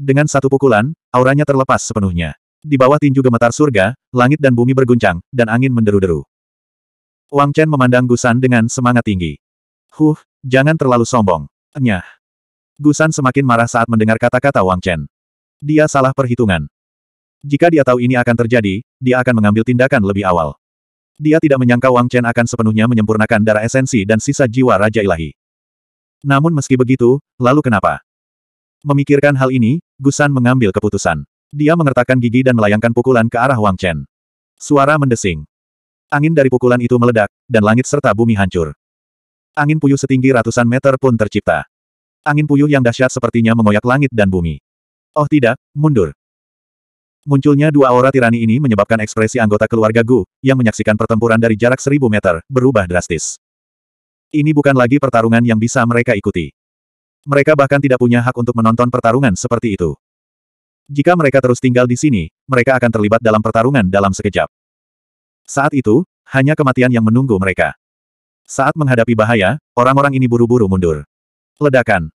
Dengan satu pukulan, auranya terlepas sepenuhnya. Di bawah tinju gemetar surga, langit dan bumi berguncang, dan angin menderu-deru. Wang Chen memandang Gusan dengan semangat tinggi. Huh, jangan terlalu sombong. Enyah. Gusan semakin marah saat mendengar kata-kata Wang Chen. Dia salah perhitungan. Jika dia tahu ini akan terjadi, dia akan mengambil tindakan lebih awal. Dia tidak menyangka Wang Chen akan sepenuhnya menyempurnakan darah esensi dan sisa jiwa Raja Ilahi. Namun meski begitu, lalu kenapa? Memikirkan hal ini, Gusan mengambil keputusan. Dia mengertakkan gigi dan melayangkan pukulan ke arah Wang Chen. Suara mendesing. Angin dari pukulan itu meledak, dan langit serta bumi hancur. Angin puyuh setinggi ratusan meter pun tercipta. Angin puyuh yang dahsyat sepertinya mengoyak langit dan bumi. Oh tidak, mundur. Munculnya dua aura tirani ini menyebabkan ekspresi anggota keluarga Gu, yang menyaksikan pertempuran dari jarak seribu meter, berubah drastis. Ini bukan lagi pertarungan yang bisa mereka ikuti. Mereka bahkan tidak punya hak untuk menonton pertarungan seperti itu. Jika mereka terus tinggal di sini, mereka akan terlibat dalam pertarungan dalam sekejap. Saat itu, hanya kematian yang menunggu mereka. Saat menghadapi bahaya, orang-orang ini buru-buru mundur. Ledakan.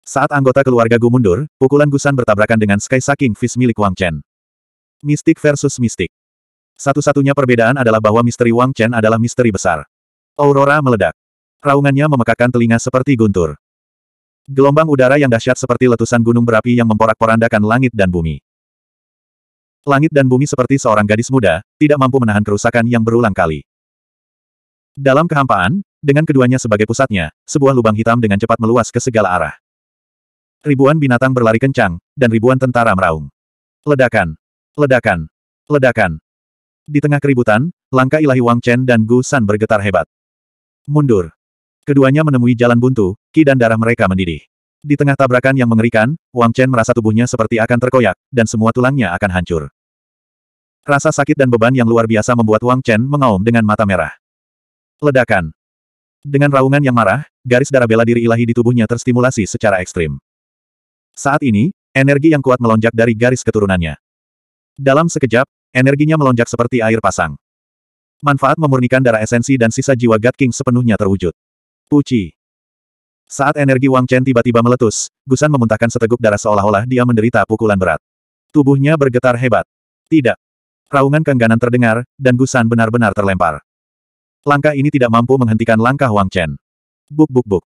Saat anggota keluarga Gu mundur, pukulan Gusan bertabrakan dengan Sky Saking Fist milik Wang Chen. Mistik versus mistik. Satu-satunya perbedaan adalah bahwa misteri Wang Chen adalah misteri besar. Aurora meledak. Raungannya memekakan telinga seperti guntur. Gelombang udara yang dahsyat seperti letusan gunung berapi yang memporak-porandakan langit dan bumi. Langit dan bumi seperti seorang gadis muda, tidak mampu menahan kerusakan yang berulang kali. Dalam kehampaan, dengan keduanya sebagai pusatnya, sebuah lubang hitam dengan cepat meluas ke segala arah. Ribuan binatang berlari kencang, dan ribuan tentara meraung. Ledakan! Ledakan! Ledakan! Di tengah keributan, langkah ilahi Wang Chen dan Gu San bergetar hebat. Mundur! Keduanya menemui jalan buntu, ki dan darah mereka mendidih. Di tengah tabrakan yang mengerikan, Wang Chen merasa tubuhnya seperti akan terkoyak, dan semua tulangnya akan hancur. Rasa sakit dan beban yang luar biasa membuat Wang Chen mengaum dengan mata merah. Ledakan. Dengan raungan yang marah, garis darah bela diri ilahi di tubuhnya terstimulasi secara ekstrim. Saat ini, energi yang kuat melonjak dari garis keturunannya. Dalam sekejap, energinya melonjak seperti air pasang. Manfaat memurnikan darah esensi dan sisa jiwa God King sepenuhnya terwujud. Puci. Saat energi Wang Chen tiba-tiba meletus, Gusan memuntahkan seteguk darah seolah-olah dia menderita pukulan berat. Tubuhnya bergetar hebat. Tidak. Raungan kengganan terdengar, dan Gusan benar-benar terlempar. Langkah ini tidak mampu menghentikan langkah Wang Chen. Buk buk buk.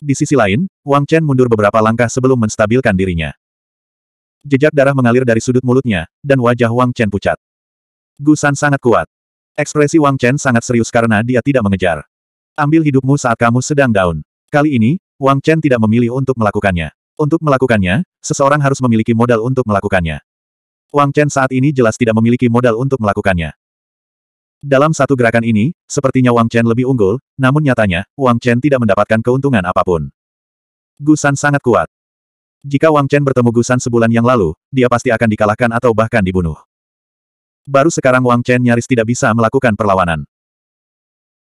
Di sisi lain, Wang Chen mundur beberapa langkah sebelum menstabilkan dirinya. Jejak darah mengalir dari sudut mulutnya, dan wajah Wang Chen pucat. Gusan sangat kuat. Ekspresi Wang Chen sangat serius karena dia tidak mengejar. Ambil hidupmu saat kamu sedang down. Kali ini, Wang Chen tidak memilih untuk melakukannya. Untuk melakukannya, seseorang harus memiliki modal untuk melakukannya. Wang Chen saat ini jelas tidak memiliki modal untuk melakukannya. Dalam satu gerakan ini, sepertinya Wang Chen lebih unggul, namun nyatanya, Wang Chen tidak mendapatkan keuntungan apapun. Gusan sangat kuat. Jika Wang Chen bertemu Gusan sebulan yang lalu, dia pasti akan dikalahkan atau bahkan dibunuh. Baru sekarang Wang Chen nyaris tidak bisa melakukan perlawanan.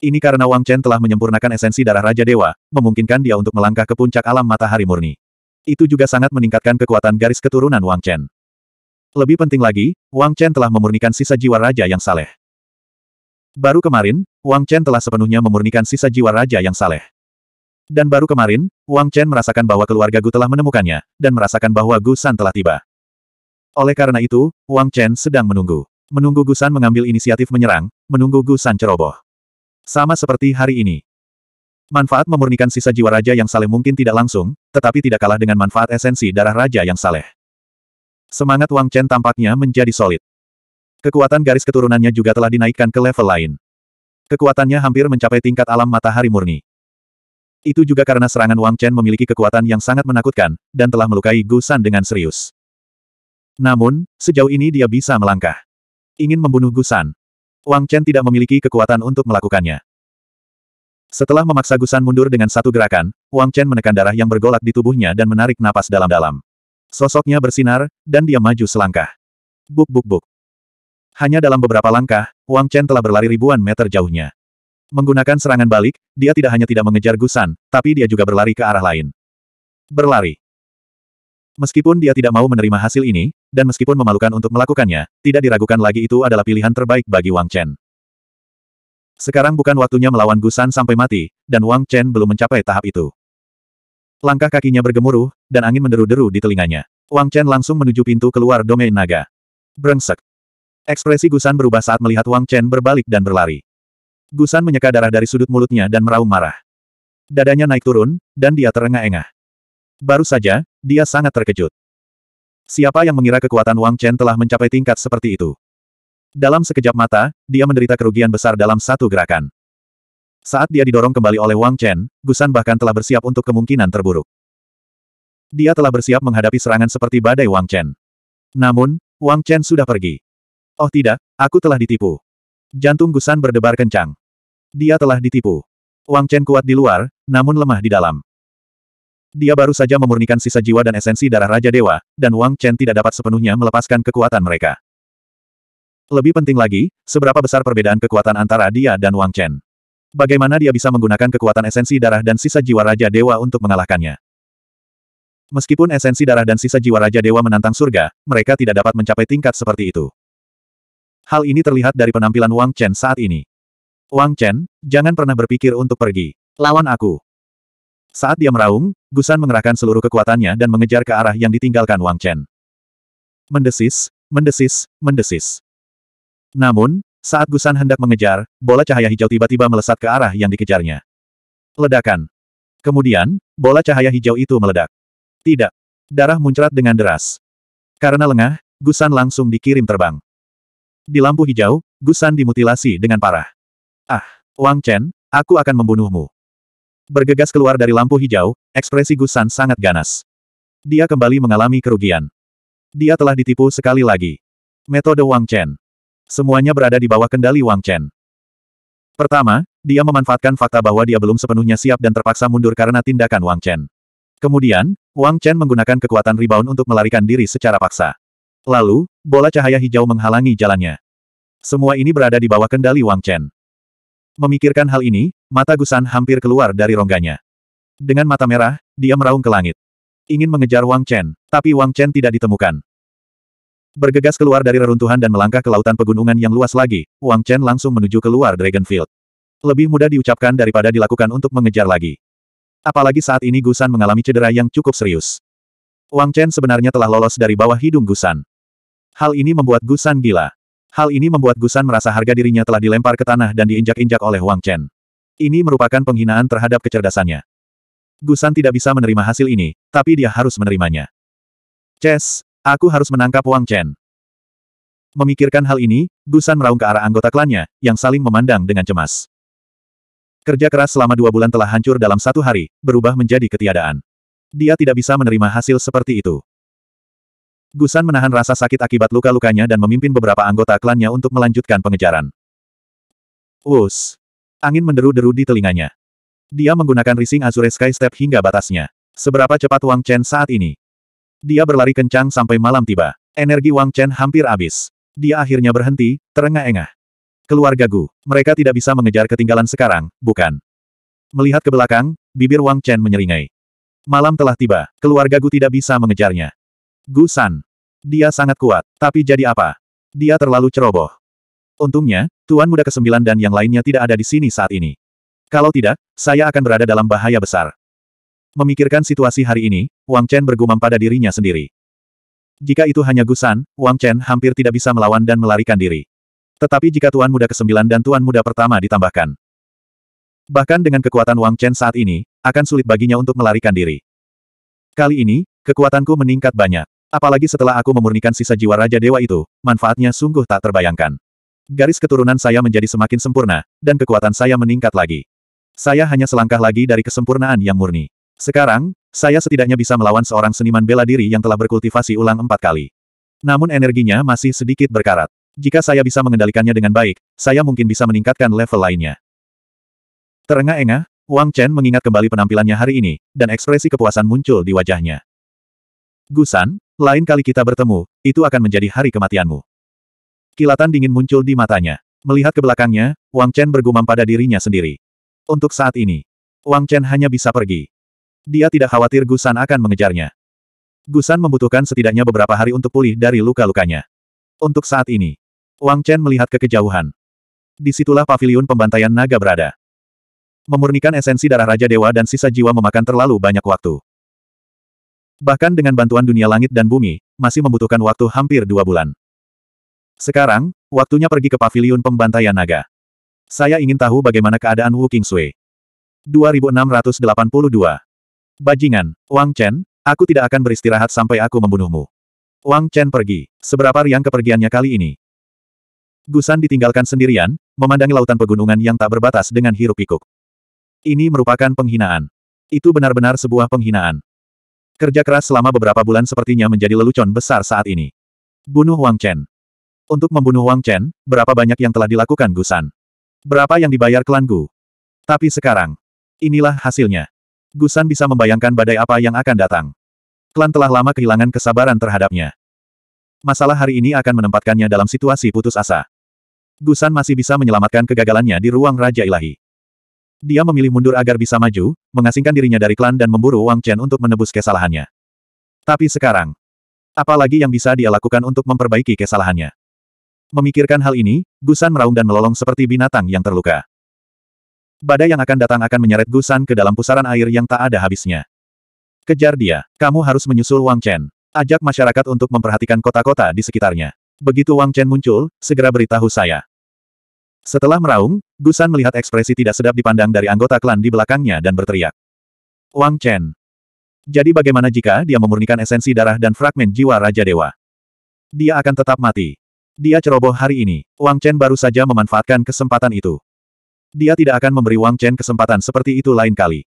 Ini karena Wang Chen telah menyempurnakan esensi darah Raja Dewa, memungkinkan dia untuk melangkah ke puncak alam matahari murni. Itu juga sangat meningkatkan kekuatan garis keturunan Wang Chen. Lebih penting lagi, Wang Chen telah memurnikan sisa jiwa raja yang saleh. Baru kemarin, Wang Chen telah sepenuhnya memurnikan sisa jiwa raja yang saleh. Dan baru kemarin, Wang Chen merasakan bahwa keluarga Gu telah menemukannya, dan merasakan bahwa Gu San telah tiba. Oleh karena itu, Wang Chen sedang menunggu. Menunggu Gu San mengambil inisiatif menyerang, menunggu Gu San ceroboh. Sama seperti hari ini. Manfaat memurnikan sisa jiwa raja yang saleh mungkin tidak langsung, tetapi tidak kalah dengan manfaat esensi darah raja yang saleh. Semangat Wang Chen tampaknya menjadi solid. Kekuatan garis keturunannya juga telah dinaikkan ke level lain. Kekuatannya hampir mencapai tingkat alam matahari murni. Itu juga karena serangan Wang Chen memiliki kekuatan yang sangat menakutkan, dan telah melukai Gu San dengan serius. Namun, sejauh ini dia bisa melangkah. Ingin membunuh Gu San. Wang Chen tidak memiliki kekuatan untuk melakukannya. Setelah memaksa Gusan mundur dengan satu gerakan, Wang Chen menekan darah yang bergolak di tubuhnya dan menarik napas dalam-dalam. Sosoknya bersinar, dan dia maju selangkah. Buk buk buk. Hanya dalam beberapa langkah, Wang Chen telah berlari ribuan meter jauhnya. Menggunakan serangan balik, dia tidak hanya tidak mengejar Gusan, tapi dia juga berlari ke arah lain. Berlari. Meskipun dia tidak mau menerima hasil ini, dan meskipun memalukan untuk melakukannya, tidak diragukan lagi itu adalah pilihan terbaik bagi Wang Chen. Sekarang bukan waktunya melawan Gusan sampai mati, dan Wang Chen belum mencapai tahap itu. Langkah kakinya bergemuruh, dan angin menderu-deru di telinganya. Wang Chen langsung menuju pintu keluar domain naga. Brengsek. Ekspresi Gusan berubah saat melihat Wang Chen berbalik dan berlari. Gusan menyeka darah dari sudut mulutnya dan meraung marah. Dadanya naik turun, dan dia terengah-engah. Baru saja, dia sangat terkejut. Siapa yang mengira kekuatan Wang Chen telah mencapai tingkat seperti itu? Dalam sekejap mata, dia menderita kerugian besar dalam satu gerakan. Saat dia didorong kembali oleh Wang Chen, Gusan bahkan telah bersiap untuk kemungkinan terburuk. Dia telah bersiap menghadapi serangan seperti badai Wang Chen. Namun, Wang Chen sudah pergi. Oh tidak, aku telah ditipu. Jantung Gusan berdebar kencang. Dia telah ditipu. Wang Chen kuat di luar, namun lemah di dalam. Dia baru saja memurnikan sisa jiwa dan esensi darah Raja Dewa, dan Wang Chen tidak dapat sepenuhnya melepaskan kekuatan mereka. Lebih penting lagi, seberapa besar perbedaan kekuatan antara dia dan Wang Chen. Bagaimana dia bisa menggunakan kekuatan esensi darah dan sisa jiwa Raja Dewa untuk mengalahkannya. Meskipun esensi darah dan sisa jiwa Raja Dewa menantang surga, mereka tidak dapat mencapai tingkat seperti itu. Hal ini terlihat dari penampilan Wang Chen saat ini. Wang Chen, jangan pernah berpikir untuk pergi. Lawan aku. Saat dia meraung, Gusan mengerahkan seluruh kekuatannya dan mengejar ke arah yang ditinggalkan Wang Chen. Mendesis, mendesis, mendesis. Namun, saat Gusan hendak mengejar, bola cahaya hijau tiba-tiba melesat ke arah yang dikejarnya. Ledakan. Kemudian, bola cahaya hijau itu meledak. Tidak. Darah muncrat dengan deras. Karena lengah, Gusan langsung dikirim terbang. Di lampu hijau, Gusan dimutilasi dengan parah. Ah, Wang Chen, aku akan membunuhmu. Bergegas keluar dari lampu hijau, ekspresi Gusan sangat ganas. Dia kembali mengalami kerugian. Dia telah ditipu sekali lagi. Metode Wang Chen. Semuanya berada di bawah kendali Wang Chen. Pertama, dia memanfaatkan fakta bahwa dia belum sepenuhnya siap dan terpaksa mundur karena tindakan Wang Chen. Kemudian, Wang Chen menggunakan kekuatan rebound untuk melarikan diri secara paksa. Lalu, bola cahaya hijau menghalangi jalannya. Semua ini berada di bawah kendali Wang Chen. Memikirkan hal ini, Mata Gusan hampir keluar dari rongganya. Dengan mata merah, dia meraung ke langit. Ingin mengejar Wang Chen, tapi Wang Chen tidak ditemukan. Bergegas keluar dari reruntuhan dan melangkah ke lautan pegunungan yang luas lagi, Wang Chen langsung menuju keluar Dragonfield. Lebih mudah diucapkan daripada dilakukan untuk mengejar lagi. Apalagi saat ini Gusan mengalami cedera yang cukup serius. Wang Chen sebenarnya telah lolos dari bawah hidung Gusan. Hal ini membuat Gusan gila. Hal ini membuat Gusan merasa harga dirinya telah dilempar ke tanah dan diinjak-injak oleh Wang Chen. Ini merupakan penghinaan terhadap kecerdasannya. Gusan tidak bisa menerima hasil ini, tapi dia harus menerimanya. Ches, aku harus menangkap Wang Chen. Memikirkan hal ini, Gusan meraung ke arah anggota klannya, yang saling memandang dengan cemas. Kerja keras selama dua bulan telah hancur dalam satu hari, berubah menjadi ketiadaan. Dia tidak bisa menerima hasil seperti itu. Gusan menahan rasa sakit akibat luka-lukanya dan memimpin beberapa anggota klannya untuk melanjutkan pengejaran. Us. Angin menderu-deru di telinganya. Dia menggunakan Rising Azure Sky Step hingga batasnya. Seberapa cepat Wang Chen saat ini? Dia berlari kencang sampai malam tiba. Energi Wang Chen hampir habis. Dia akhirnya berhenti, terengah-engah. Keluarga Gu, mereka tidak bisa mengejar ketinggalan sekarang, bukan? Melihat ke belakang, bibir Wang Chen menyeringai. Malam telah tiba, keluarga Gu tidak bisa mengejarnya. Gu San. Dia sangat kuat, tapi jadi apa? Dia terlalu ceroboh. Untungnya, Tuan Muda ke-9 dan yang lainnya tidak ada di sini saat ini. Kalau tidak, saya akan berada dalam bahaya besar. Memikirkan situasi hari ini, Wang Chen bergumam pada dirinya sendiri. Jika itu hanya Gusan, Wang Chen hampir tidak bisa melawan dan melarikan diri. Tetapi jika Tuan Muda ke-9 dan Tuan Muda Pertama ditambahkan. Bahkan dengan kekuatan Wang Chen saat ini, akan sulit baginya untuk melarikan diri. Kali ini, kekuatanku meningkat banyak. Apalagi setelah aku memurnikan sisa jiwa Raja Dewa itu, manfaatnya sungguh tak terbayangkan. Garis keturunan saya menjadi semakin sempurna, dan kekuatan saya meningkat lagi. Saya hanya selangkah lagi dari kesempurnaan yang murni. Sekarang, saya setidaknya bisa melawan seorang seniman bela diri yang telah berkultivasi ulang empat kali. Namun energinya masih sedikit berkarat. Jika saya bisa mengendalikannya dengan baik, saya mungkin bisa meningkatkan level lainnya. Terengah-engah, Wang Chen mengingat kembali penampilannya hari ini, dan ekspresi kepuasan muncul di wajahnya. Gusan, lain kali kita bertemu, itu akan menjadi hari kematianmu. Kilatan dingin muncul di matanya. Melihat ke belakangnya, Wang Chen bergumam pada dirinya sendiri. Untuk saat ini, Wang Chen hanya bisa pergi. Dia tidak khawatir Gusan akan mengejarnya. Gusan membutuhkan setidaknya beberapa hari untuk pulih dari luka-lukanya. Untuk saat ini, Wang Chen melihat ke kejauhan. Disitulah pavilion pembantaian naga berada. Memurnikan esensi darah Raja Dewa dan sisa jiwa memakan terlalu banyak waktu. Bahkan dengan bantuan dunia langit dan bumi, masih membutuhkan waktu hampir dua bulan. Sekarang, waktunya pergi ke paviliun pembantaian naga. Saya ingin tahu bagaimana keadaan Wu Kingsui. 2682. Bajingan, Wang Chen, aku tidak akan beristirahat sampai aku membunuhmu. Wang Chen pergi. Seberapa riang kepergiannya kali ini? Gusan ditinggalkan sendirian, memandangi lautan pegunungan yang tak berbatas dengan hiruk-pikuk. Ini merupakan penghinaan. Itu benar-benar sebuah penghinaan. Kerja keras selama beberapa bulan sepertinya menjadi lelucon besar saat ini. Bunuh Wang Chen. Untuk membunuh Wang Chen, berapa banyak yang telah dilakukan Gusan? Berapa yang dibayar klan Gu? Tapi sekarang, inilah hasilnya. Gusan bisa membayangkan badai apa yang akan datang. Klan telah lama kehilangan kesabaran terhadapnya. Masalah hari ini akan menempatkannya dalam situasi putus asa. Gusan masih bisa menyelamatkan kegagalannya di ruang Raja Ilahi. Dia memilih mundur agar bisa maju, mengasingkan dirinya dari klan dan memburu Wang Chen untuk menebus kesalahannya. Tapi sekarang, apalagi yang bisa dia lakukan untuk memperbaiki kesalahannya? Memikirkan hal ini, Gusan meraung dan melolong seperti binatang yang terluka. Badai yang akan datang akan menyeret Gusan ke dalam pusaran air yang tak ada habisnya. Kejar dia, kamu harus menyusul Wang Chen. Ajak masyarakat untuk memperhatikan kota-kota di sekitarnya. Begitu Wang Chen muncul, segera beritahu saya. Setelah meraung, Gusan melihat ekspresi tidak sedap dipandang dari anggota klan di belakangnya dan berteriak. Wang Chen. Jadi bagaimana jika dia memurnikan esensi darah dan fragmen jiwa Raja Dewa? Dia akan tetap mati. Dia ceroboh hari ini, Wang Chen baru saja memanfaatkan kesempatan itu. Dia tidak akan memberi Wang Chen kesempatan seperti itu lain kali.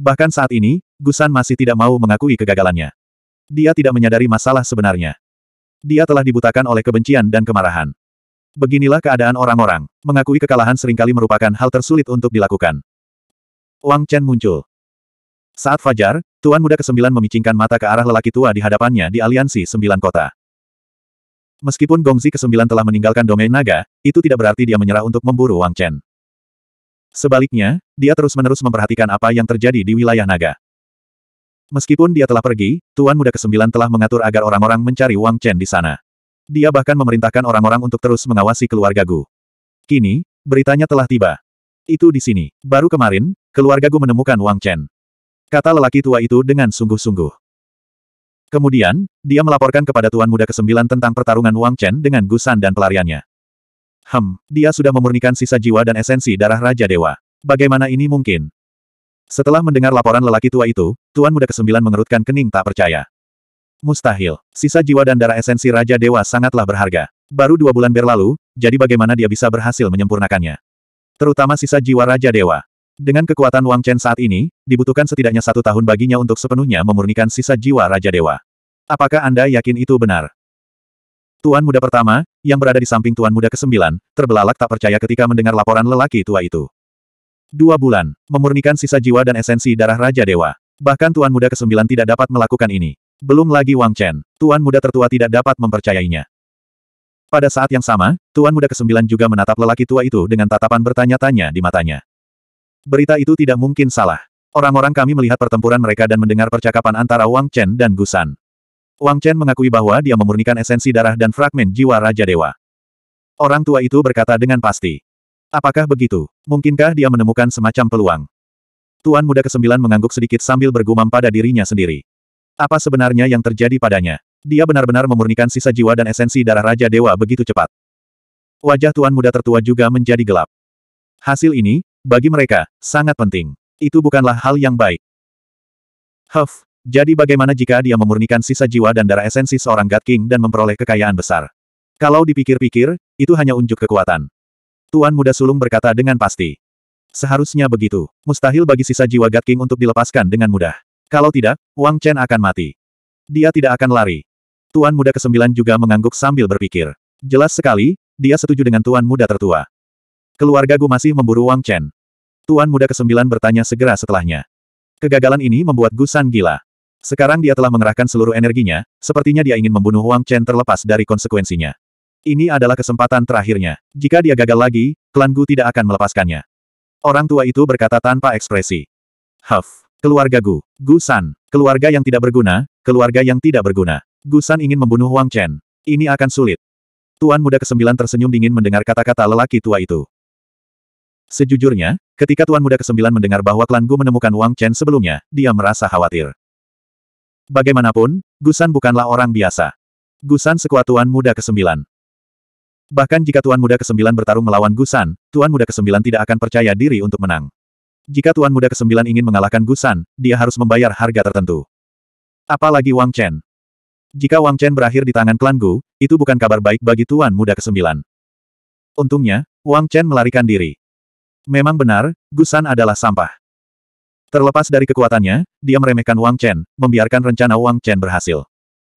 Bahkan saat ini, Gusan masih tidak mau mengakui kegagalannya. Dia tidak menyadari masalah sebenarnya. Dia telah dibutakan oleh kebencian dan kemarahan. Beginilah keadaan orang-orang, mengakui kekalahan seringkali merupakan hal tersulit untuk dilakukan. Wang Chen muncul. Saat fajar, Tuan Muda Kesembilan memicingkan mata ke arah lelaki tua di hadapannya di aliansi sembilan kota. Meskipun Gongzi ke-9 telah meninggalkan domain naga, itu tidak berarti dia menyerah untuk memburu Wang Chen. Sebaliknya, dia terus-menerus memperhatikan apa yang terjadi di wilayah naga. Meskipun dia telah pergi, Tuan Muda ke-9 telah mengatur agar orang-orang mencari Wang Chen di sana. Dia bahkan memerintahkan orang-orang untuk terus mengawasi keluarga Gu. Kini, beritanya telah tiba. Itu di sini. Baru kemarin, keluarga Gu menemukan Wang Chen. Kata lelaki tua itu dengan sungguh-sungguh. Kemudian, dia melaporkan kepada Tuan Muda ke-9 tentang pertarungan Wang Chen dengan Gusan dan pelariannya. Hem, dia sudah memurnikan sisa jiwa dan esensi darah Raja Dewa. Bagaimana ini mungkin? Setelah mendengar laporan lelaki tua itu, Tuan Muda ke-9 mengerutkan kening tak percaya. Mustahil, sisa jiwa dan darah esensi Raja Dewa sangatlah berharga. Baru dua bulan berlalu, jadi bagaimana dia bisa berhasil menyempurnakannya? Terutama sisa jiwa Raja Dewa. Dengan kekuatan Wang Chen saat ini, dibutuhkan setidaknya satu tahun baginya untuk sepenuhnya memurnikan sisa jiwa Raja Dewa. Apakah Anda yakin itu benar? Tuan muda pertama, yang berada di samping Tuan muda ke-9, terbelalak tak percaya ketika mendengar laporan lelaki tua itu. Dua bulan, memurnikan sisa jiwa dan esensi darah Raja Dewa. Bahkan Tuan muda ke-9 tidak dapat melakukan ini. Belum lagi Wang Chen, Tuan muda tertua tidak dapat mempercayainya. Pada saat yang sama, Tuan muda ke-9 juga menatap lelaki tua itu dengan tatapan bertanya-tanya di matanya. Berita itu tidak mungkin salah. Orang-orang kami melihat pertempuran mereka dan mendengar percakapan antara Wang Chen dan Gusan. Wang Chen mengakui bahwa dia memurnikan esensi darah dan fragmen jiwa Raja Dewa. Orang tua itu berkata dengan pasti. Apakah begitu? Mungkinkah dia menemukan semacam peluang? Tuan muda ke kesembilan mengangguk sedikit sambil bergumam pada dirinya sendiri. Apa sebenarnya yang terjadi padanya? Dia benar-benar memurnikan sisa jiwa dan esensi darah Raja Dewa begitu cepat. Wajah tuan muda tertua juga menjadi gelap. Hasil ini, bagi mereka, sangat penting. Itu bukanlah hal yang baik. Huff, jadi bagaimana jika dia memurnikan sisa jiwa dan darah esensi seorang God King dan memperoleh kekayaan besar? Kalau dipikir-pikir, itu hanya unjuk kekuatan. Tuan muda sulung berkata dengan pasti. Seharusnya begitu. Mustahil bagi sisa jiwa God King untuk dilepaskan dengan mudah. Kalau tidak, Wang Chen akan mati. Dia tidak akan lari. Tuan muda kesembilan juga mengangguk sambil berpikir. Jelas sekali, dia setuju dengan tuan muda tertua. Keluarga Gu masih memburu Wang Chen. Tuan muda ke kesembilan bertanya segera setelahnya. Kegagalan ini membuat Gu San gila. Sekarang dia telah mengerahkan seluruh energinya, sepertinya dia ingin membunuh Wang Chen terlepas dari konsekuensinya. Ini adalah kesempatan terakhirnya. Jika dia gagal lagi, klan Gu tidak akan melepaskannya. Orang tua itu berkata tanpa ekspresi. Huff. Keluarga Gu. Gu San. Keluarga yang tidak berguna, keluarga yang tidak berguna. Gu San ingin membunuh Wang Chen. Ini akan sulit. Tuan muda ke kesembilan tersenyum dingin mendengar kata-kata lelaki tua itu. Sejujurnya, ketika Tuan Muda ke-9 mendengar bahwa klan Gu menemukan Wang Chen sebelumnya, dia merasa khawatir. Bagaimanapun, Gusan bukanlah orang biasa. Gusan sekuat Tuan Muda ke-9. Bahkan jika Tuan Muda ke-9 bertarung melawan Gusan, Tuan Muda ke-9 tidak akan percaya diri untuk menang. Jika Tuan Muda ke-9 ingin mengalahkan Gusan, dia harus membayar harga tertentu. Apalagi Wang Chen. Jika Wang Chen berakhir di tangan klan Gu, itu bukan kabar baik bagi Tuan Muda ke-9. Untungnya, Wang Chen melarikan diri. Memang benar, Gusan adalah sampah. Terlepas dari kekuatannya, dia meremehkan Wang Chen, membiarkan rencana Wang Chen berhasil.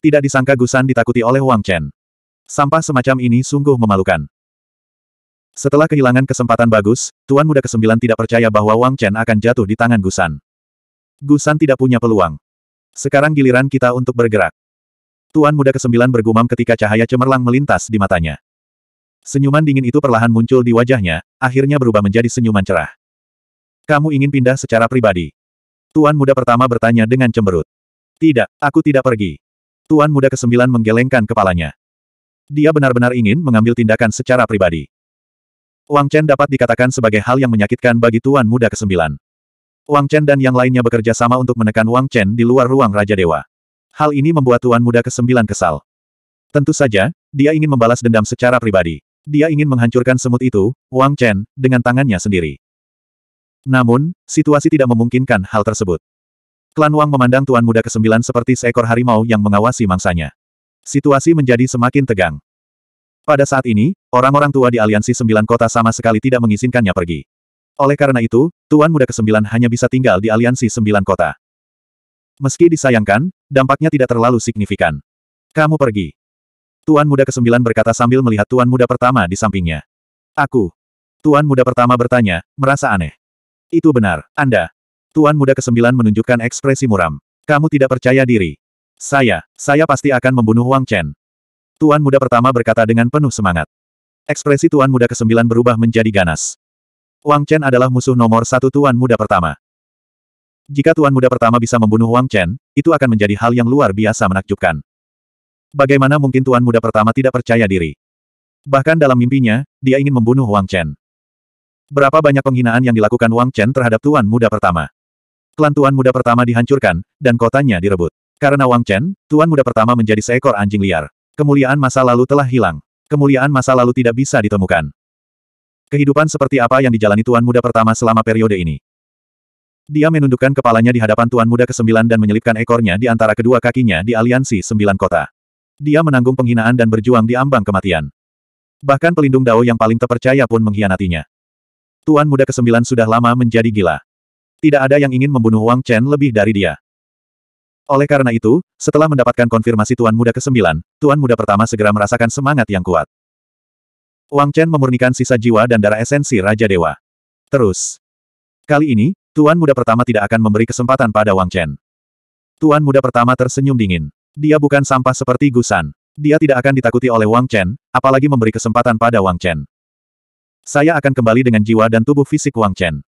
Tidak disangka Gusan ditakuti oleh Wang Chen. Sampah semacam ini sungguh memalukan. Setelah kehilangan kesempatan bagus, Tuan Muda Kesembilan tidak percaya bahwa Wang Chen akan jatuh di tangan Gusan. Gusan tidak punya peluang. Sekarang giliran kita untuk bergerak. Tuan Muda Kesembilan bergumam ketika cahaya cemerlang melintas di matanya. Senyuman dingin itu perlahan muncul di wajahnya, akhirnya berubah menjadi senyuman cerah. Kamu ingin pindah secara pribadi? Tuan muda pertama bertanya dengan cemberut. Tidak, aku tidak pergi. Tuan muda kesembilan menggelengkan kepalanya. Dia benar-benar ingin mengambil tindakan secara pribadi. Wang Chen dapat dikatakan sebagai hal yang menyakitkan bagi Tuan muda kesembilan. Wang Chen dan yang lainnya bekerja sama untuk menekan Wang Chen di luar ruang Raja Dewa. Hal ini membuat Tuan muda kesembilan kesal. Tentu saja, dia ingin membalas dendam secara pribadi. Dia ingin menghancurkan semut itu, Wang Chen, dengan tangannya sendiri. Namun, situasi tidak memungkinkan hal tersebut. Klan Wang memandang Tuan Muda Kesembilan seperti seekor harimau yang mengawasi mangsanya. Situasi menjadi semakin tegang. Pada saat ini, orang-orang tua di aliansi sembilan kota sama sekali tidak mengizinkannya pergi. Oleh karena itu, Tuan Muda Kesembilan hanya bisa tinggal di aliansi sembilan kota. Meski disayangkan, dampaknya tidak terlalu signifikan. Kamu pergi. Tuan muda kesembilan berkata sambil melihat tuan muda pertama di sampingnya. Aku. Tuan muda pertama bertanya, merasa aneh. Itu benar, Anda. Tuan muda kesembilan menunjukkan ekspresi muram. Kamu tidak percaya diri. Saya, saya pasti akan membunuh Wang Chen. Tuan muda pertama berkata dengan penuh semangat. Ekspresi tuan muda kesembilan berubah menjadi ganas. Wang Chen adalah musuh nomor satu tuan muda pertama. Jika tuan muda pertama bisa membunuh Wang Chen, itu akan menjadi hal yang luar biasa menakjubkan. Bagaimana mungkin tuan muda pertama tidak percaya diri? Bahkan dalam mimpinya, dia ingin membunuh Wang Chen. Berapa banyak penghinaan yang dilakukan Wang Chen terhadap tuan muda pertama? Klan tuan muda pertama dihancurkan, dan kotanya direbut. Karena Wang Chen, tuan muda pertama menjadi seekor anjing liar. Kemuliaan masa lalu telah hilang. Kemuliaan masa lalu tidak bisa ditemukan. Kehidupan seperti apa yang dijalani tuan muda pertama selama periode ini? Dia menundukkan kepalanya di hadapan Tuan Muda ke-9 dan menyelipkan ekornya di antara kedua kakinya di aliansi sembilan kota dia menanggung penghinaan dan berjuang di ambang kematian. Bahkan pelindung Dao yang paling terpercaya pun mengkhianatinya. Tuan muda ke-9 sudah lama menjadi gila. Tidak ada yang ingin membunuh Wang Chen lebih dari dia. Oleh karena itu, setelah mendapatkan konfirmasi Tuan Muda ke-9, Tuan Muda pertama segera merasakan semangat yang kuat. Wang Chen memurnikan sisa jiwa dan darah esensi Raja Dewa. Terus. Kali ini, Tuan Muda pertama tidak akan memberi kesempatan pada Wang Chen. Tuan Muda pertama tersenyum dingin. Dia bukan sampah seperti Gusan. Dia tidak akan ditakuti oleh Wang Chen, apalagi memberi kesempatan pada Wang Chen. Saya akan kembali dengan jiwa dan tubuh fisik Wang Chen.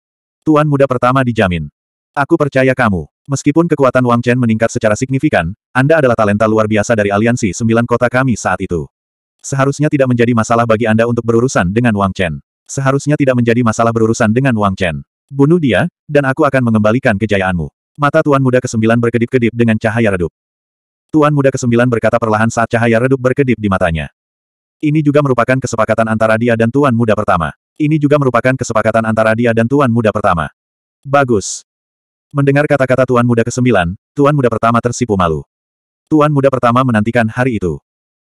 Tuan muda pertama dijamin. Aku percaya kamu. Meskipun kekuatan Wang Chen meningkat secara signifikan, Anda adalah talenta luar biasa dari aliansi sembilan kota kami saat itu. Seharusnya tidak menjadi masalah bagi Anda untuk berurusan dengan Wang Chen. Seharusnya tidak menjadi masalah berurusan dengan Wang Chen. Bunuh dia, dan aku akan mengembalikan kejayaanmu. Mata Tuan Muda ke-9 berkedip-kedip dengan cahaya redup. Tuan Muda Kesembilan berkata perlahan saat cahaya redup berkedip di matanya. Ini juga merupakan kesepakatan antara dia dan Tuan Muda pertama. Ini juga merupakan kesepakatan antara dia dan Tuan Muda pertama. Bagus. Mendengar kata-kata Tuan Muda Kesembilan, Tuan Muda pertama tersipu malu. Tuan Muda pertama menantikan hari itu.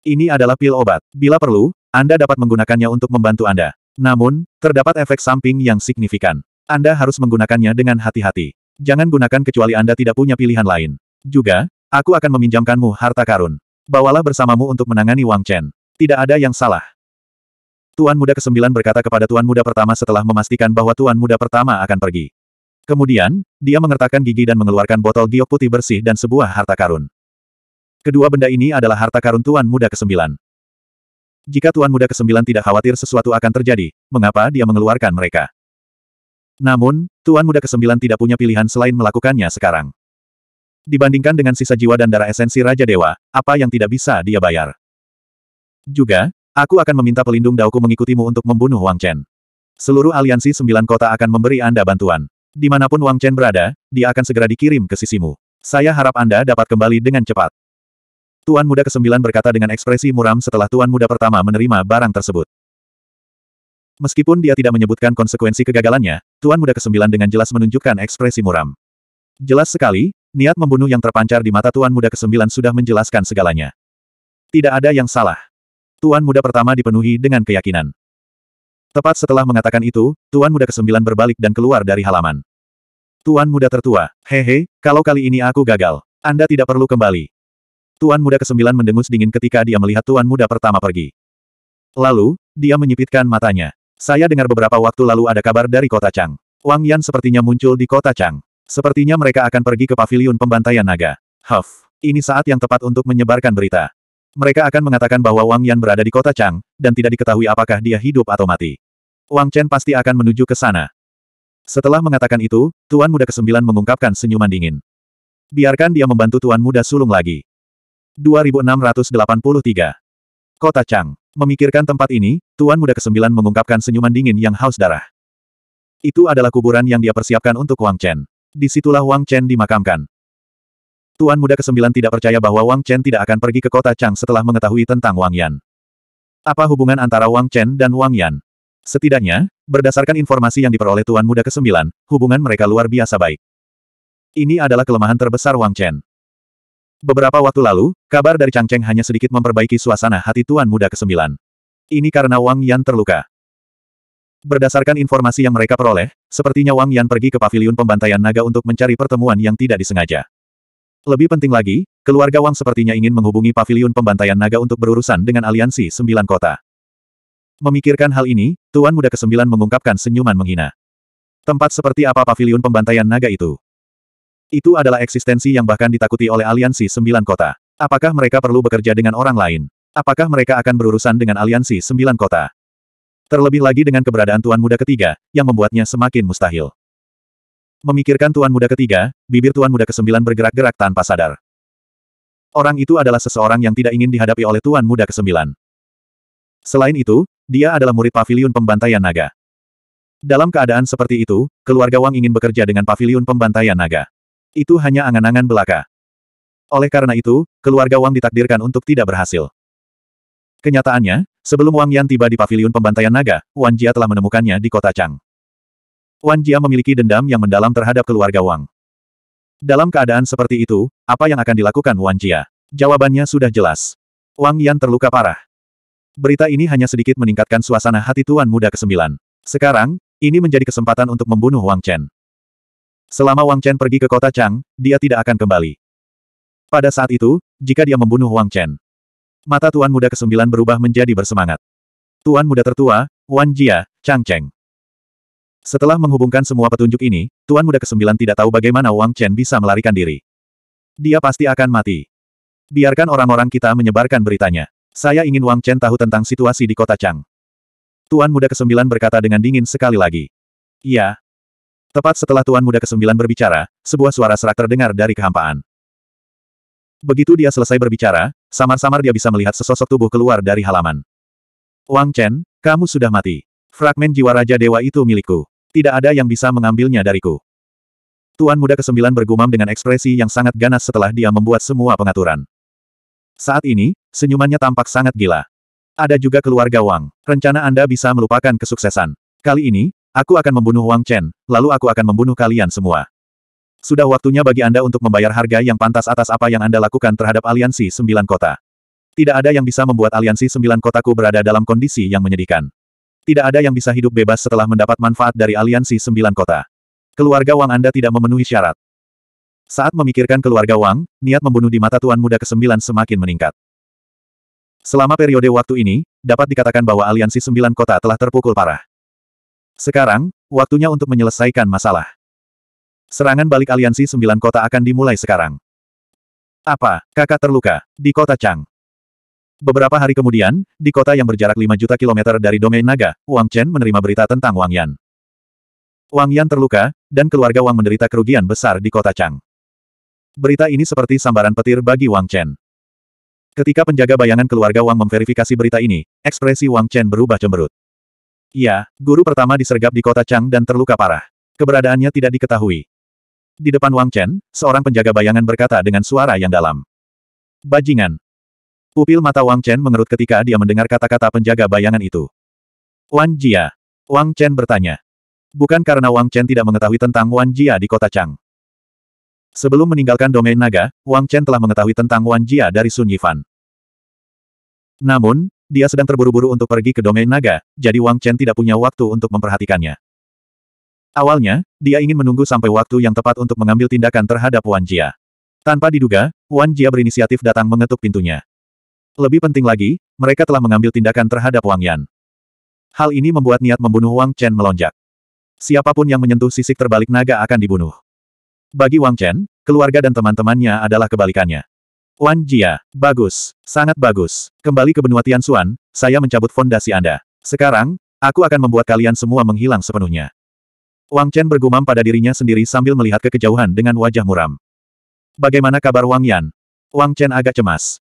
Ini adalah pil obat. Bila perlu, Anda dapat menggunakannya untuk membantu Anda. Namun, terdapat efek samping yang signifikan. Anda harus menggunakannya dengan hati-hati. Jangan gunakan kecuali Anda tidak punya pilihan lain. Juga, Aku akan meminjamkanmu harta karun. Bawalah bersamamu untuk menangani Wang Chen. Tidak ada yang salah. Tuan muda kesembilan berkata kepada tuan muda pertama setelah memastikan bahwa tuan muda pertama akan pergi. Kemudian, dia mengertakkan gigi dan mengeluarkan botol giok putih bersih dan sebuah harta karun. Kedua benda ini adalah harta karun tuan muda kesembilan. Jika tuan muda kesembilan tidak khawatir sesuatu akan terjadi, mengapa dia mengeluarkan mereka? Namun, tuan muda kesembilan tidak punya pilihan selain melakukannya sekarang. Dibandingkan dengan sisa jiwa dan darah esensi Raja Dewa, apa yang tidak bisa dia bayar? Juga, aku akan meminta pelindung dauku mengikutimu untuk membunuh Wang Chen. Seluruh aliansi sembilan kota akan memberi Anda bantuan. Dimanapun Wang Chen berada, dia akan segera dikirim ke sisimu. Saya harap Anda dapat kembali dengan cepat. Tuan Muda ke-9 berkata dengan ekspresi muram setelah Tuan Muda pertama menerima barang tersebut. Meskipun dia tidak menyebutkan konsekuensi kegagalannya, Tuan Muda ke-9 dengan jelas menunjukkan ekspresi muram. Jelas sekali, Niat membunuh yang terpancar di mata Tuan Muda Kesembilan sudah menjelaskan segalanya. Tidak ada yang salah. Tuan Muda pertama dipenuhi dengan keyakinan. Tepat setelah mengatakan itu, Tuan Muda Kesembilan berbalik dan keluar dari halaman. Tuan Muda Tertua, hehe, kalau kali ini aku gagal, Anda tidak perlu kembali. Tuan Muda Kesembilan mendengus dingin ketika dia melihat Tuan Muda pertama pergi. Lalu, dia menyipitkan matanya. Saya dengar beberapa waktu lalu ada kabar dari kota Chang. Wang Yan sepertinya muncul di kota Chang. Sepertinya mereka akan pergi ke paviliun pembantaian naga. Huff, ini saat yang tepat untuk menyebarkan berita. Mereka akan mengatakan bahwa Wang Yan berada di kota Chang, dan tidak diketahui apakah dia hidup atau mati. Wang Chen pasti akan menuju ke sana. Setelah mengatakan itu, Tuan Muda Kesembilan mengungkapkan senyuman dingin. Biarkan dia membantu Tuan Muda Sulung lagi. 2683. Kota Chang. Memikirkan tempat ini, Tuan Muda Kesembilan mengungkapkan senyuman dingin yang haus darah. Itu adalah kuburan yang dia persiapkan untuk Wang Chen. Disitulah Wang Chen dimakamkan. Tuan muda ke kesembilan tidak percaya bahwa Wang Chen tidak akan pergi ke kota Chang setelah mengetahui tentang Wang Yan. Apa hubungan antara Wang Chen dan Wang Yan? Setidaknya, berdasarkan informasi yang diperoleh Tuan Muda ke-9, hubungan mereka luar biasa baik. Ini adalah kelemahan terbesar Wang Chen. Beberapa waktu lalu, kabar dari Chang Cheng hanya sedikit memperbaiki suasana hati Tuan Muda ke-9. Ini karena Wang Yan terluka. Berdasarkan informasi yang mereka peroleh, sepertinya Wang Yan pergi ke paviliun pembantaian naga untuk mencari pertemuan yang tidak disengaja. Lebih penting lagi, keluarga Wang sepertinya ingin menghubungi paviliun pembantaian naga untuk berurusan dengan aliansi sembilan kota. Memikirkan hal ini, Tuan Muda Kesembilan mengungkapkan senyuman menghina. Tempat seperti apa paviliun pembantaian naga itu? Itu adalah eksistensi yang bahkan ditakuti oleh aliansi sembilan kota. Apakah mereka perlu bekerja dengan orang lain? Apakah mereka akan berurusan dengan aliansi sembilan kota? Terlebih lagi dengan keberadaan tuan muda ketiga, yang membuatnya semakin mustahil. Memikirkan tuan muda ketiga, bibir tuan muda kesembilan bergerak-gerak tanpa sadar. Orang itu adalah seseorang yang tidak ingin dihadapi oleh tuan muda kesembilan. Selain itu, dia adalah murid pavilion pembantaian naga. Dalam keadaan seperti itu, keluarga Wang ingin bekerja dengan pavilion pembantaian naga. Itu hanya angan-angan belaka. Oleh karena itu, keluarga Wang ditakdirkan untuk tidak berhasil. Kenyataannya, sebelum Wang Yan tiba di paviliun pembantaian naga, Wan Jia telah menemukannya di kota Chang. Wan Jia memiliki dendam yang mendalam terhadap keluarga Wang. Dalam keadaan seperti itu, apa yang akan dilakukan Wan Jia? Jawabannya sudah jelas. Wang Yan terluka parah. Berita ini hanya sedikit meningkatkan suasana hati Tuan Muda ke-9. Sekarang, ini menjadi kesempatan untuk membunuh Wang Chen. Selama Wang Chen pergi ke kota Chang, dia tidak akan kembali. Pada saat itu, jika dia membunuh Wang Chen, Mata Tuan Muda kesembilan berubah menjadi bersemangat. Tuan Muda tertua, Wan Jia, Chang Cheng. Setelah menghubungkan semua petunjuk ini, Tuan Muda kesembilan tidak tahu bagaimana Wang Chen bisa melarikan diri. Dia pasti akan mati. Biarkan orang-orang kita menyebarkan beritanya. Saya ingin Wang Chen tahu tentang situasi di kota Chang. Tuan Muda kesembilan berkata dengan dingin sekali lagi. Iya. Tepat setelah Tuan Muda kesembilan berbicara, sebuah suara serak terdengar dari kehampaan. Begitu dia selesai berbicara, Samar-samar dia bisa melihat sesosok tubuh keluar dari halaman. Wang Chen, kamu sudah mati. Fragmen jiwa Raja Dewa itu milikku. Tidak ada yang bisa mengambilnya dariku. Tuan muda kesembilan bergumam dengan ekspresi yang sangat ganas setelah dia membuat semua pengaturan. Saat ini, senyumannya tampak sangat gila. Ada juga keluarga Wang. Rencana Anda bisa melupakan kesuksesan. Kali ini, aku akan membunuh Wang Chen, lalu aku akan membunuh kalian semua. Sudah waktunya bagi Anda untuk membayar harga yang pantas atas apa yang Anda lakukan terhadap aliansi sembilan kota. Tidak ada yang bisa membuat aliansi sembilan kotaku berada dalam kondisi yang menyedihkan. Tidak ada yang bisa hidup bebas setelah mendapat manfaat dari aliansi sembilan kota. Keluarga Wang Anda tidak memenuhi syarat. Saat memikirkan keluarga Wang, niat membunuh di mata Tuan Muda ke-9 semakin meningkat. Selama periode waktu ini, dapat dikatakan bahwa aliansi sembilan kota telah terpukul parah. Sekarang, waktunya untuk menyelesaikan masalah. Serangan balik aliansi sembilan kota akan dimulai sekarang. Apa, kakak terluka, di kota Chang? Beberapa hari kemudian, di kota yang berjarak 5 juta kilometer dari domain naga, Wang Chen menerima berita tentang Wang Yan. Wang Yan terluka, dan keluarga Wang menderita kerugian besar di kota Chang. Berita ini seperti sambaran petir bagi Wang Chen. Ketika penjaga bayangan keluarga Wang memverifikasi berita ini, ekspresi Wang Chen berubah cemberut. Ya, guru pertama disergap di kota Chang dan terluka parah. Keberadaannya tidak diketahui. Di depan Wang Chen, seorang penjaga bayangan berkata dengan suara yang dalam. Bajingan. Pupil mata Wang Chen mengerut ketika dia mendengar kata-kata penjaga bayangan itu. Wan Jia. Wang Chen bertanya. Bukan karena Wang Chen tidak mengetahui tentang Wan Jia di kota Chang. Sebelum meninggalkan domain naga, Wang Chen telah mengetahui tentang Wan Jia dari Sun Yifan. Namun, dia sedang terburu-buru untuk pergi ke domain naga, jadi Wang Chen tidak punya waktu untuk memperhatikannya. Awalnya, dia ingin menunggu sampai waktu yang tepat untuk mengambil tindakan terhadap Wan Jia. Tanpa diduga, Wan Jia berinisiatif datang mengetuk pintunya. Lebih penting lagi, mereka telah mengambil tindakan terhadap Wang Yan. Hal ini membuat niat membunuh Wang Chen melonjak. Siapapun yang menyentuh sisik terbalik naga akan dibunuh. Bagi Wang Chen, keluarga dan teman-temannya adalah kebalikannya. Wan Jia, bagus, sangat bagus. Kembali ke benua Tian Xuan, saya mencabut fondasi Anda. Sekarang, aku akan membuat kalian semua menghilang sepenuhnya. Wang Chen bergumam pada dirinya sendiri sambil melihat ke kejauhan dengan wajah muram. Bagaimana kabar Wang Yan? Wang Chen agak cemas.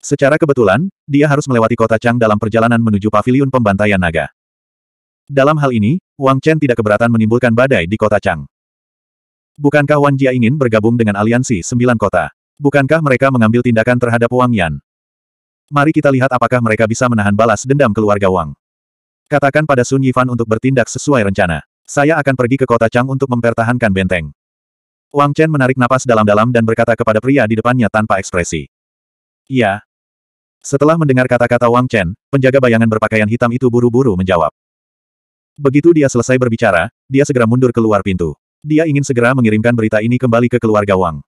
Secara kebetulan, dia harus melewati kota Chang dalam perjalanan menuju paviliun pembantaian naga. Dalam hal ini, Wang Chen tidak keberatan menimbulkan badai di kota Chang. Bukankah Wang Jia ingin bergabung dengan aliansi sembilan kota? Bukankah mereka mengambil tindakan terhadap Wang Yan? Mari kita lihat apakah mereka bisa menahan balas dendam keluarga Wang. Katakan pada Sun Yifan untuk bertindak sesuai rencana. Saya akan pergi ke kota Chang untuk mempertahankan benteng. Wang Chen menarik napas dalam-dalam dan berkata kepada pria di depannya tanpa ekspresi. Iya. Setelah mendengar kata-kata Wang Chen, penjaga bayangan berpakaian hitam itu buru-buru menjawab. Begitu dia selesai berbicara, dia segera mundur keluar pintu. Dia ingin segera mengirimkan berita ini kembali ke keluarga Wang.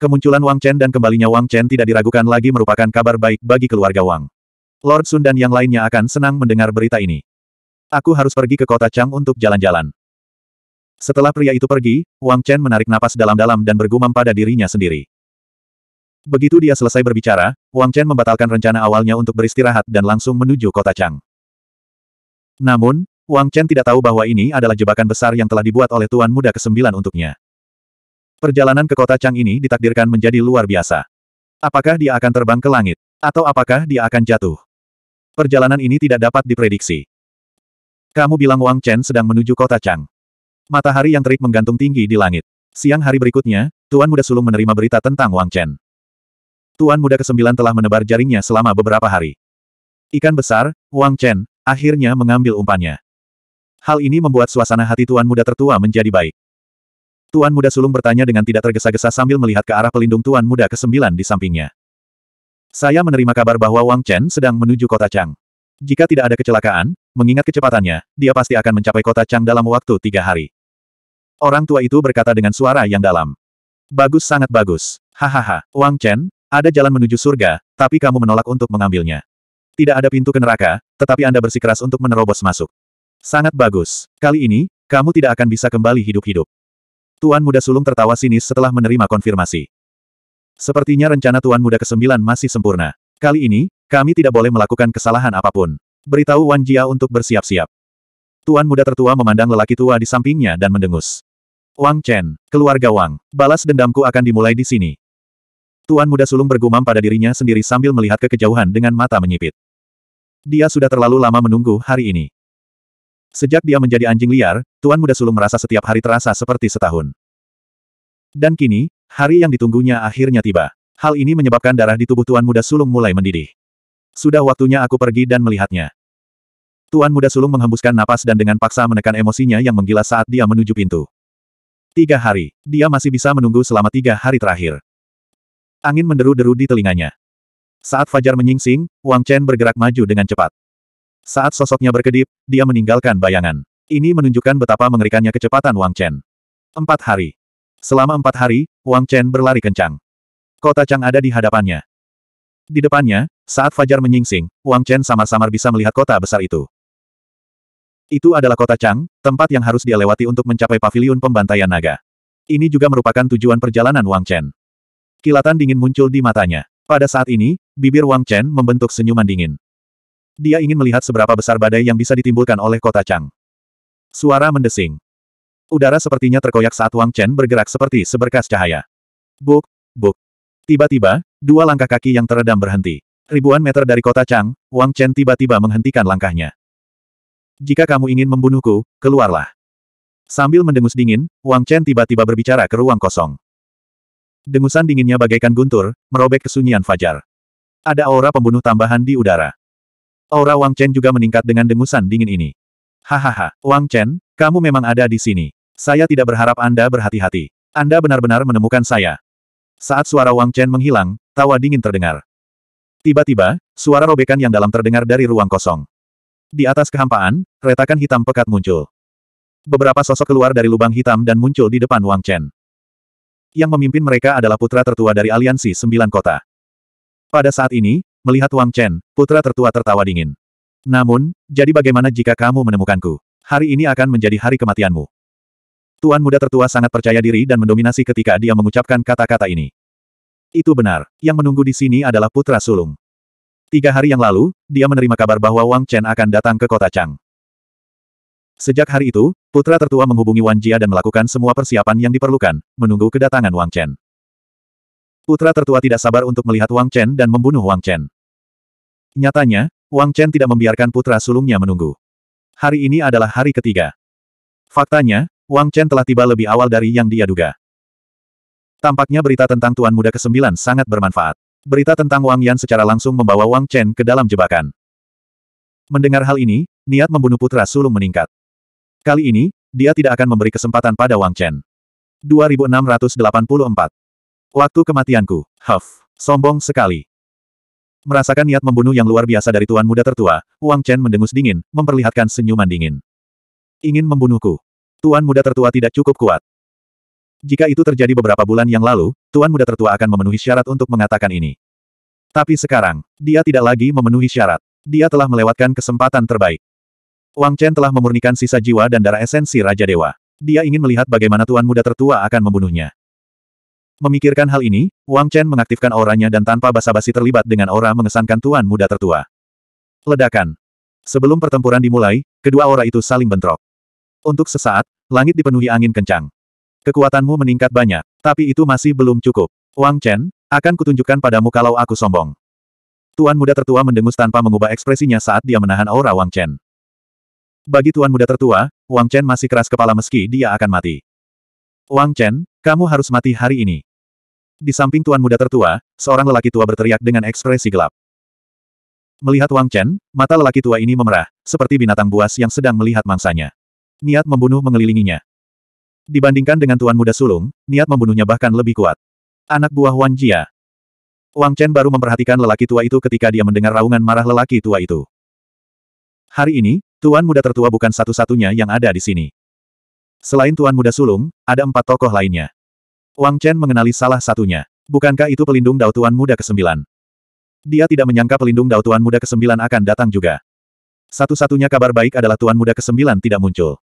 Kemunculan Wang Chen dan kembalinya Wang Chen tidak diragukan lagi merupakan kabar baik bagi keluarga Wang. Lord Sun dan yang lainnya akan senang mendengar berita ini. Aku harus pergi ke kota Chang untuk jalan-jalan. Setelah pria itu pergi, Wang Chen menarik napas dalam-dalam dan bergumam pada dirinya sendiri. Begitu dia selesai berbicara, Wang Chen membatalkan rencana awalnya untuk beristirahat dan langsung menuju kota Chang. Namun, Wang Chen tidak tahu bahwa ini adalah jebakan besar yang telah dibuat oleh Tuan Muda kesembilan untuknya. Perjalanan ke kota Chang ini ditakdirkan menjadi luar biasa. Apakah dia akan terbang ke langit? Atau apakah dia akan jatuh? Perjalanan ini tidak dapat diprediksi. Kamu bilang Wang Chen sedang menuju kota Chang. Matahari yang terik menggantung tinggi di langit. Siang hari berikutnya, Tuan Muda Sulung menerima berita tentang Wang Chen. Tuan Muda Kesembilan telah menebar jaringnya selama beberapa hari. Ikan besar, Wang Chen, akhirnya mengambil umpannya. Hal ini membuat suasana hati Tuan Muda tertua menjadi baik. Tuan Muda Sulung bertanya dengan tidak tergesa-gesa sambil melihat ke arah pelindung Tuan Muda Kesembilan di sampingnya. Saya menerima kabar bahwa Wang Chen sedang menuju kota Chang. Jika tidak ada kecelakaan, Mengingat kecepatannya, dia pasti akan mencapai kota Chang dalam waktu tiga hari. Orang tua itu berkata dengan suara yang dalam. Bagus sangat bagus. Hahaha, Wang Chen, ada jalan menuju surga, tapi kamu menolak untuk mengambilnya. Tidak ada pintu ke neraka, tetapi Anda bersikeras untuk menerobos masuk. Sangat bagus. Kali ini, kamu tidak akan bisa kembali hidup-hidup. Tuan muda sulung tertawa sinis setelah menerima konfirmasi. Sepertinya rencana Tuan muda kesembilan masih sempurna. Kali ini, kami tidak boleh melakukan kesalahan apapun. Beritahu Wan Jia untuk bersiap-siap. Tuan muda tertua memandang lelaki tua di sampingnya dan mendengus. Wang Chen, keluarga Wang, balas dendamku akan dimulai di sini. Tuan muda sulung bergumam pada dirinya sendiri sambil melihat ke kejauhan dengan mata menyipit. Dia sudah terlalu lama menunggu hari ini. Sejak dia menjadi anjing liar, Tuan muda sulung merasa setiap hari terasa seperti setahun. Dan kini, hari yang ditunggunya akhirnya tiba. Hal ini menyebabkan darah di tubuh Tuan muda sulung mulai mendidih. Sudah waktunya aku pergi dan melihatnya. Tuan muda sulung menghembuskan napas dan dengan paksa menekan emosinya yang menggila saat dia menuju pintu. Tiga hari. Dia masih bisa menunggu selama tiga hari terakhir. Angin menderu-deru di telinganya. Saat Fajar menyingsing, Wang Chen bergerak maju dengan cepat. Saat sosoknya berkedip, dia meninggalkan bayangan. Ini menunjukkan betapa mengerikannya kecepatan Wang Chen. Empat hari. Selama empat hari, Wang Chen berlari kencang. Kota Chang ada di hadapannya. Di depannya, saat Fajar menyingsing, Wang Chen samar-samar bisa melihat kota besar itu. Itu adalah kota Chang, tempat yang harus dia lewati untuk mencapai paviliun pembantaian naga. Ini juga merupakan tujuan perjalanan Wang Chen. Kilatan dingin muncul di matanya. Pada saat ini, bibir Wang Chen membentuk senyuman dingin. Dia ingin melihat seberapa besar badai yang bisa ditimbulkan oleh kota Chang. Suara mendesing. Udara sepertinya terkoyak saat Wang Chen bergerak seperti seberkas cahaya. Buk, buk. Tiba-tiba, dua langkah kaki yang teredam berhenti. Ribuan meter dari kota Chang, Wang Chen tiba-tiba menghentikan langkahnya. Jika kamu ingin membunuhku, keluarlah. Sambil mendengus dingin, Wang Chen tiba-tiba berbicara ke ruang kosong. Dengusan dinginnya bagaikan guntur, merobek kesunyian fajar. Ada aura pembunuh tambahan di udara. Aura Wang Chen juga meningkat dengan dengusan dingin ini. Hahaha, Wang Chen, kamu memang ada di sini. Saya tidak berharap Anda berhati-hati. Anda benar-benar menemukan saya. Saat suara Wang Chen menghilang, tawa dingin terdengar. Tiba-tiba, suara robekan yang dalam terdengar dari ruang kosong. Di atas kehampaan, retakan hitam pekat muncul. Beberapa sosok keluar dari lubang hitam dan muncul di depan Wang Chen. Yang memimpin mereka adalah putra tertua dari aliansi sembilan kota. Pada saat ini, melihat Wang Chen, putra tertua tertawa dingin. Namun, jadi bagaimana jika kamu menemukanku? Hari ini akan menjadi hari kematianmu. Tuan muda tertua sangat percaya diri dan mendominasi ketika dia mengucapkan kata-kata ini. Itu benar, yang menunggu di sini adalah putra sulung. Tiga hari yang lalu, dia menerima kabar bahwa Wang Chen akan datang ke kota Chang. Sejak hari itu, putra tertua menghubungi Wan Jia dan melakukan semua persiapan yang diperlukan, menunggu kedatangan Wang Chen. Putra tertua tidak sabar untuk melihat Wang Chen dan membunuh Wang Chen. Nyatanya, Wang Chen tidak membiarkan putra sulungnya menunggu. Hari ini adalah hari ketiga. Faktanya, Wang Chen telah tiba lebih awal dari yang dia duga. Tampaknya berita tentang Tuan Muda ke-9 sangat bermanfaat. Berita tentang Wang Yan secara langsung membawa Wang Chen ke dalam jebakan. Mendengar hal ini, niat membunuh putra sulung meningkat. Kali ini, dia tidak akan memberi kesempatan pada Wang Chen. 2684. Waktu kematianku, Huff, sombong sekali. Merasakan niat membunuh yang luar biasa dari tuan muda tertua, Wang Chen mendengus dingin, memperlihatkan senyuman dingin. Ingin membunuhku. Tuan muda tertua tidak cukup kuat. Jika itu terjadi beberapa bulan yang lalu, Tuan muda tertua akan memenuhi syarat untuk mengatakan ini. Tapi sekarang, dia tidak lagi memenuhi syarat. Dia telah melewatkan kesempatan terbaik. Wang Chen telah memurnikan sisa jiwa dan darah esensi Raja Dewa. Dia ingin melihat bagaimana Tuan Muda Tertua akan membunuhnya. Memikirkan hal ini, Wang Chen mengaktifkan auranya dan tanpa basa-basi terlibat dengan aura mengesankan Tuan Muda Tertua. Ledakan. Sebelum pertempuran dimulai, kedua aura itu saling bentrok. Untuk sesaat, langit dipenuhi angin kencang. Kekuatanmu meningkat banyak, tapi itu masih belum cukup. Wang Chen, akan kutunjukkan padamu kalau aku sombong. Tuan muda tertua mendengus tanpa mengubah ekspresinya saat dia menahan aura Wang Chen. Bagi tuan muda tertua, Wang Chen masih keras kepala meski dia akan mati. Wang Chen, kamu harus mati hari ini. Di samping tuan muda tertua, seorang lelaki tua berteriak dengan ekspresi gelap. Melihat Wang Chen, mata lelaki tua ini memerah, seperti binatang buas yang sedang melihat mangsanya niat membunuh mengelilinginya. Dibandingkan dengan tuan muda sulung, niat membunuhnya bahkan lebih kuat. Anak buah Wan Jia. Wang Chen baru memperhatikan lelaki tua itu ketika dia mendengar raungan marah lelaki tua itu. Hari ini, tuan muda tertua bukan satu-satunya yang ada di sini. Selain tuan muda sulung, ada empat tokoh lainnya. Wang Chen mengenali salah satunya. Bukankah itu pelindung Dao Tuan Muda ke-9? Dia tidak menyangka pelindung Dao Tuan Muda ke-9 akan datang juga. Satu-satunya kabar baik adalah Tuan Muda ke-9 tidak muncul.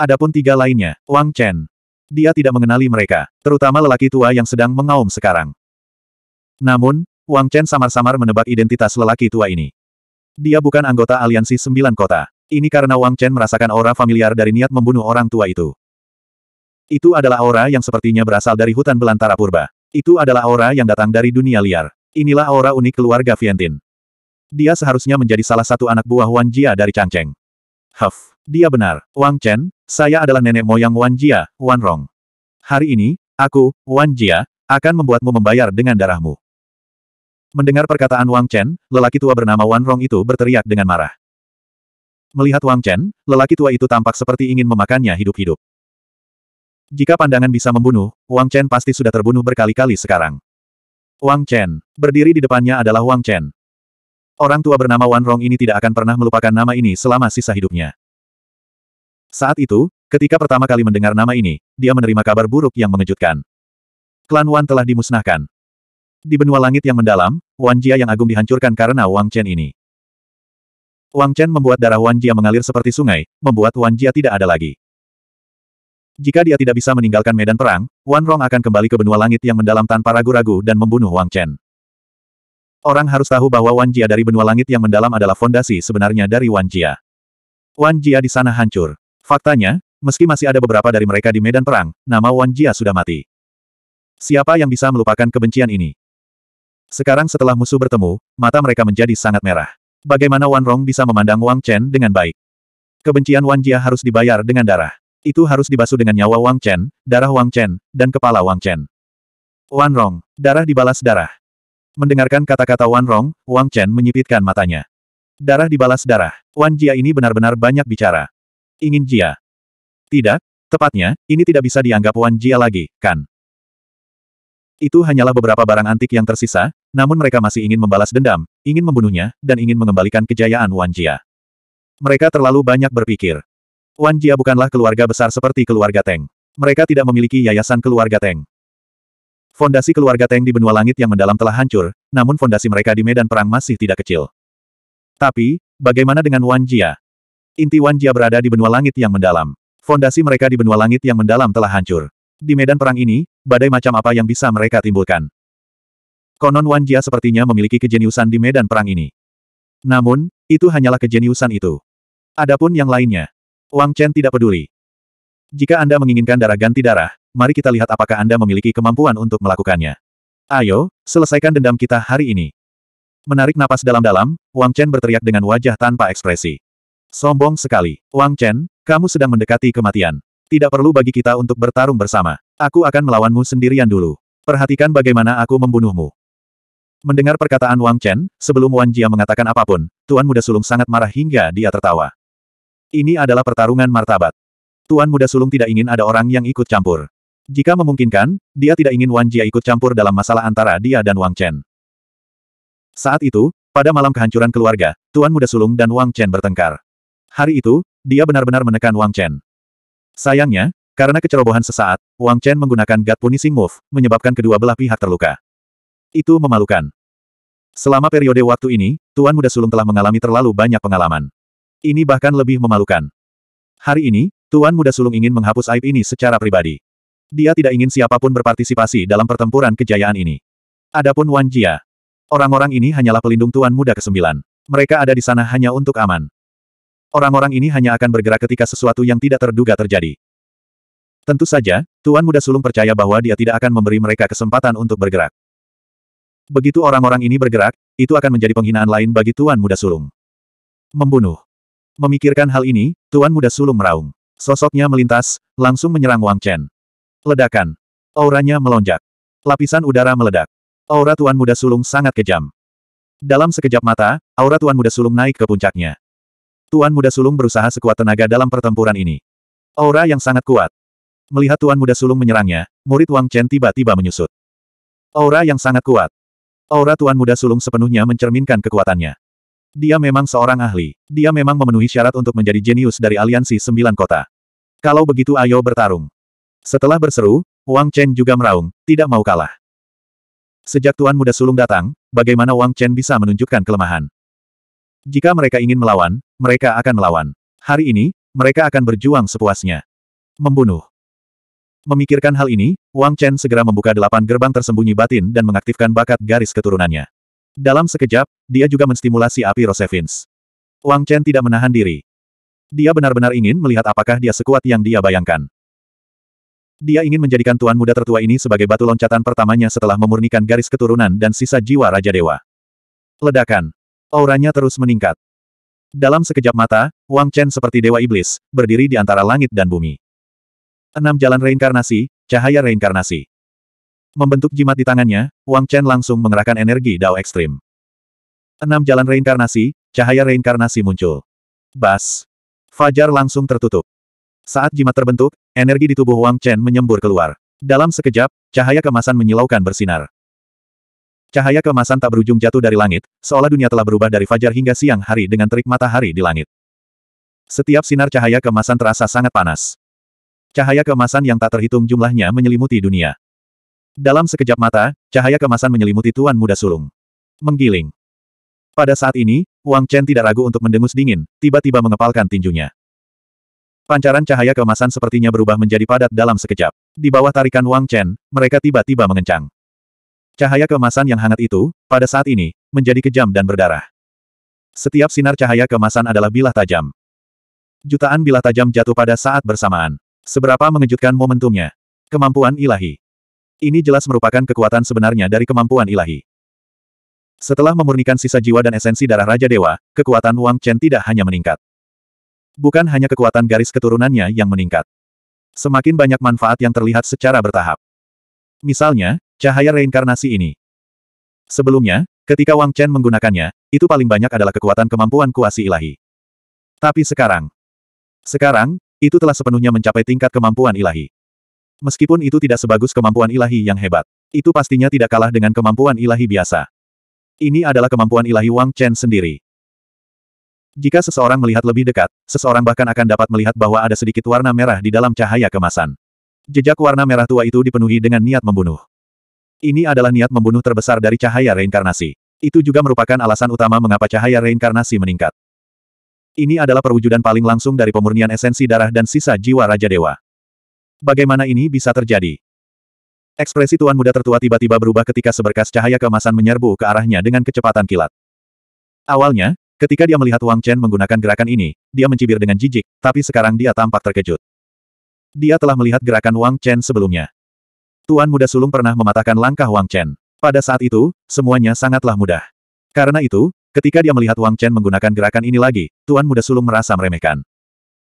Adapun tiga lainnya, Wang Chen. Dia tidak mengenali mereka, terutama lelaki tua yang sedang mengaum sekarang. Namun, Wang Chen samar-samar menebak identitas lelaki tua ini. Dia bukan anggota aliansi sembilan kota. Ini karena Wang Chen merasakan aura familiar dari niat membunuh orang tua itu. Itu adalah aura yang sepertinya berasal dari hutan belantara purba. Itu adalah aura yang datang dari dunia liar. Inilah aura unik keluarga Vientin. Dia seharusnya menjadi salah satu anak buah Wan Jia dari Changcheng. Huff, dia benar, Wang Chen, saya adalah nenek moyang Wan Jia, Wan Rong. Hari ini, aku, Wan Jia, akan membuatmu membayar dengan darahmu. Mendengar perkataan Wang Chen, lelaki tua bernama Wan Rong itu berteriak dengan marah. Melihat Wang Chen, lelaki tua itu tampak seperti ingin memakannya hidup-hidup. Jika pandangan bisa membunuh, Wang Chen pasti sudah terbunuh berkali-kali sekarang. Wang Chen. Berdiri di depannya adalah Wang Chen. Orang tua bernama Wan Rong ini tidak akan pernah melupakan nama ini selama sisa hidupnya. Saat itu, ketika pertama kali mendengar nama ini, dia menerima kabar buruk yang mengejutkan. Klan Wan telah dimusnahkan. Di benua langit yang mendalam, Wan Jia yang agung dihancurkan karena Wang Chen ini. Wang Chen membuat darah Wan Jia mengalir seperti sungai, membuat Wan Jia tidak ada lagi. Jika dia tidak bisa meninggalkan medan perang, Wan Rong akan kembali ke benua langit yang mendalam tanpa ragu-ragu dan membunuh Wang Chen. Orang harus tahu bahwa Wan Jia dari benua langit yang mendalam adalah fondasi sebenarnya dari Wan Jia. Wan Jia di sana hancur. Faktanya, meski masih ada beberapa dari mereka di medan perang, nama Wan Jia sudah mati. Siapa yang bisa melupakan kebencian ini? Sekarang setelah musuh bertemu, mata mereka menjadi sangat merah. Bagaimana Wan Rong bisa memandang Wang Chen dengan baik? Kebencian Wan Jia harus dibayar dengan darah. Itu harus dibasuh dengan nyawa Wang Chen, darah Wang Chen, dan kepala Wang Chen. Wan Rong, darah dibalas darah. Mendengarkan kata-kata Wan Rong, Wang Chen menyipitkan matanya. Darah dibalas darah. Wan Jia ini benar-benar banyak bicara. Ingin Jia. Tidak, tepatnya, ini tidak bisa dianggap Wan Jia lagi, kan? Itu hanyalah beberapa barang antik yang tersisa, namun mereka masih ingin membalas dendam, ingin membunuhnya, dan ingin mengembalikan kejayaan Wan Jia. Mereka terlalu banyak berpikir. Wan Jia bukanlah keluarga besar seperti keluarga Teng. Mereka tidak memiliki yayasan keluarga Teng. Fondasi keluarga Teng di benua langit yang mendalam telah hancur, namun fondasi mereka di medan perang masih tidak kecil. Tapi, bagaimana dengan Wan Jia? Inti Wan Jia berada di benua langit yang mendalam. Fondasi mereka di benua langit yang mendalam telah hancur. Di medan perang ini, badai macam apa yang bisa mereka timbulkan? Konon Wan Jia sepertinya memiliki kejeniusan di medan perang ini. Namun, itu hanyalah kejeniusan itu. Adapun yang lainnya, Wang Chen tidak peduli. Jika Anda menginginkan darah ganti darah, mari kita lihat apakah Anda memiliki kemampuan untuk melakukannya. Ayo, selesaikan dendam kita hari ini. Menarik napas dalam-dalam, Wang Chen berteriak dengan wajah tanpa ekspresi. Sombong sekali. Wang Chen, kamu sedang mendekati kematian. Tidak perlu bagi kita untuk bertarung bersama. Aku akan melawanmu sendirian dulu. Perhatikan bagaimana aku membunuhmu. Mendengar perkataan Wang Chen, sebelum Wan Jia mengatakan apapun, Tuan Muda Sulung sangat marah hingga dia tertawa. Ini adalah pertarungan martabat. Tuan Muda Sulung tidak ingin ada orang yang ikut campur. Jika memungkinkan, dia tidak ingin Wan Jia ikut campur dalam masalah antara dia dan Wang Chen. Saat itu, pada malam kehancuran keluarga, Tuan Muda Sulung dan Wang Chen bertengkar. Hari itu, dia benar-benar menekan Wang Chen. Sayangnya, karena kecerobohan sesaat, Wang Chen menggunakan God Punishing Move, menyebabkan kedua belah pihak terluka. Itu memalukan. Selama periode waktu ini, Tuan Muda Sulung telah mengalami terlalu banyak pengalaman. Ini bahkan lebih memalukan. Hari ini, Tuan Muda Sulung ingin menghapus aib ini secara pribadi. Dia tidak ingin siapapun berpartisipasi dalam pertempuran kejayaan ini. Adapun Wan Jia. Orang-orang ini hanyalah pelindung Tuan Muda ke-9. Mereka ada di sana hanya untuk aman. Orang-orang ini hanya akan bergerak ketika sesuatu yang tidak terduga terjadi. Tentu saja, Tuan Muda Sulung percaya bahwa dia tidak akan memberi mereka kesempatan untuk bergerak. Begitu orang-orang ini bergerak, itu akan menjadi penghinaan lain bagi Tuan Muda Sulung. Membunuh. Memikirkan hal ini, Tuan Muda Sulung meraung. Sosoknya melintas, langsung menyerang Wang Chen. Ledakan. Auranya melonjak. Lapisan udara meledak. Aura Tuan Muda Sulung sangat kejam. Dalam sekejap mata, aura Tuan Muda Sulung naik ke puncaknya. Tuan Muda Sulung berusaha sekuat tenaga dalam pertempuran ini. Aura yang sangat kuat. Melihat Tuan Muda Sulung menyerangnya, murid Wang Chen tiba-tiba menyusut. Aura yang sangat kuat. Aura Tuan Muda Sulung sepenuhnya mencerminkan kekuatannya. Dia memang seorang ahli. Dia memang memenuhi syarat untuk menjadi jenius dari aliansi sembilan kota. Kalau begitu ayo bertarung. Setelah berseru, Wang Chen juga meraung, tidak mau kalah. Sejak Tuan Muda Sulung datang, bagaimana Wang Chen bisa menunjukkan kelemahan? Jika mereka ingin melawan, mereka akan melawan. Hari ini, mereka akan berjuang sepuasnya. Membunuh. Memikirkan hal ini, Wang Chen segera membuka delapan gerbang tersembunyi batin dan mengaktifkan bakat garis keturunannya. Dalam sekejap, dia juga menstimulasi api Rosevins. Wang Chen tidak menahan diri. Dia benar-benar ingin melihat apakah dia sekuat yang dia bayangkan. Dia ingin menjadikan tuan muda tertua ini sebagai batu loncatan pertamanya setelah memurnikan garis keturunan dan sisa jiwa Raja Dewa. Ledakan. Auranya terus meningkat. Dalam sekejap mata, Wang Chen seperti Dewa Iblis, berdiri di antara langit dan bumi. Enam jalan reinkarnasi, cahaya reinkarnasi. Membentuk jimat di tangannya, Wang Chen langsung mengerahkan energi Dao Ekstrim. Enam jalan reinkarnasi, cahaya reinkarnasi muncul. Bas. Fajar langsung tertutup. Saat jimat terbentuk, energi di tubuh Wang Chen menyembur keluar. Dalam sekejap, cahaya kemasan menyilaukan bersinar. Cahaya kemasan tak berujung jatuh dari langit, seolah dunia telah berubah dari fajar hingga siang hari dengan terik matahari di langit. Setiap sinar cahaya kemasan terasa sangat panas. Cahaya kemasan yang tak terhitung jumlahnya menyelimuti dunia. Dalam sekejap mata, cahaya kemasan menyelimuti tuan muda sulung. Menggiling. Pada saat ini, Wang Chen tidak ragu untuk mendengus dingin, tiba-tiba mengepalkan tinjunya. Pancaran cahaya kemasan sepertinya berubah menjadi padat dalam sekejap. Di bawah tarikan Wang Chen, mereka tiba-tiba mengencang. Cahaya kemasan yang hangat itu, pada saat ini, menjadi kejam dan berdarah. Setiap sinar cahaya kemasan adalah bilah tajam. Jutaan bilah tajam jatuh pada saat bersamaan. Seberapa mengejutkan momentumnya. Kemampuan ilahi. Ini jelas merupakan kekuatan sebenarnya dari kemampuan ilahi. Setelah memurnikan sisa jiwa dan esensi darah Raja Dewa, kekuatan Wang Chen tidak hanya meningkat. Bukan hanya kekuatan garis keturunannya yang meningkat. Semakin banyak manfaat yang terlihat secara bertahap. Misalnya, cahaya reinkarnasi ini. Sebelumnya, ketika Wang Chen menggunakannya, itu paling banyak adalah kekuatan kemampuan kuasi ilahi. Tapi sekarang, sekarang, itu telah sepenuhnya mencapai tingkat kemampuan ilahi. Meskipun itu tidak sebagus kemampuan ilahi yang hebat, itu pastinya tidak kalah dengan kemampuan ilahi biasa. Ini adalah kemampuan ilahi Wang Chen sendiri. Jika seseorang melihat lebih dekat, seseorang bahkan akan dapat melihat bahwa ada sedikit warna merah di dalam cahaya kemasan. Jejak warna merah tua itu dipenuhi dengan niat membunuh. Ini adalah niat membunuh terbesar dari cahaya reinkarnasi. Itu juga merupakan alasan utama mengapa cahaya reinkarnasi meningkat. Ini adalah perwujudan paling langsung dari pemurnian esensi darah dan sisa jiwa Raja Dewa. Bagaimana ini bisa terjadi? Ekspresi Tuan Muda tertua tiba-tiba berubah ketika seberkas cahaya kemasan menyerbu ke arahnya dengan kecepatan kilat. Awalnya, Ketika dia melihat Wang Chen menggunakan gerakan ini, dia mencibir dengan jijik, tapi sekarang dia tampak terkejut. Dia telah melihat gerakan Wang Chen sebelumnya. Tuan muda sulung pernah mematahkan langkah Wang Chen. Pada saat itu, semuanya sangatlah mudah. Karena itu, ketika dia melihat Wang Chen menggunakan gerakan ini lagi, Tuan muda sulung merasa meremehkan.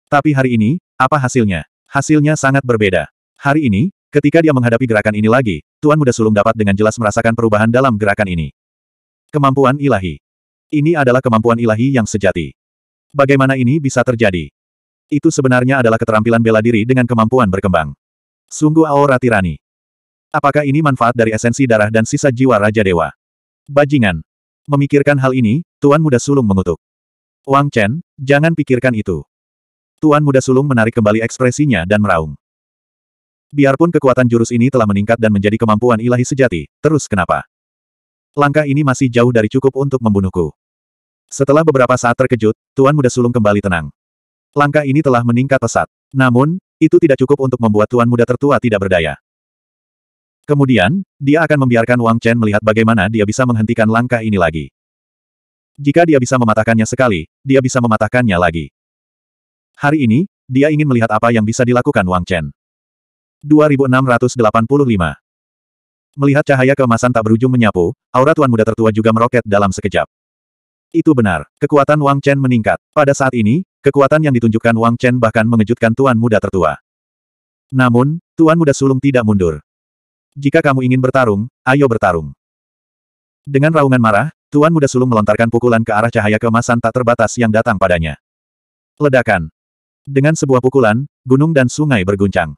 Tapi hari ini, apa hasilnya? Hasilnya sangat berbeda. Hari ini, ketika dia menghadapi gerakan ini lagi, Tuan muda sulung dapat dengan jelas merasakan perubahan dalam gerakan ini. Kemampuan ilahi. Ini adalah kemampuan ilahi yang sejati. Bagaimana ini bisa terjadi? Itu sebenarnya adalah keterampilan bela diri dengan kemampuan berkembang. Sungguh aura tirani. Apakah ini manfaat dari esensi darah dan sisa jiwa Raja Dewa? Bajingan. Memikirkan hal ini, Tuan Muda Sulung mengutuk. Wang Chen, jangan pikirkan itu. Tuan Muda Sulung menarik kembali ekspresinya dan meraung. Biarpun kekuatan jurus ini telah meningkat dan menjadi kemampuan ilahi sejati, terus kenapa? Langkah ini masih jauh dari cukup untuk membunuhku. Setelah beberapa saat terkejut, Tuan Muda Sulung kembali tenang. Langkah ini telah meningkat pesat. Namun, itu tidak cukup untuk membuat Tuan Muda Tertua tidak berdaya. Kemudian, dia akan membiarkan Wang Chen melihat bagaimana dia bisa menghentikan langkah ini lagi. Jika dia bisa mematahkannya sekali, dia bisa mematahkannya lagi. Hari ini, dia ingin melihat apa yang bisa dilakukan Wang Chen. 2685 Melihat cahaya keemasan tak berujung menyapu, aura Tuan Muda Tertua juga meroket dalam sekejap. Itu benar, kekuatan Wang Chen meningkat. Pada saat ini, kekuatan yang ditunjukkan Wang Chen bahkan mengejutkan tuan muda tertua. Namun, tuan muda sulung tidak mundur. Jika kamu ingin bertarung, ayo bertarung. Dengan raungan marah, tuan muda sulung melontarkan pukulan ke arah cahaya kemasan tak terbatas yang datang padanya. Ledakan. Dengan sebuah pukulan, gunung dan sungai berguncang.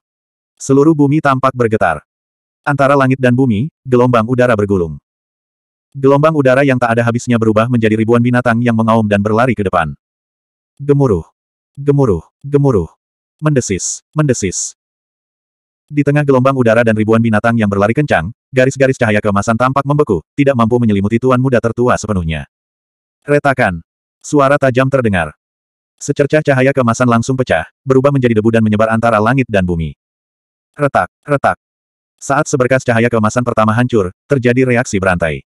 Seluruh bumi tampak bergetar. Antara langit dan bumi, gelombang udara bergulung. Gelombang udara yang tak ada habisnya berubah menjadi ribuan binatang yang mengaum dan berlari ke depan. Gemuruh. Gemuruh. Gemuruh. Mendesis. Mendesis. Di tengah gelombang udara dan ribuan binatang yang berlari kencang, garis-garis cahaya kemasan tampak membeku, tidak mampu menyelimuti tuan muda tertua sepenuhnya. Retakan. Suara tajam terdengar. Secercah cahaya kemasan langsung pecah, berubah menjadi debu dan menyebar antara langit dan bumi. Retak, retak. Saat seberkas cahaya kemasan pertama hancur, terjadi reaksi berantai.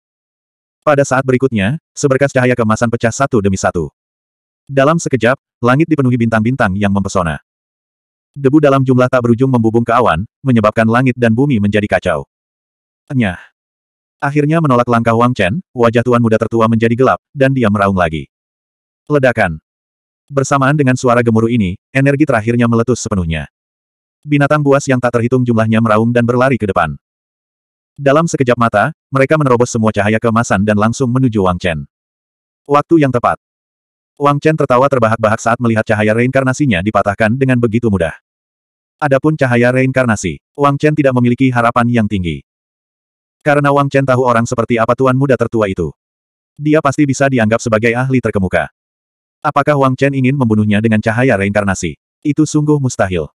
Pada saat berikutnya, seberkas cahaya kemasan pecah satu demi satu. Dalam sekejap, langit dipenuhi bintang-bintang yang mempesona. Debu dalam jumlah tak berujung membubung ke awan, menyebabkan langit dan bumi menjadi kacau. Nyah. Akhirnya menolak langkah Wang Chen, wajah tuan muda tertua menjadi gelap, dan dia meraung lagi. Ledakan. Bersamaan dengan suara gemuruh ini, energi terakhirnya meletus sepenuhnya. Binatang buas yang tak terhitung jumlahnya meraung dan berlari ke depan. Dalam sekejap mata, mereka menerobos semua cahaya kemasan dan langsung menuju Wang Chen. Waktu yang tepat. Wang Chen tertawa terbahak-bahak saat melihat cahaya reinkarnasinya dipatahkan dengan begitu mudah. Adapun cahaya reinkarnasi, Wang Chen tidak memiliki harapan yang tinggi. Karena Wang Chen tahu orang seperti apa tuan muda tertua itu. Dia pasti bisa dianggap sebagai ahli terkemuka. Apakah Wang Chen ingin membunuhnya dengan cahaya reinkarnasi? Itu sungguh mustahil.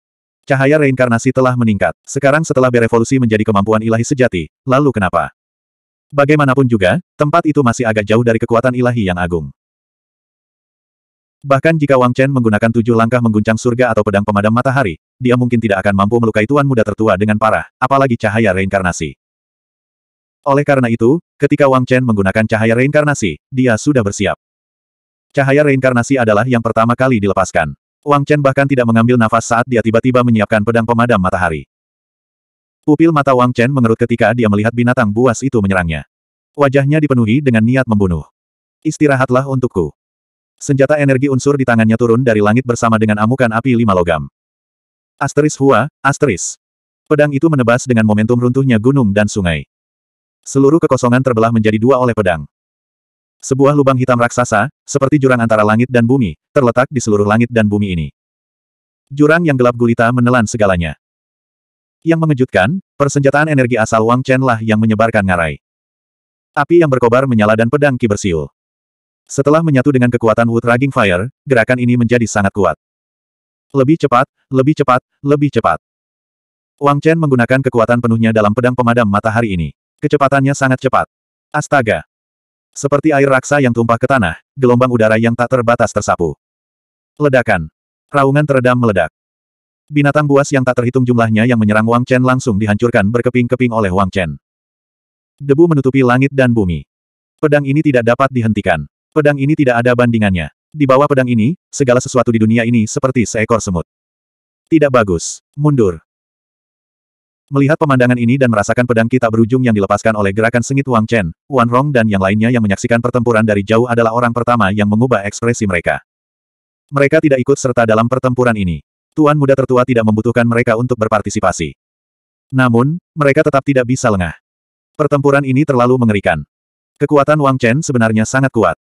Cahaya reinkarnasi telah meningkat. Sekarang setelah berevolusi menjadi kemampuan ilahi sejati, lalu kenapa? Bagaimanapun juga, tempat itu masih agak jauh dari kekuatan ilahi yang agung. Bahkan jika Wang Chen menggunakan tujuh langkah mengguncang surga atau pedang pemadam matahari, dia mungkin tidak akan mampu melukai tuan muda tertua dengan parah, apalagi cahaya reinkarnasi. Oleh karena itu, ketika Wang Chen menggunakan cahaya reinkarnasi, dia sudah bersiap. Cahaya reinkarnasi adalah yang pertama kali dilepaskan. Wang Chen bahkan tidak mengambil nafas saat dia tiba-tiba menyiapkan pedang pemadam matahari. Pupil mata Wang Chen mengerut ketika dia melihat binatang buas itu menyerangnya. Wajahnya dipenuhi dengan niat membunuh. Istirahatlah untukku. Senjata energi unsur di tangannya turun dari langit bersama dengan amukan api lima logam. Asteris Hua, asteris. Pedang itu menebas dengan momentum runtuhnya gunung dan sungai. Seluruh kekosongan terbelah menjadi dua oleh pedang. Sebuah lubang hitam raksasa, seperti jurang antara langit dan bumi, terletak di seluruh langit dan bumi ini. Jurang yang gelap gulita menelan segalanya. Yang mengejutkan, persenjataan energi asal Wang Chen lah yang menyebarkan ngarai. Api yang berkobar menyala dan pedang ki bersiul. Setelah menyatu dengan kekuatan Wood Raging Fire, gerakan ini menjadi sangat kuat. Lebih cepat, lebih cepat, lebih cepat. Wang Chen menggunakan kekuatan penuhnya dalam pedang pemadam matahari ini. Kecepatannya sangat cepat. Astaga! Seperti air raksa yang tumpah ke tanah, gelombang udara yang tak terbatas tersapu. Ledakan. Raungan teredam meledak. Binatang buas yang tak terhitung jumlahnya yang menyerang Wang Chen langsung dihancurkan berkeping-keping oleh Wang Chen. Debu menutupi langit dan bumi. Pedang ini tidak dapat dihentikan. Pedang ini tidak ada bandingannya. Di bawah pedang ini, segala sesuatu di dunia ini seperti seekor semut. Tidak bagus. Mundur. Melihat pemandangan ini dan merasakan pedang kita berujung yang dilepaskan oleh gerakan sengit Wang Chen, Wan Rong dan yang lainnya yang menyaksikan pertempuran dari jauh adalah orang pertama yang mengubah ekspresi mereka. Mereka tidak ikut serta dalam pertempuran ini. Tuan muda tertua tidak membutuhkan mereka untuk berpartisipasi. Namun, mereka tetap tidak bisa lengah. Pertempuran ini terlalu mengerikan. Kekuatan Wang Chen sebenarnya sangat kuat.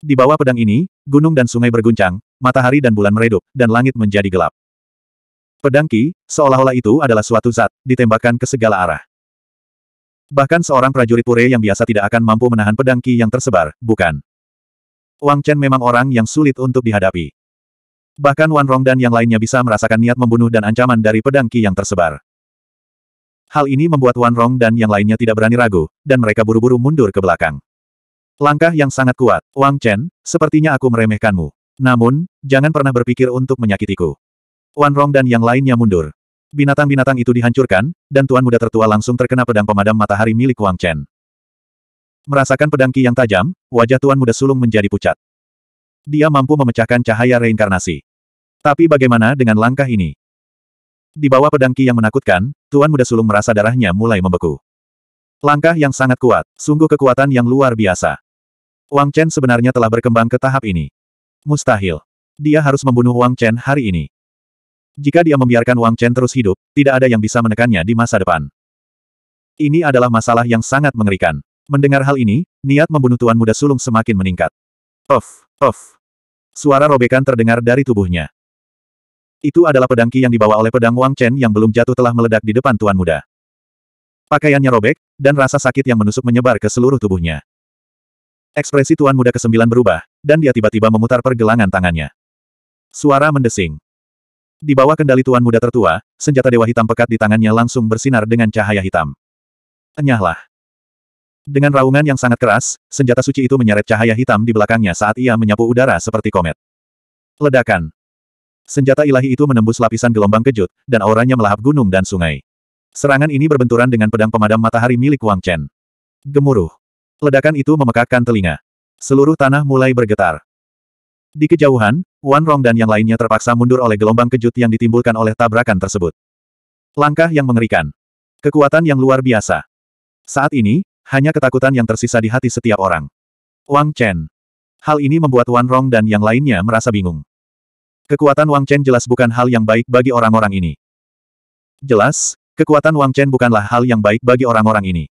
Di bawah pedang ini, gunung dan sungai berguncang, matahari dan bulan meredup, dan langit menjadi gelap. Pedang Ki, seolah-olah itu adalah suatu zat, ditembakkan ke segala arah. Bahkan seorang prajurit pure yang biasa tidak akan mampu menahan pedang Ki yang tersebar, bukan? Wang Chen memang orang yang sulit untuk dihadapi. Bahkan Wan Rong dan yang lainnya bisa merasakan niat membunuh dan ancaman dari pedang Ki yang tersebar. Hal ini membuat Wan Rong dan yang lainnya tidak berani ragu, dan mereka buru-buru mundur ke belakang. Langkah yang sangat kuat, Wang Chen, sepertinya aku meremehkanmu. Namun, jangan pernah berpikir untuk menyakitiku. Wan Rong dan yang lainnya mundur. Binatang-binatang itu dihancurkan, dan Tuan Muda Tertua langsung terkena pedang pemadam matahari milik Wang Chen. Merasakan pedang Ki yang tajam, wajah Tuan Muda Sulung menjadi pucat. Dia mampu memecahkan cahaya reinkarnasi. Tapi bagaimana dengan langkah ini? Di bawah pedang Ki yang menakutkan, Tuan Muda Sulung merasa darahnya mulai membeku. Langkah yang sangat kuat, sungguh kekuatan yang luar biasa. Wang Chen sebenarnya telah berkembang ke tahap ini. Mustahil. Dia harus membunuh Wang Chen hari ini. Jika dia membiarkan Wang Chen terus hidup, tidak ada yang bisa menekannya di masa depan. Ini adalah masalah yang sangat mengerikan. Mendengar hal ini, niat membunuh Tuan Muda Sulung semakin meningkat. Of, of. Suara robekan terdengar dari tubuhnya. Itu adalah pedangki yang dibawa oleh pedang Wang Chen yang belum jatuh telah meledak di depan Tuan Muda. Pakaiannya robek, dan rasa sakit yang menusuk menyebar ke seluruh tubuhnya. Ekspresi Tuan Muda ke-9 berubah, dan dia tiba-tiba memutar pergelangan tangannya. Suara mendesing. Di bawah kendali tuan muda tertua, senjata dewa hitam pekat di tangannya langsung bersinar dengan cahaya hitam. Enyahlah. Dengan raungan yang sangat keras, senjata suci itu menyeret cahaya hitam di belakangnya saat ia menyapu udara seperti komet. Ledakan. Senjata ilahi itu menembus lapisan gelombang kejut, dan auranya melahap gunung dan sungai. Serangan ini berbenturan dengan pedang pemadam matahari milik Wang Chen. Gemuruh. Ledakan itu memekakkan telinga. Seluruh tanah mulai bergetar. Di kejauhan, Wan Rong dan yang lainnya terpaksa mundur oleh gelombang kejut yang ditimbulkan oleh tabrakan tersebut. Langkah yang mengerikan. Kekuatan yang luar biasa. Saat ini, hanya ketakutan yang tersisa di hati setiap orang. Wang Chen. Hal ini membuat Wan Rong dan yang lainnya merasa bingung. Kekuatan Wang Chen jelas bukan hal yang baik bagi orang-orang ini. Jelas, kekuatan Wang Chen bukanlah hal yang baik bagi orang-orang ini.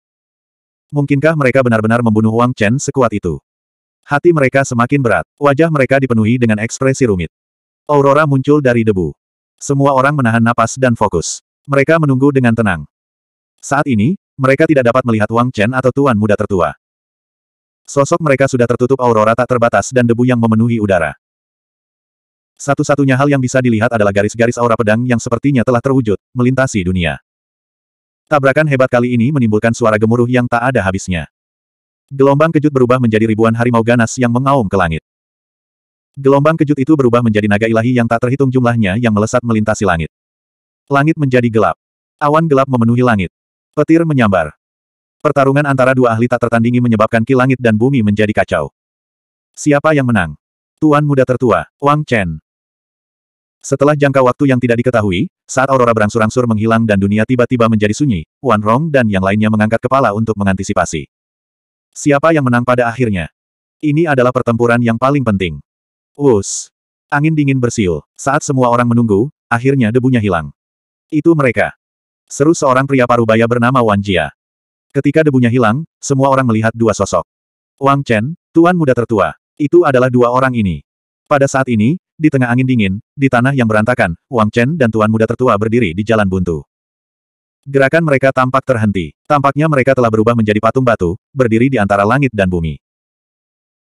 Mungkinkah mereka benar-benar membunuh Wang Chen sekuat itu? Hati mereka semakin berat, wajah mereka dipenuhi dengan ekspresi rumit. Aurora muncul dari debu. Semua orang menahan napas dan fokus. Mereka menunggu dengan tenang. Saat ini, mereka tidak dapat melihat Wang Chen atau Tuan Muda Tertua. Sosok mereka sudah tertutup aurora tak terbatas dan debu yang memenuhi udara. Satu-satunya hal yang bisa dilihat adalah garis-garis aura pedang yang sepertinya telah terwujud, melintasi dunia. Tabrakan hebat kali ini menimbulkan suara gemuruh yang tak ada habisnya. Gelombang kejut berubah menjadi ribuan harimau ganas yang mengaum ke langit. Gelombang kejut itu berubah menjadi naga ilahi yang tak terhitung jumlahnya yang melesat melintasi langit. Langit menjadi gelap. Awan gelap memenuhi langit. Petir menyambar. Pertarungan antara dua ahli tak tertandingi menyebabkan ki langit dan bumi menjadi kacau. Siapa yang menang? Tuan muda tertua, Wang Chen. Setelah jangka waktu yang tidak diketahui, saat aurora berangsur-angsur menghilang dan dunia tiba-tiba menjadi sunyi, Wan Rong dan yang lainnya mengangkat kepala untuk mengantisipasi. Siapa yang menang pada akhirnya? Ini adalah pertempuran yang paling penting. Us, Angin dingin bersiul. Saat semua orang menunggu, akhirnya debunya hilang. Itu mereka. Seru seorang pria parubaya bernama Wan Jia. Ketika debunya hilang, semua orang melihat dua sosok. Wang Chen, tuan muda tertua. Itu adalah dua orang ini. Pada saat ini, di tengah angin dingin, di tanah yang berantakan, Wang Chen dan tuan muda tertua berdiri di jalan buntu. Gerakan mereka tampak terhenti. Tampaknya mereka telah berubah menjadi patung batu, berdiri di antara langit dan bumi.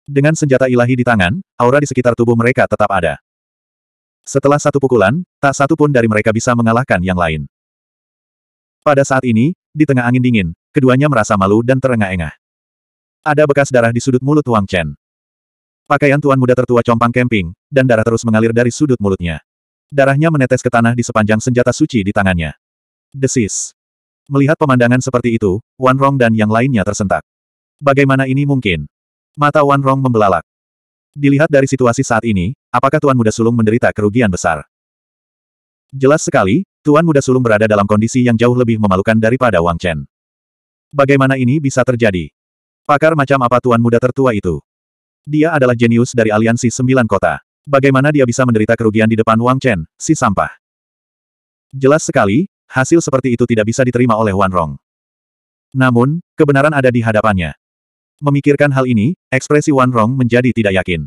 Dengan senjata ilahi di tangan, aura di sekitar tubuh mereka tetap ada. Setelah satu pukulan, tak satu pun dari mereka bisa mengalahkan yang lain. Pada saat ini, di tengah angin dingin, keduanya merasa malu dan terengah-engah. Ada bekas darah di sudut mulut Wang Chen. Pakaian tuan muda tertua compang kemping, dan darah terus mengalir dari sudut mulutnya. Darahnya menetes ke tanah di sepanjang senjata suci di tangannya. Desis. Melihat pemandangan seperti itu, Wan Rong dan yang lainnya tersentak. Bagaimana ini mungkin? Mata Wan Rong membelalak. Dilihat dari situasi saat ini, apakah Tuan Muda Sulung menderita kerugian besar? Jelas sekali, Tuan Muda Sulung berada dalam kondisi yang jauh lebih memalukan daripada Wang Chen. Bagaimana ini bisa terjadi? Pakar macam apa Tuan Muda tertua itu? Dia adalah jenius dari aliansi sembilan kota. Bagaimana dia bisa menderita kerugian di depan Wang Chen, si sampah? Jelas sekali, hasil seperti itu tidak bisa diterima oleh Wan Rong. Namun, kebenaran ada di hadapannya. Memikirkan hal ini, ekspresi Wan Rong menjadi tidak yakin.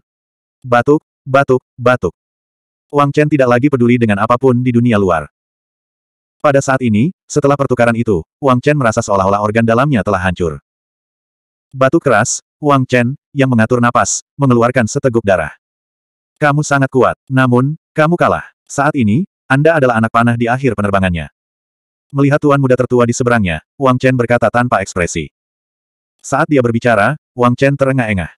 Batuk, batuk, batuk. Wang Chen tidak lagi peduli dengan apapun di dunia luar. Pada saat ini, setelah pertukaran itu, Wang Chen merasa seolah-olah organ dalamnya telah hancur. Batuk keras, Wang Chen, yang mengatur napas, mengeluarkan seteguk darah. Kamu sangat kuat, namun, kamu kalah. Saat ini, Anda adalah anak panah di akhir penerbangannya. Melihat tuan muda tertua di seberangnya, Wang Chen berkata tanpa ekspresi. Saat dia berbicara, Wang Chen terengah-engah.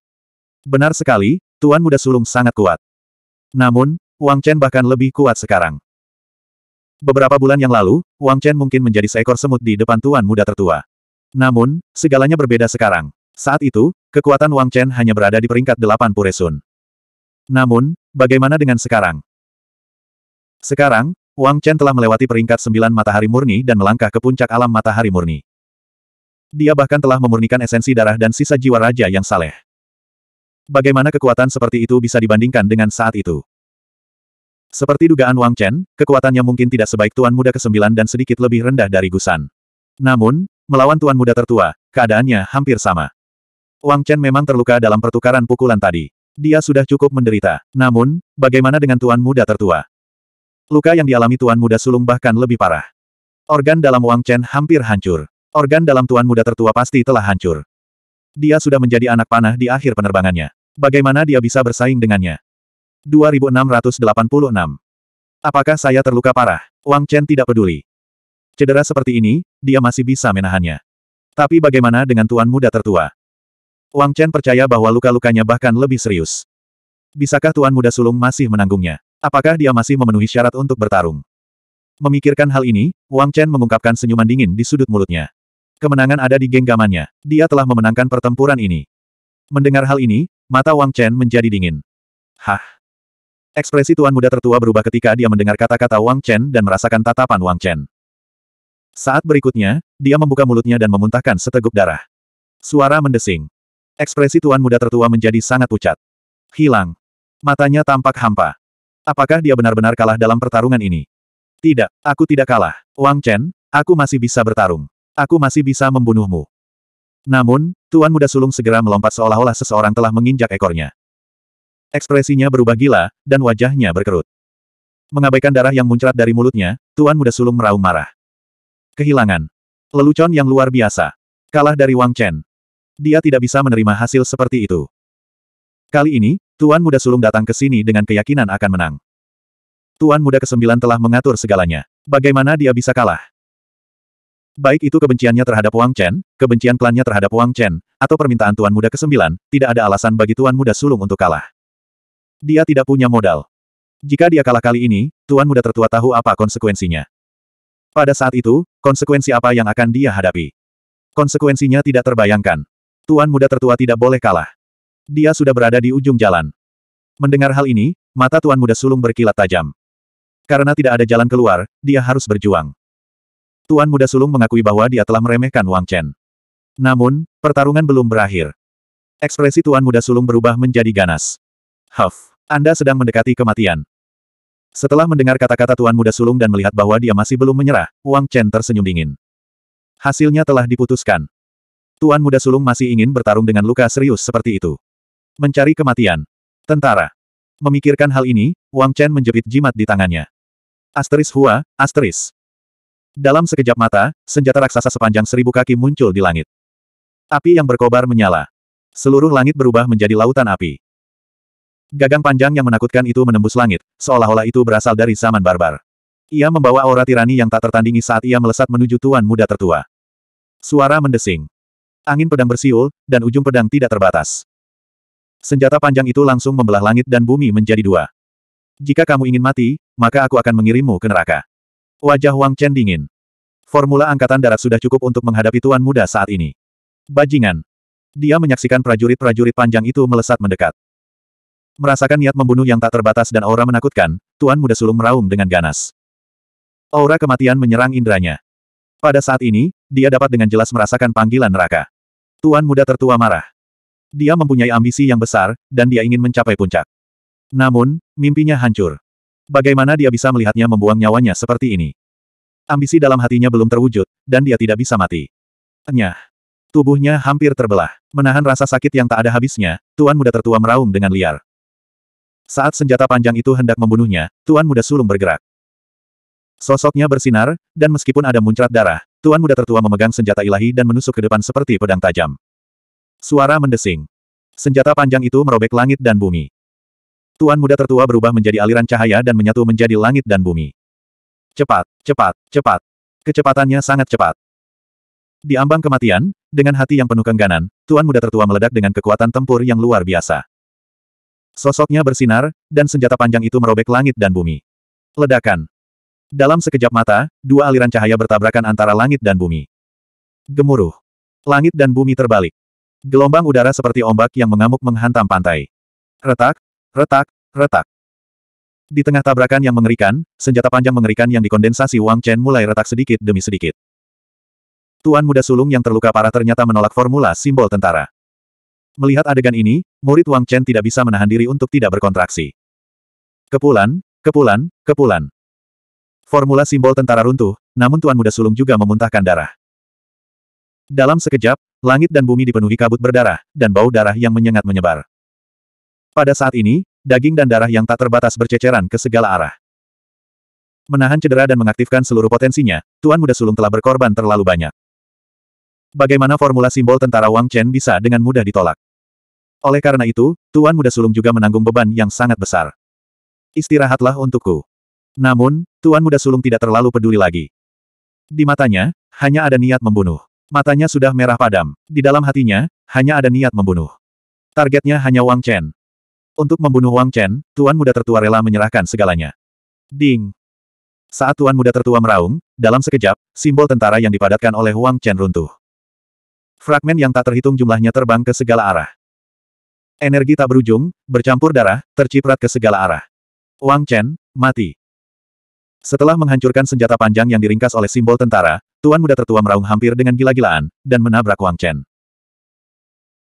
Benar sekali, tuan muda sulung sangat kuat. Namun, Wang Chen bahkan lebih kuat sekarang. Beberapa bulan yang lalu, Wang Chen mungkin menjadi seekor semut di depan tuan muda tertua. Namun, segalanya berbeda sekarang. Saat itu, kekuatan Wang Chen hanya berada di peringkat delapan Puresun. Namun, bagaimana dengan sekarang? Sekarang, Wang Chen telah melewati peringkat sembilan matahari murni dan melangkah ke puncak alam matahari murni. Dia bahkan telah memurnikan esensi darah dan sisa jiwa raja yang saleh. Bagaimana kekuatan seperti itu bisa dibandingkan dengan saat itu? Seperti dugaan Wang Chen, kekuatannya mungkin tidak sebaik Tuan Muda ke-9 dan sedikit lebih rendah dari Gusan. Namun, melawan Tuan Muda tertua, keadaannya hampir sama. Wang Chen memang terluka dalam pertukaran pukulan tadi. Dia sudah cukup menderita. Namun, bagaimana dengan Tuan Muda tertua? Luka yang dialami tuan muda sulung bahkan lebih parah. Organ dalam Wang Chen hampir hancur. Organ dalam tuan muda tertua pasti telah hancur. Dia sudah menjadi anak panah di akhir penerbangannya. Bagaimana dia bisa bersaing dengannya? 2686. Apakah saya terluka parah? Wang Chen tidak peduli. Cedera seperti ini, dia masih bisa menahannya. Tapi bagaimana dengan tuan muda tertua? Wang Chen percaya bahwa luka-lukanya bahkan lebih serius. Bisakah tuan muda sulung masih menanggungnya? Apakah dia masih memenuhi syarat untuk bertarung? Memikirkan hal ini, Wang Chen mengungkapkan senyuman dingin di sudut mulutnya. Kemenangan ada di genggamannya. Dia telah memenangkan pertempuran ini. Mendengar hal ini, mata Wang Chen menjadi dingin. Hah? Ekspresi tuan muda tertua berubah ketika dia mendengar kata-kata Wang Chen dan merasakan tatapan Wang Chen. Saat berikutnya, dia membuka mulutnya dan memuntahkan seteguk darah. Suara mendesing. Ekspresi tuan muda tertua menjadi sangat pucat. Hilang. Matanya tampak hampa. Apakah dia benar-benar kalah dalam pertarungan ini? Tidak, aku tidak kalah. Wang Chen, aku masih bisa bertarung. Aku masih bisa membunuhmu. Namun, Tuan Muda Sulung segera melompat seolah-olah seseorang telah menginjak ekornya. Ekspresinya berubah gila, dan wajahnya berkerut. Mengabaikan darah yang muncrat dari mulutnya, Tuan Muda Sulung meraung marah. Kehilangan. Lelucon yang luar biasa. Kalah dari Wang Chen. Dia tidak bisa menerima hasil seperti itu. Kali ini, Tuan Muda Sulung datang ke sini dengan keyakinan akan menang. Tuan Muda Kesembilan telah mengatur segalanya. Bagaimana dia bisa kalah? Baik itu kebenciannya terhadap Wang Chen, kebencian klannya terhadap Wang Chen, atau permintaan Tuan Muda Kesembilan, tidak ada alasan bagi Tuan Muda Sulung untuk kalah. Dia tidak punya modal. Jika dia kalah kali ini, Tuan Muda Tertua tahu apa konsekuensinya. Pada saat itu, konsekuensi apa yang akan dia hadapi? Konsekuensinya tidak terbayangkan. Tuan Muda Tertua tidak boleh kalah. Dia sudah berada di ujung jalan. Mendengar hal ini, mata Tuan Muda Sulung berkilat tajam. Karena tidak ada jalan keluar, dia harus berjuang. Tuan Muda Sulung mengakui bahwa dia telah meremehkan Wang Chen. Namun, pertarungan belum berakhir. Ekspresi Tuan Muda Sulung berubah menjadi ganas. Huff, Anda sedang mendekati kematian. Setelah mendengar kata-kata Tuan Muda Sulung dan melihat bahwa dia masih belum menyerah, Wang Chen tersenyum dingin. Hasilnya telah diputuskan. Tuan Muda Sulung masih ingin bertarung dengan luka serius seperti itu. Mencari kematian. Tentara. Memikirkan hal ini, Wang Chen menjepit jimat di tangannya. Asteris Hua, asteris. Dalam sekejap mata, senjata raksasa sepanjang seribu kaki muncul di langit. Api yang berkobar menyala. Seluruh langit berubah menjadi lautan api. Gagang panjang yang menakutkan itu menembus langit, seolah-olah itu berasal dari zaman barbar. Ia membawa aura tirani yang tak tertandingi saat ia melesat menuju tuan muda tertua. Suara mendesing. Angin pedang bersiul, dan ujung pedang tidak terbatas. Senjata panjang itu langsung membelah langit dan bumi menjadi dua. Jika kamu ingin mati, maka aku akan mengirimmu ke neraka. Wajah Wang Chen dingin. Formula Angkatan Darat sudah cukup untuk menghadapi tuan muda saat ini. Bajingan. Dia menyaksikan prajurit-prajurit panjang itu melesat mendekat. Merasakan niat membunuh yang tak terbatas dan aura menakutkan, tuan muda sulung meraung dengan ganas. Aura kematian menyerang indranya. Pada saat ini, dia dapat dengan jelas merasakan panggilan neraka. Tuan muda tertua marah. Dia mempunyai ambisi yang besar, dan dia ingin mencapai puncak. Namun, mimpinya hancur. Bagaimana dia bisa melihatnya membuang nyawanya seperti ini? Ambisi dalam hatinya belum terwujud, dan dia tidak bisa mati. Nyah. Tubuhnya hampir terbelah. Menahan rasa sakit yang tak ada habisnya, Tuan Muda Tertua meraung dengan liar. Saat senjata panjang itu hendak membunuhnya, Tuan Muda Sulung bergerak. Sosoknya bersinar, dan meskipun ada muncrat darah, Tuan Muda Tertua memegang senjata ilahi dan menusuk ke depan seperti pedang tajam. Suara mendesing. Senjata panjang itu merobek langit dan bumi. Tuan muda tertua berubah menjadi aliran cahaya dan menyatu menjadi langit dan bumi. Cepat, cepat, cepat. Kecepatannya sangat cepat. Di ambang kematian, dengan hati yang penuh kengganan, Tuan muda tertua meledak dengan kekuatan tempur yang luar biasa. Sosoknya bersinar, dan senjata panjang itu merobek langit dan bumi. Ledakan. Dalam sekejap mata, dua aliran cahaya bertabrakan antara langit dan bumi. Gemuruh. Langit dan bumi terbalik. Gelombang udara seperti ombak yang mengamuk menghantam pantai. Retak, retak, retak. Di tengah tabrakan yang mengerikan, senjata panjang mengerikan yang dikondensasi Wang Chen mulai retak sedikit demi sedikit. Tuan muda sulung yang terluka parah ternyata menolak formula simbol tentara. Melihat adegan ini, murid Wang Chen tidak bisa menahan diri untuk tidak berkontraksi. Kepulan, kepulan, kepulan. Formula simbol tentara runtuh, namun Tuan Muda Sulung juga memuntahkan darah. Dalam sekejap, langit dan bumi dipenuhi kabut berdarah, dan bau darah yang menyengat menyebar. Pada saat ini, daging dan darah yang tak terbatas berceceran ke segala arah. Menahan cedera dan mengaktifkan seluruh potensinya, Tuan Muda Sulung telah berkorban terlalu banyak. Bagaimana formula simbol tentara Wang Chen bisa dengan mudah ditolak? Oleh karena itu, Tuan Muda Sulung juga menanggung beban yang sangat besar. Istirahatlah untukku. Namun, Tuan Muda Sulung tidak terlalu peduli lagi. Di matanya, hanya ada niat membunuh. Matanya sudah merah padam. Di dalam hatinya, hanya ada niat membunuh. Targetnya hanya Wang Chen. Untuk membunuh Wang Chen, Tuan Muda Tertua rela menyerahkan segalanya. Ding! Saat Tuan Muda Tertua meraung, dalam sekejap, simbol tentara yang dipadatkan oleh Wang Chen runtuh. Fragmen yang tak terhitung jumlahnya terbang ke segala arah. Energi tak berujung, bercampur darah, terciprat ke segala arah. Wang Chen, mati. Setelah menghancurkan senjata panjang yang diringkas oleh simbol tentara, Tuan muda tertua meraung hampir dengan gila-gilaan, dan menabrak Wang Chen.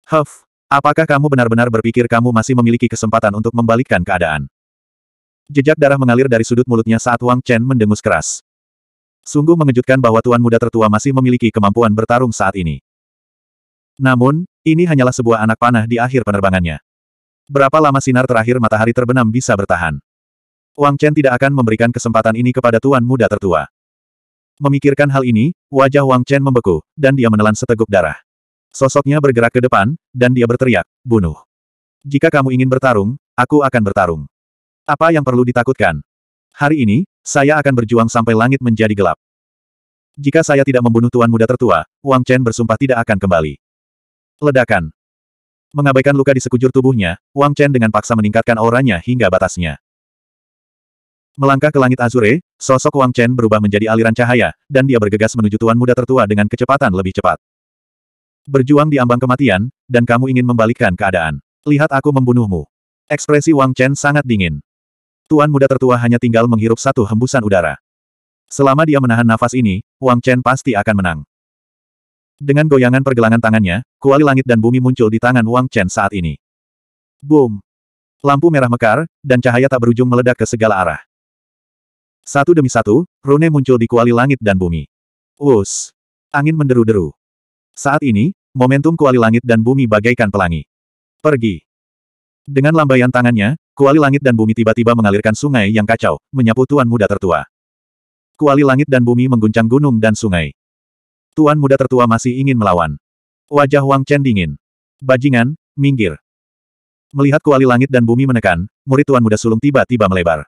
Huff, apakah kamu benar-benar berpikir kamu masih memiliki kesempatan untuk membalikkan keadaan? Jejak darah mengalir dari sudut mulutnya saat Wang Chen mendengus keras. Sungguh mengejutkan bahwa tuan muda tertua masih memiliki kemampuan bertarung saat ini. Namun, ini hanyalah sebuah anak panah di akhir penerbangannya. Berapa lama sinar terakhir matahari terbenam bisa bertahan? Wang Chen tidak akan memberikan kesempatan ini kepada tuan muda tertua. Memikirkan hal ini, wajah Wang Chen membeku, dan dia menelan seteguk darah. Sosoknya bergerak ke depan, dan dia berteriak, bunuh. Jika kamu ingin bertarung, aku akan bertarung. Apa yang perlu ditakutkan? Hari ini, saya akan berjuang sampai langit menjadi gelap. Jika saya tidak membunuh Tuan Muda Tertua, Wang Chen bersumpah tidak akan kembali. Ledakan. Mengabaikan luka di sekujur tubuhnya, Wang Chen dengan paksa meningkatkan auranya hingga batasnya. Melangkah ke langit azure, sosok Wang Chen berubah menjadi aliran cahaya, dan dia bergegas menuju tuan muda tertua dengan kecepatan lebih cepat. Berjuang di ambang kematian, dan kamu ingin membalikkan keadaan. Lihat aku membunuhmu. Ekspresi Wang Chen sangat dingin. Tuan muda tertua hanya tinggal menghirup satu hembusan udara. Selama dia menahan nafas ini, Wang Chen pasti akan menang. Dengan goyangan pergelangan tangannya, kuali langit dan bumi muncul di tangan Wang Chen saat ini. Boom! Lampu merah mekar, dan cahaya tak berujung meledak ke segala arah. Satu demi satu, rune muncul di kuali langit dan bumi. Wus! Angin menderu-deru. Saat ini, momentum kuali langit dan bumi bagaikan pelangi. Pergi! Dengan lambaian tangannya, kuali langit dan bumi tiba-tiba mengalirkan sungai yang kacau, menyapu tuan muda tertua. Kuali langit dan bumi mengguncang gunung dan sungai. Tuan muda tertua masih ingin melawan. Wajah Wang Chen dingin. Bajingan, minggir. Melihat kuali langit dan bumi menekan, murid tuan muda sulung tiba-tiba melebar.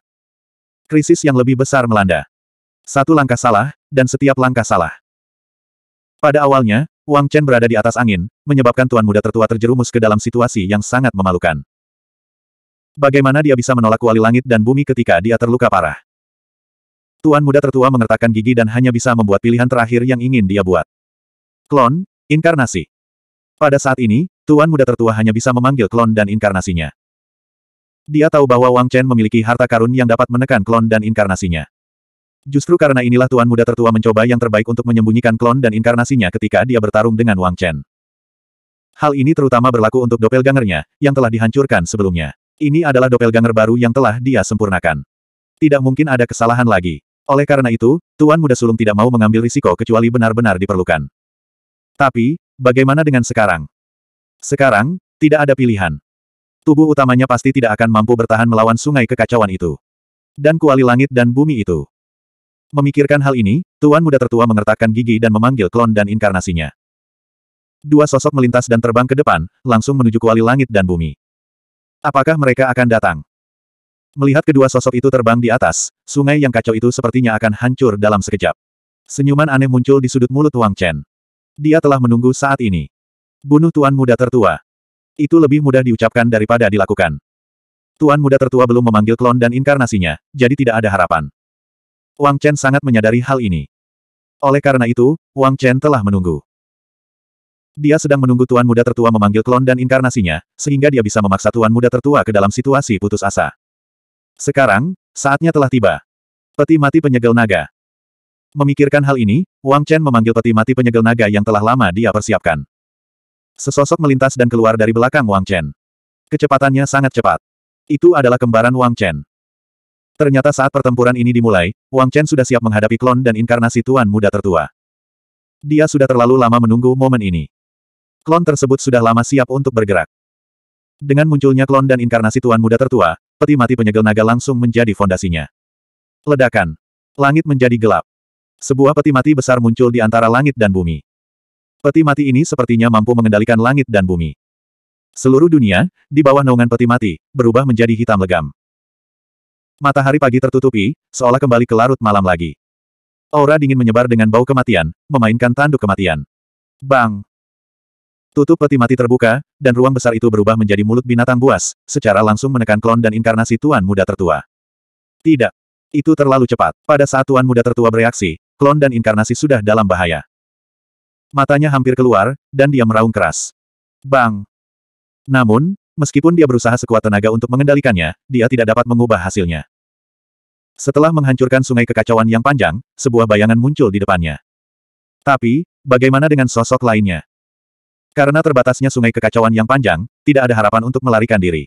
Krisis yang lebih besar melanda. Satu langkah salah, dan setiap langkah salah. Pada awalnya, Wang Chen berada di atas angin, menyebabkan tuan muda tertua terjerumus ke dalam situasi yang sangat memalukan. Bagaimana dia bisa menolak wali langit dan bumi ketika dia terluka parah? Tuan muda tertua mengertakkan gigi dan hanya bisa membuat pilihan terakhir yang ingin dia buat. Klon, inkarnasi. Pada saat ini, tuan muda tertua hanya bisa memanggil klon dan inkarnasinya. Dia tahu bahwa Wang Chen memiliki harta karun yang dapat menekan klon dan inkarnasinya. Justru karena inilah tuan muda tertua mencoba yang terbaik untuk menyembunyikan klon dan inkarnasinya ketika dia bertarung dengan Wang Chen. Hal ini terutama berlaku untuk doppelgangernya, yang telah dihancurkan sebelumnya. Ini adalah doppelganger baru yang telah dia sempurnakan. Tidak mungkin ada kesalahan lagi. Oleh karena itu, Tuan Muda Sulung tidak mau mengambil risiko kecuali benar-benar diperlukan. Tapi, bagaimana dengan sekarang? Sekarang, tidak ada pilihan. Tubuh utamanya pasti tidak akan mampu bertahan melawan sungai kekacauan itu. Dan kuali langit dan bumi itu. Memikirkan hal ini, Tuan Muda Tertua mengertakkan gigi dan memanggil klon dan inkarnasinya. Dua sosok melintas dan terbang ke depan, langsung menuju kuali langit dan bumi. Apakah mereka akan datang? Melihat kedua sosok itu terbang di atas, sungai yang kacau itu sepertinya akan hancur dalam sekejap. Senyuman aneh muncul di sudut mulut Wang Chen. Dia telah menunggu saat ini. Bunuh tuan muda tertua. Itu lebih mudah diucapkan daripada dilakukan. Tuan muda tertua belum memanggil klon dan inkarnasinya, jadi tidak ada harapan. Wang Chen sangat menyadari hal ini. Oleh karena itu, Wang Chen telah menunggu. Dia sedang menunggu tuan muda tertua memanggil klon dan inkarnasinya, sehingga dia bisa memaksa tuan muda tertua ke dalam situasi putus asa. Sekarang, saatnya telah tiba. Peti mati penyegel naga. Memikirkan hal ini, Wang Chen memanggil peti mati penyegel naga yang telah lama dia persiapkan. Sesosok melintas dan keluar dari belakang Wang Chen. Kecepatannya sangat cepat. Itu adalah kembaran Wang Chen. Ternyata saat pertempuran ini dimulai, Wang Chen sudah siap menghadapi klon dan inkarnasi Tuan Muda Tertua. Dia sudah terlalu lama menunggu momen ini. Klon tersebut sudah lama siap untuk bergerak. Dengan munculnya klon dan inkarnasi Tuan Muda Tertua, peti mati penyegel naga langsung menjadi fondasinya. Ledakan. Langit menjadi gelap. Sebuah peti mati besar muncul di antara langit dan bumi. Peti mati ini sepertinya mampu mengendalikan langit dan bumi. Seluruh dunia, di bawah naungan peti mati, berubah menjadi hitam legam. Matahari pagi tertutupi, seolah kembali ke larut malam lagi. Aura dingin menyebar dengan bau kematian, memainkan tanduk kematian. Bang! Tutup peti mati terbuka, dan ruang besar itu berubah menjadi mulut binatang buas, secara langsung menekan klon dan inkarnasi Tuan Muda Tertua. Tidak. Itu terlalu cepat. Pada saat Tuan Muda Tertua bereaksi, klon dan inkarnasi sudah dalam bahaya. Matanya hampir keluar, dan dia meraung keras. Bang! Namun, meskipun dia berusaha sekuat tenaga untuk mengendalikannya, dia tidak dapat mengubah hasilnya. Setelah menghancurkan sungai kekacauan yang panjang, sebuah bayangan muncul di depannya. Tapi, bagaimana dengan sosok lainnya? Karena terbatasnya sungai kekacauan yang panjang, tidak ada harapan untuk melarikan diri.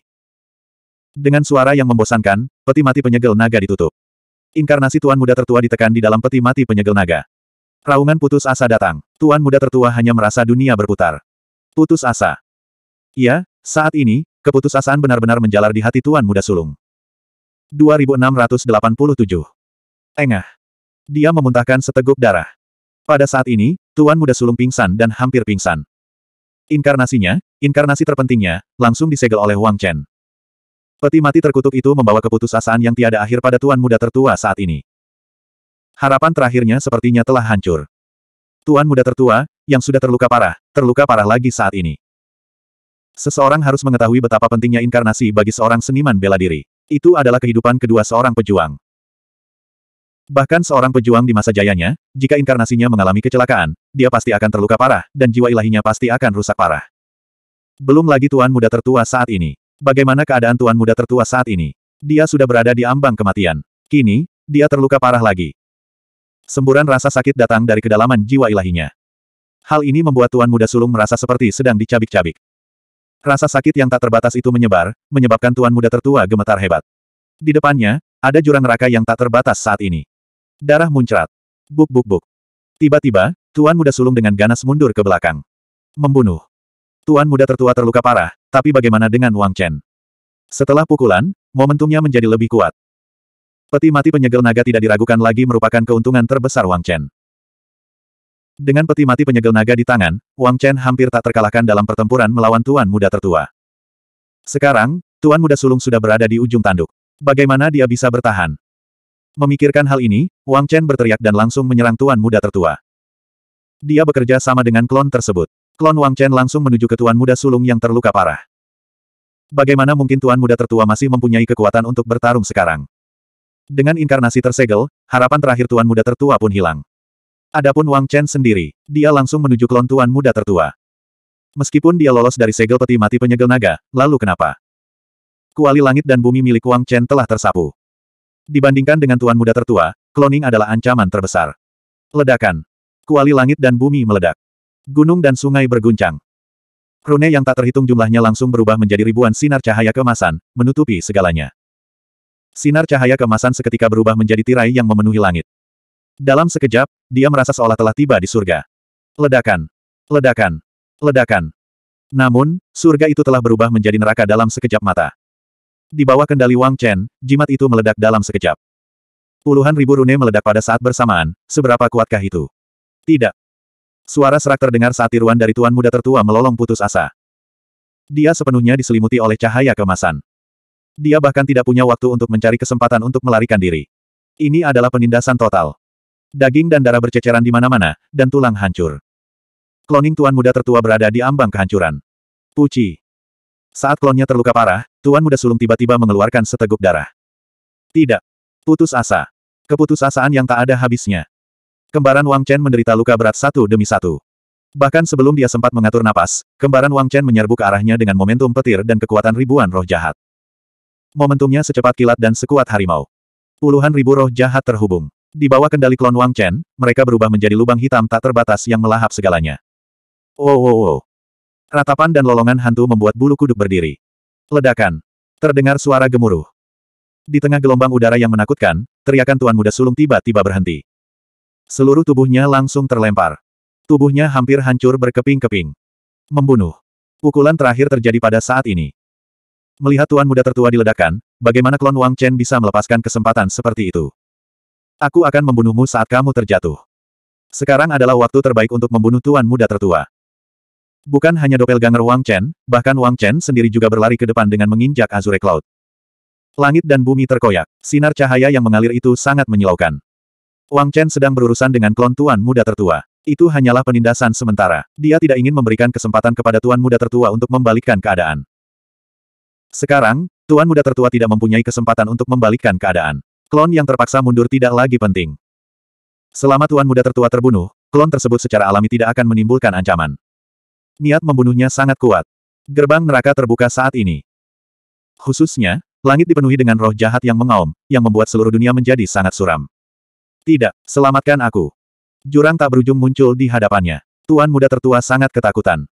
Dengan suara yang membosankan, peti mati penyegel naga ditutup. Inkarnasi tuan muda tertua ditekan di dalam peti mati penyegel naga. Raungan putus asa datang. Tuan muda tertua hanya merasa dunia berputar. Putus asa. Iya, saat ini, keputusasaan benar-benar menjalar di hati Tuan muda sulung. 2687. Engah. Dia memuntahkan seteguk darah. Pada saat ini, Tuan muda sulung pingsan dan hampir pingsan. Inkarnasinya, inkarnasi terpentingnya, langsung disegel oleh Wang Chen. Peti mati terkutuk itu membawa keputusasaan yang tiada akhir pada Tuan muda tertua saat ini. Harapan terakhirnya sepertinya telah hancur. Tuan muda tertua, yang sudah terluka parah, terluka parah lagi saat ini. Seseorang harus mengetahui betapa pentingnya inkarnasi bagi seorang seniman bela diri. Itu adalah kehidupan kedua seorang pejuang. Bahkan seorang pejuang di masa jayanya, jika inkarnasinya mengalami kecelakaan, dia pasti akan terluka parah, dan jiwa ilahinya pasti akan rusak parah. Belum lagi tuan muda tertua saat ini. Bagaimana keadaan tuan muda tertua saat ini? Dia sudah berada di ambang kematian. Kini, dia terluka parah lagi. Semburan rasa sakit datang dari kedalaman jiwa ilahinya. Hal ini membuat Tuan Muda Sulung merasa seperti sedang dicabik-cabik. Rasa sakit yang tak terbatas itu menyebar, menyebabkan Tuan Muda Tertua gemetar hebat. Di depannya, ada jurang neraka yang tak terbatas saat ini. Darah muncrat. Buk buk buk. Tiba-tiba, Tuan Muda Sulung dengan ganas mundur ke belakang. Membunuh. Tuan Muda Tertua terluka parah, tapi bagaimana dengan Wang Chen? Setelah pukulan, momentumnya menjadi lebih kuat. Peti mati penyegel naga tidak diragukan lagi merupakan keuntungan terbesar Wang Chen. Dengan peti mati penyegel naga di tangan, Wang Chen hampir tak terkalahkan dalam pertempuran melawan tuan muda tertua. Sekarang, tuan muda sulung sudah berada di ujung tanduk. Bagaimana dia bisa bertahan? Memikirkan hal ini, Wang Chen berteriak dan langsung menyerang tuan muda tertua. Dia bekerja sama dengan klon tersebut. Klon Wang Chen langsung menuju ke tuan muda sulung yang terluka parah. Bagaimana mungkin tuan muda tertua masih mempunyai kekuatan untuk bertarung sekarang? Dengan inkarnasi tersegel, harapan terakhir tuan muda tertua pun hilang. Adapun Wang Chen sendiri, dia langsung menuju klon tuan muda tertua. Meskipun dia lolos dari segel peti mati penyegel naga, lalu kenapa? Kuali langit dan bumi milik Wang Chen telah tersapu. Dibandingkan dengan tuan muda tertua, kloning adalah ancaman terbesar. Ledakan. Kuali langit dan bumi meledak. Gunung dan sungai berguncang. Rune yang tak terhitung jumlahnya langsung berubah menjadi ribuan sinar cahaya kemasan, menutupi segalanya. Sinar cahaya kemasan seketika berubah menjadi tirai yang memenuhi langit. Dalam sekejap, dia merasa seolah telah tiba di surga. Ledakan! Ledakan! Ledakan! Namun, surga itu telah berubah menjadi neraka dalam sekejap mata. Di bawah kendali Wang Chen, jimat itu meledak dalam sekejap. Puluhan ribu rune meledak pada saat bersamaan, seberapa kuatkah itu? Tidak. Suara serak terdengar saat tiruan dari tuan muda tertua melolong putus asa. Dia sepenuhnya diselimuti oleh cahaya kemasan. Dia bahkan tidak punya waktu untuk mencari kesempatan untuk melarikan diri. Ini adalah penindasan total. Daging dan darah berceceran di mana-mana, dan tulang hancur. Kloning tuan muda tertua berada di ambang kehancuran. Puci. Saat klonnya terluka parah, tuan muda sulung tiba-tiba mengeluarkan seteguk darah. Tidak. Putus asa. Keputusasaan yang tak ada habisnya. Kembaran Wang Chen menderita luka berat satu demi satu. Bahkan sebelum dia sempat mengatur napas, kembaran Wang Chen menyerbu ke arahnya dengan momentum petir dan kekuatan ribuan roh jahat momentumnya secepat kilat dan sekuat harimau. Puluhan ribu roh jahat terhubung. Di bawah kendali klon Wang Chen, mereka berubah menjadi lubang hitam tak terbatas yang melahap segalanya. Wow oh, wow oh, wow. Oh. Ratapan dan lolongan hantu membuat bulu kuduk berdiri. Ledakan. Terdengar suara gemuruh. Di tengah gelombang udara yang menakutkan, teriakan tuan muda sulung tiba-tiba berhenti. Seluruh tubuhnya langsung terlempar. Tubuhnya hampir hancur berkeping-keping. Membunuh. Pukulan terakhir terjadi pada saat ini. Melihat tuan muda tertua diledakkan, bagaimana klon Wang Chen bisa melepaskan kesempatan seperti itu? Aku akan membunuhmu saat kamu terjatuh. Sekarang adalah waktu terbaik untuk membunuh tuan muda tertua. Bukan hanya doppelganger Wang Chen, bahkan Wang Chen sendiri juga berlari ke depan dengan menginjak Azure Cloud. Langit dan bumi terkoyak, sinar cahaya yang mengalir itu sangat menyilaukan. Wang Chen sedang berurusan dengan klon tuan muda tertua. Itu hanyalah penindasan sementara. Dia tidak ingin memberikan kesempatan kepada tuan muda tertua untuk membalikkan keadaan. Sekarang, Tuan Muda Tertua tidak mempunyai kesempatan untuk membalikkan keadaan. Klon yang terpaksa mundur tidak lagi penting. Selama Tuan Muda Tertua terbunuh, klon tersebut secara alami tidak akan menimbulkan ancaman. Niat membunuhnya sangat kuat. Gerbang neraka terbuka saat ini. Khususnya, langit dipenuhi dengan roh jahat yang mengaum, yang membuat seluruh dunia menjadi sangat suram. Tidak, selamatkan aku. Jurang tak berujung muncul di hadapannya. Tuan Muda Tertua sangat ketakutan.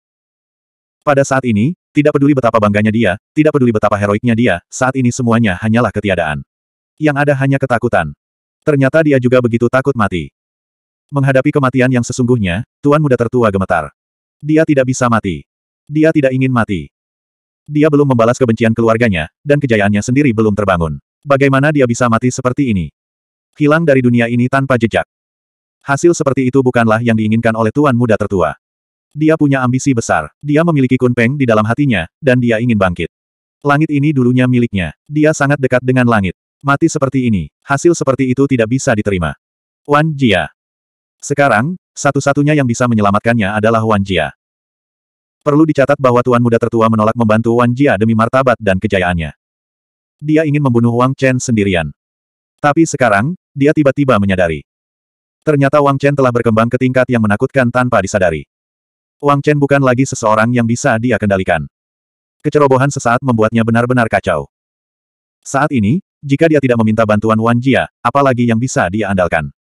Pada saat ini, tidak peduli betapa bangganya dia, tidak peduli betapa heroiknya dia, saat ini semuanya hanyalah ketiadaan. Yang ada hanya ketakutan. Ternyata dia juga begitu takut mati. Menghadapi kematian yang sesungguhnya, Tuan Muda Tertua gemetar. Dia tidak bisa mati. Dia tidak ingin mati. Dia belum membalas kebencian keluarganya, dan kejayaannya sendiri belum terbangun. Bagaimana dia bisa mati seperti ini? Hilang dari dunia ini tanpa jejak. Hasil seperti itu bukanlah yang diinginkan oleh Tuan Muda Tertua. Dia punya ambisi besar. Dia memiliki kunpeng di dalam hatinya, dan dia ingin bangkit. Langit ini dulunya miliknya. Dia sangat dekat dengan langit. Mati seperti ini, hasil seperti itu tidak bisa diterima. Wan Jia. Sekarang, satu-satunya yang bisa menyelamatkannya adalah Wan Jia. Perlu dicatat bahwa Tuan Muda Tertua menolak membantu Wan Jia demi martabat dan kejayaannya. Dia ingin membunuh Wang Chen sendirian. Tapi sekarang, dia tiba-tiba menyadari. Ternyata Wang Chen telah berkembang ke tingkat yang menakutkan tanpa disadari. Wang Chen bukan lagi seseorang yang bisa dia kendalikan. Kecerobohan sesaat membuatnya benar-benar kacau. Saat ini, jika dia tidak meminta bantuan Wan Jia, apalagi yang bisa dia andalkan.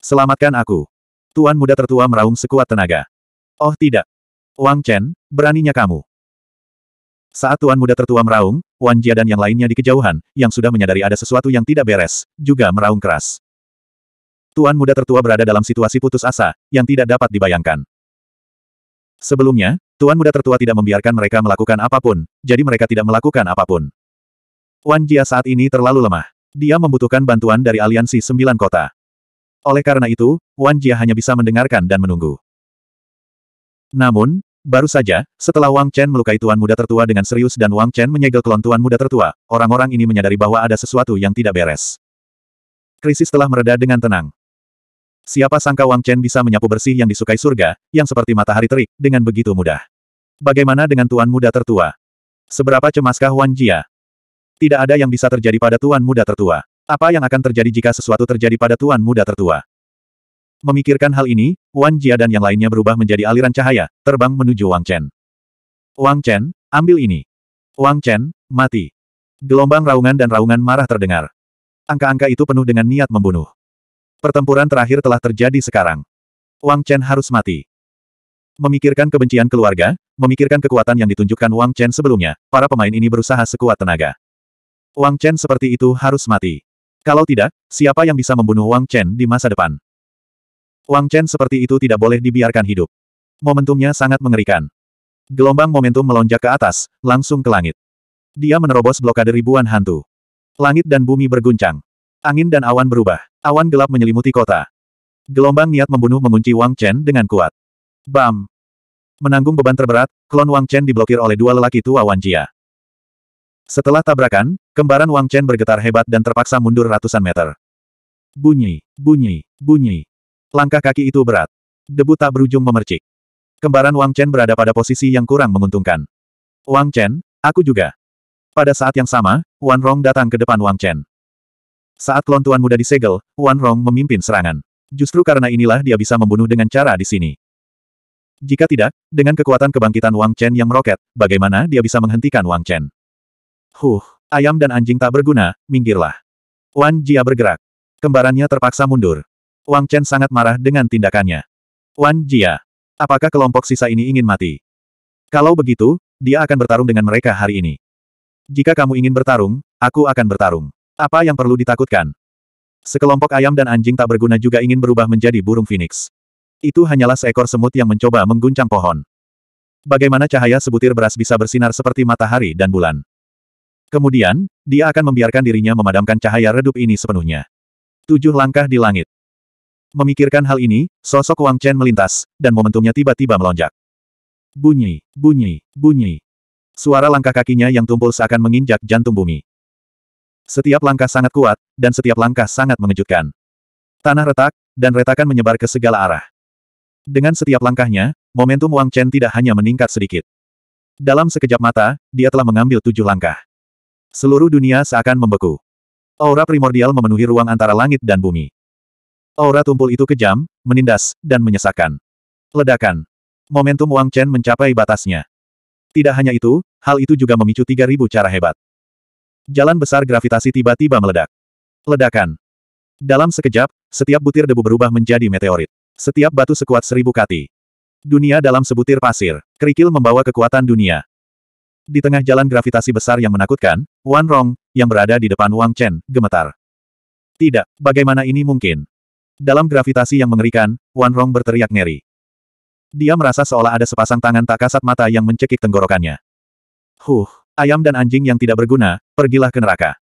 Selamatkan aku. Tuan muda tertua meraung sekuat tenaga. Oh tidak. Wang Chen, beraninya kamu. Saat tuan muda tertua meraung, Wan Jia dan yang lainnya di kejauhan, yang sudah menyadari ada sesuatu yang tidak beres, juga meraung keras. Tuan muda tertua berada dalam situasi putus asa, yang tidak dapat dibayangkan. Sebelumnya, Tuan Muda Tertua tidak membiarkan mereka melakukan apapun, jadi mereka tidak melakukan apapun. Wan Jia saat ini terlalu lemah. Dia membutuhkan bantuan dari aliansi sembilan kota. Oleh karena itu, Wan Jia hanya bisa mendengarkan dan menunggu. Namun, Baru saja, setelah Wang Chen melukai tuan muda tertua dengan serius dan Wang Chen menyegel klon tuan muda tertua, orang-orang ini menyadari bahwa ada sesuatu yang tidak beres. Krisis telah mereda dengan tenang. Siapa sangka Wang Chen bisa menyapu bersih yang disukai surga, yang seperti matahari terik, dengan begitu mudah. Bagaimana dengan tuan muda tertua? Seberapa cemaskah Wan Jia? Tidak ada yang bisa terjadi pada tuan muda tertua. Apa yang akan terjadi jika sesuatu terjadi pada tuan muda tertua? Memikirkan hal ini, Wan Jia dan yang lainnya berubah menjadi aliran cahaya, terbang menuju Wang Chen. Wang Chen, ambil ini. Wang Chen, mati. Gelombang raungan dan raungan marah terdengar. Angka-angka itu penuh dengan niat membunuh. Pertempuran terakhir telah terjadi sekarang. Wang Chen harus mati. Memikirkan kebencian keluarga, memikirkan kekuatan yang ditunjukkan Wang Chen sebelumnya, para pemain ini berusaha sekuat tenaga. Wang Chen seperti itu harus mati. Kalau tidak, siapa yang bisa membunuh Wang Chen di masa depan? Wang Chen seperti itu tidak boleh dibiarkan hidup. Momentumnya sangat mengerikan. Gelombang momentum melonjak ke atas, langsung ke langit. Dia menerobos blokade ribuan hantu. Langit dan bumi berguncang. Angin dan awan berubah. Awan gelap menyelimuti kota. Gelombang niat membunuh mengunci Wang Chen dengan kuat. Bam! Menanggung beban terberat, klon Wang Chen diblokir oleh dua lelaki tua Wan Jia. Setelah tabrakan, kembaran Wang Chen bergetar hebat dan terpaksa mundur ratusan meter. Bunyi, bunyi, bunyi. Langkah kaki itu berat. Debu tak berujung memercik. Kembaran Wang Chen berada pada posisi yang kurang menguntungkan. Wang Chen, aku juga. Pada saat yang sama, Wan Rong datang ke depan Wang Chen. Saat klon tuan muda disegel, Wan Rong memimpin serangan. Justru karena inilah dia bisa membunuh dengan cara di sini. Jika tidak, dengan kekuatan kebangkitan Wang Chen yang meroket, bagaimana dia bisa menghentikan Wang Chen? Huh, ayam dan anjing tak berguna, minggirlah. Wan Jia bergerak. Kembarannya terpaksa mundur. Wang Chen sangat marah dengan tindakannya. Wan Jia, apakah kelompok sisa ini ingin mati? Kalau begitu, dia akan bertarung dengan mereka hari ini. Jika kamu ingin bertarung, aku akan bertarung. Apa yang perlu ditakutkan? Sekelompok ayam dan anjing tak berguna juga ingin berubah menjadi burung phoenix. Itu hanyalah seekor semut yang mencoba mengguncang pohon. Bagaimana cahaya sebutir beras bisa bersinar seperti matahari dan bulan? Kemudian, dia akan membiarkan dirinya memadamkan cahaya redup ini sepenuhnya. Tujuh langkah di langit. Memikirkan hal ini, sosok Wang Chen melintas, dan momentumnya tiba-tiba melonjak. Bunyi, bunyi, bunyi. Suara langkah kakinya yang tumpul seakan menginjak jantung bumi. Setiap langkah sangat kuat, dan setiap langkah sangat mengejutkan. Tanah retak, dan retakan menyebar ke segala arah. Dengan setiap langkahnya, momentum Wang Chen tidak hanya meningkat sedikit. Dalam sekejap mata, dia telah mengambil tujuh langkah. Seluruh dunia seakan membeku. Aura primordial memenuhi ruang antara langit dan bumi. Aura tumpul itu kejam, menindas, dan menyesakkan. Ledakan. Momentum Wang Chen mencapai batasnya. Tidak hanya itu, hal itu juga memicu 3.000 cara hebat. Jalan besar gravitasi tiba-tiba meledak. Ledakan. Dalam sekejap, setiap butir debu berubah menjadi meteorit. Setiap batu sekuat seribu kati. Dunia dalam sebutir pasir. Kerikil membawa kekuatan dunia. Di tengah jalan gravitasi besar yang menakutkan, Wan Rong, yang berada di depan Wang Chen, gemetar. Tidak, bagaimana ini mungkin? Dalam gravitasi yang mengerikan, Wan Rong berteriak ngeri. Dia merasa seolah ada sepasang tangan tak kasat mata yang mencekik tenggorokannya. Huh, ayam dan anjing yang tidak berguna, Pergilah ke neraka.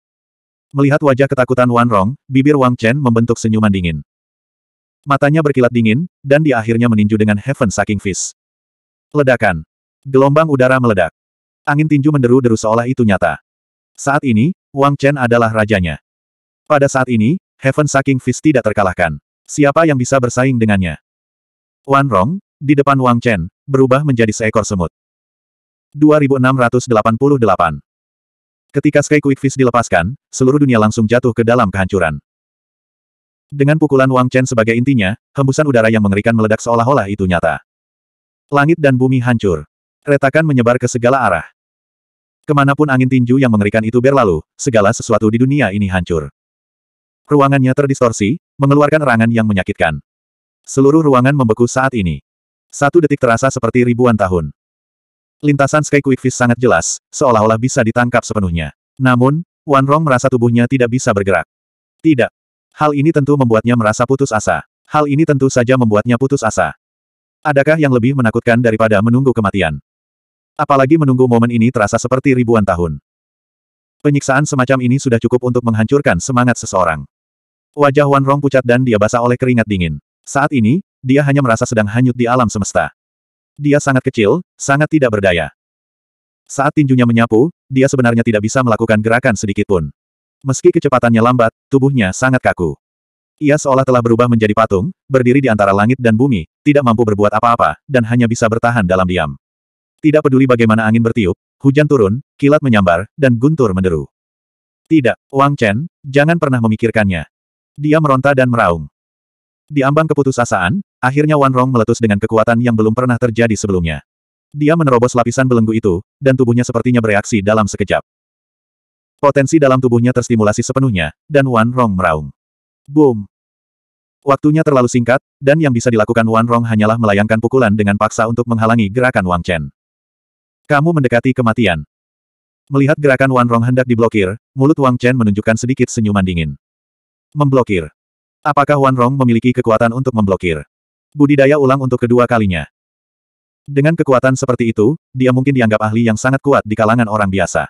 Melihat wajah ketakutan Wan Rong, bibir Wang Chen membentuk senyuman dingin. Matanya berkilat dingin, dan di akhirnya meninju dengan Heaven Sucking Fist. Ledakan. Gelombang udara meledak. Angin tinju menderu-deru seolah itu nyata. Saat ini, Wang Chen adalah rajanya. Pada saat ini, Heaven Sucking Fist tidak terkalahkan. Siapa yang bisa bersaing dengannya? Wan Rong, di depan Wang Chen, berubah menjadi seekor semut. 2688 Ketika Sky Fist dilepaskan, seluruh dunia langsung jatuh ke dalam kehancuran. Dengan pukulan Wang Chen sebagai intinya, hembusan udara yang mengerikan meledak seolah-olah itu nyata. Langit dan bumi hancur. Retakan menyebar ke segala arah. Kemanapun angin tinju yang mengerikan itu berlalu, segala sesuatu di dunia ini hancur. Ruangannya terdistorsi, mengeluarkan erangan yang menyakitkan. Seluruh ruangan membeku saat ini. Satu detik terasa seperti ribuan tahun. Lintasan Sky Fish sangat jelas, seolah-olah bisa ditangkap sepenuhnya. Namun, Wan Rong merasa tubuhnya tidak bisa bergerak. Tidak. Hal ini tentu membuatnya merasa putus asa. Hal ini tentu saja membuatnya putus asa. Adakah yang lebih menakutkan daripada menunggu kematian? Apalagi menunggu momen ini terasa seperti ribuan tahun. Penyiksaan semacam ini sudah cukup untuk menghancurkan semangat seseorang. Wajah Wan Rong pucat dan dia basah oleh keringat dingin. Saat ini, dia hanya merasa sedang hanyut di alam semesta. Dia sangat kecil, sangat tidak berdaya. Saat tinjunya menyapu, dia sebenarnya tidak bisa melakukan gerakan sedikit pun. Meski kecepatannya lambat, tubuhnya sangat kaku. Ia seolah telah berubah menjadi patung, berdiri di antara langit dan bumi, tidak mampu berbuat apa-apa, dan hanya bisa bertahan dalam diam. Tidak peduli bagaimana angin bertiup, hujan turun, kilat menyambar, dan guntur menderu. Tidak, Wang Chen, jangan pernah memikirkannya. Dia meronta dan meraung. Di ambang keputusasaan, Akhirnya Wan Rong meletus dengan kekuatan yang belum pernah terjadi sebelumnya. Dia menerobos lapisan belenggu itu, dan tubuhnya sepertinya bereaksi dalam sekejap. Potensi dalam tubuhnya terstimulasi sepenuhnya, dan Wan Rong meraung. Boom! Waktunya terlalu singkat, dan yang bisa dilakukan Wan Rong hanyalah melayangkan pukulan dengan paksa untuk menghalangi gerakan Wang Chen. Kamu mendekati kematian. Melihat gerakan Wan Rong hendak diblokir, mulut Wang Chen menunjukkan sedikit senyuman dingin. Memblokir. Apakah Wan Rong memiliki kekuatan untuk memblokir? budidaya ulang untuk kedua kalinya. Dengan kekuatan seperti itu, dia mungkin dianggap ahli yang sangat kuat di kalangan orang biasa.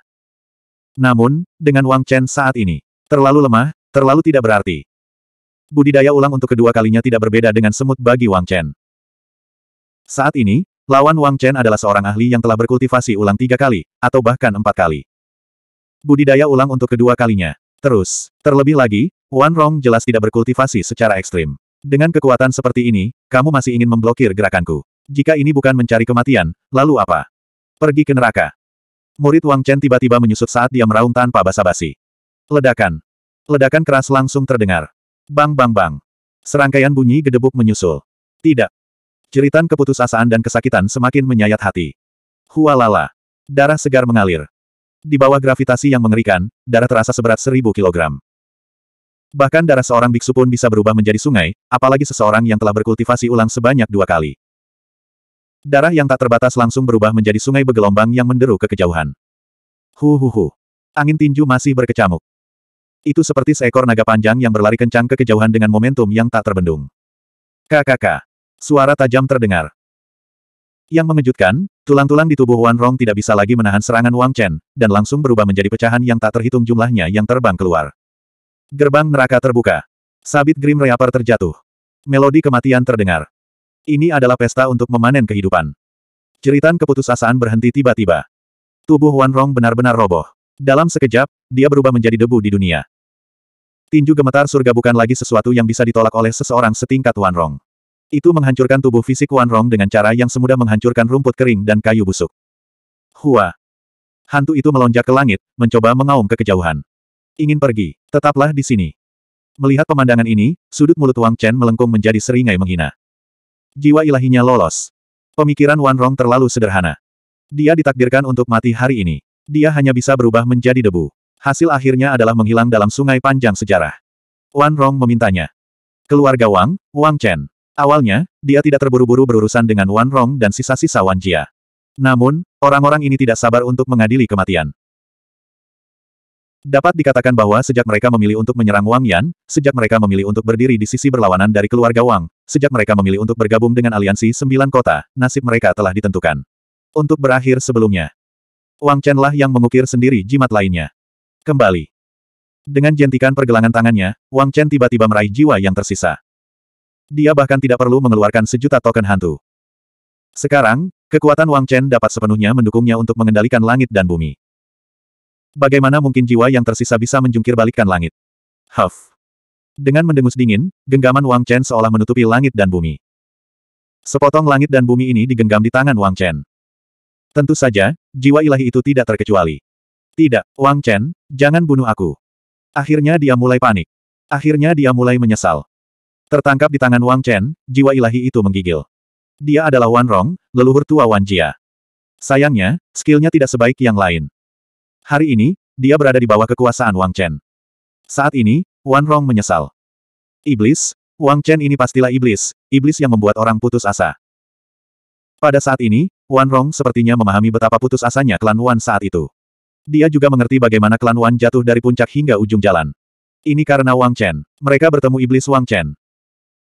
Namun, dengan Wang Chen saat ini, terlalu lemah, terlalu tidak berarti. Budidaya ulang untuk kedua kalinya tidak berbeda dengan semut bagi Wang Chen. Saat ini, lawan Wang Chen adalah seorang ahli yang telah berkultivasi ulang tiga kali, atau bahkan empat kali. Budidaya ulang untuk kedua kalinya. Terus, terlebih lagi, Wan Rong jelas tidak berkultivasi secara ekstrim. Dengan kekuatan seperti ini, kamu masih ingin memblokir gerakanku. Jika ini bukan mencari kematian, lalu apa? Pergi ke neraka. Murid Wang Chen tiba-tiba menyusut saat dia meraung tanpa basa-basi. Ledakan. Ledakan keras langsung terdengar. Bang bang bang. Serangkaian bunyi gedebuk menyusul. Tidak. Ceritan keputusasaan dan kesakitan semakin menyayat hati. Hualala. Darah segar mengalir. Di bawah gravitasi yang mengerikan, darah terasa seberat seribu kilogram. Bahkan darah seorang biksu pun bisa berubah menjadi sungai, apalagi seseorang yang telah berkultivasi ulang sebanyak dua kali. Darah yang tak terbatas langsung berubah menjadi sungai bergelombang yang menderu ke kejauhan. Hu hu hu. Angin tinju masih berkecamuk. Itu seperti seekor naga panjang yang berlari kencang ke kejauhan dengan momentum yang tak terbendung. KKK. Suara tajam terdengar. Yang mengejutkan, tulang-tulang di tubuh Wan Rong tidak bisa lagi menahan serangan Wang Chen, dan langsung berubah menjadi pecahan yang tak terhitung jumlahnya yang terbang keluar. Gerbang neraka terbuka. Sabit Grim Reaper terjatuh. Melodi kematian terdengar. Ini adalah pesta untuk memanen kehidupan. Ceritan keputusasaan berhenti tiba-tiba. Tubuh Wan Rong benar-benar roboh. Dalam sekejap, dia berubah menjadi debu di dunia. Tinju gemetar surga bukan lagi sesuatu yang bisa ditolak oleh seseorang setingkat Wan Rong. Itu menghancurkan tubuh fisik Wan Rong dengan cara yang semudah menghancurkan rumput kering dan kayu busuk. Hua. Hantu itu melonjak ke langit, mencoba mengaum ke kejauhan. Ingin pergi. Tetaplah di sini. Melihat pemandangan ini, sudut mulut Wang Chen melengkung menjadi seringai menghina. Jiwa ilahinya lolos. Pemikiran Wan Rong terlalu sederhana. Dia ditakdirkan untuk mati hari ini. Dia hanya bisa berubah menjadi debu. Hasil akhirnya adalah menghilang dalam sungai panjang sejarah. Wan Rong memintanya. Keluarga Wang, Wang Chen. Awalnya, dia tidak terburu-buru berurusan dengan Wan Rong dan sisa-sisa Wan Jia. Namun, orang-orang ini tidak sabar untuk mengadili kematian. Dapat dikatakan bahwa sejak mereka memilih untuk menyerang Wang Yan, sejak mereka memilih untuk berdiri di sisi berlawanan dari keluarga Wang, sejak mereka memilih untuk bergabung dengan aliansi sembilan kota, nasib mereka telah ditentukan. Untuk berakhir sebelumnya, Wang Chen lah yang mengukir sendiri jimat lainnya. Kembali. Dengan jentikan pergelangan tangannya, Wang Chen tiba-tiba meraih jiwa yang tersisa. Dia bahkan tidak perlu mengeluarkan sejuta token hantu. Sekarang, kekuatan Wang Chen dapat sepenuhnya mendukungnya untuk mengendalikan langit dan bumi. Bagaimana mungkin jiwa yang tersisa bisa menjungkir balikkan langit? Huff. Dengan mendengus dingin, genggaman Wang Chen seolah menutupi langit dan bumi. Sepotong langit dan bumi ini digenggam di tangan Wang Chen. Tentu saja, jiwa ilahi itu tidak terkecuali. Tidak, Wang Chen, jangan bunuh aku. Akhirnya dia mulai panik. Akhirnya dia mulai menyesal. Tertangkap di tangan Wang Chen, jiwa ilahi itu menggigil. Dia adalah Wan Rong, leluhur tua Wan Jia. Sayangnya, skillnya tidak sebaik yang lain. Hari ini, dia berada di bawah kekuasaan Wang Chen. Saat ini, Wan Rong menyesal. Iblis, Wang Chen ini pastilah iblis, iblis yang membuat orang putus asa. Pada saat ini, Wan Rong sepertinya memahami betapa putus asanya klan Wan saat itu. Dia juga mengerti bagaimana klan Wan jatuh dari puncak hingga ujung jalan. Ini karena Wang Chen. Mereka bertemu iblis Wang Chen.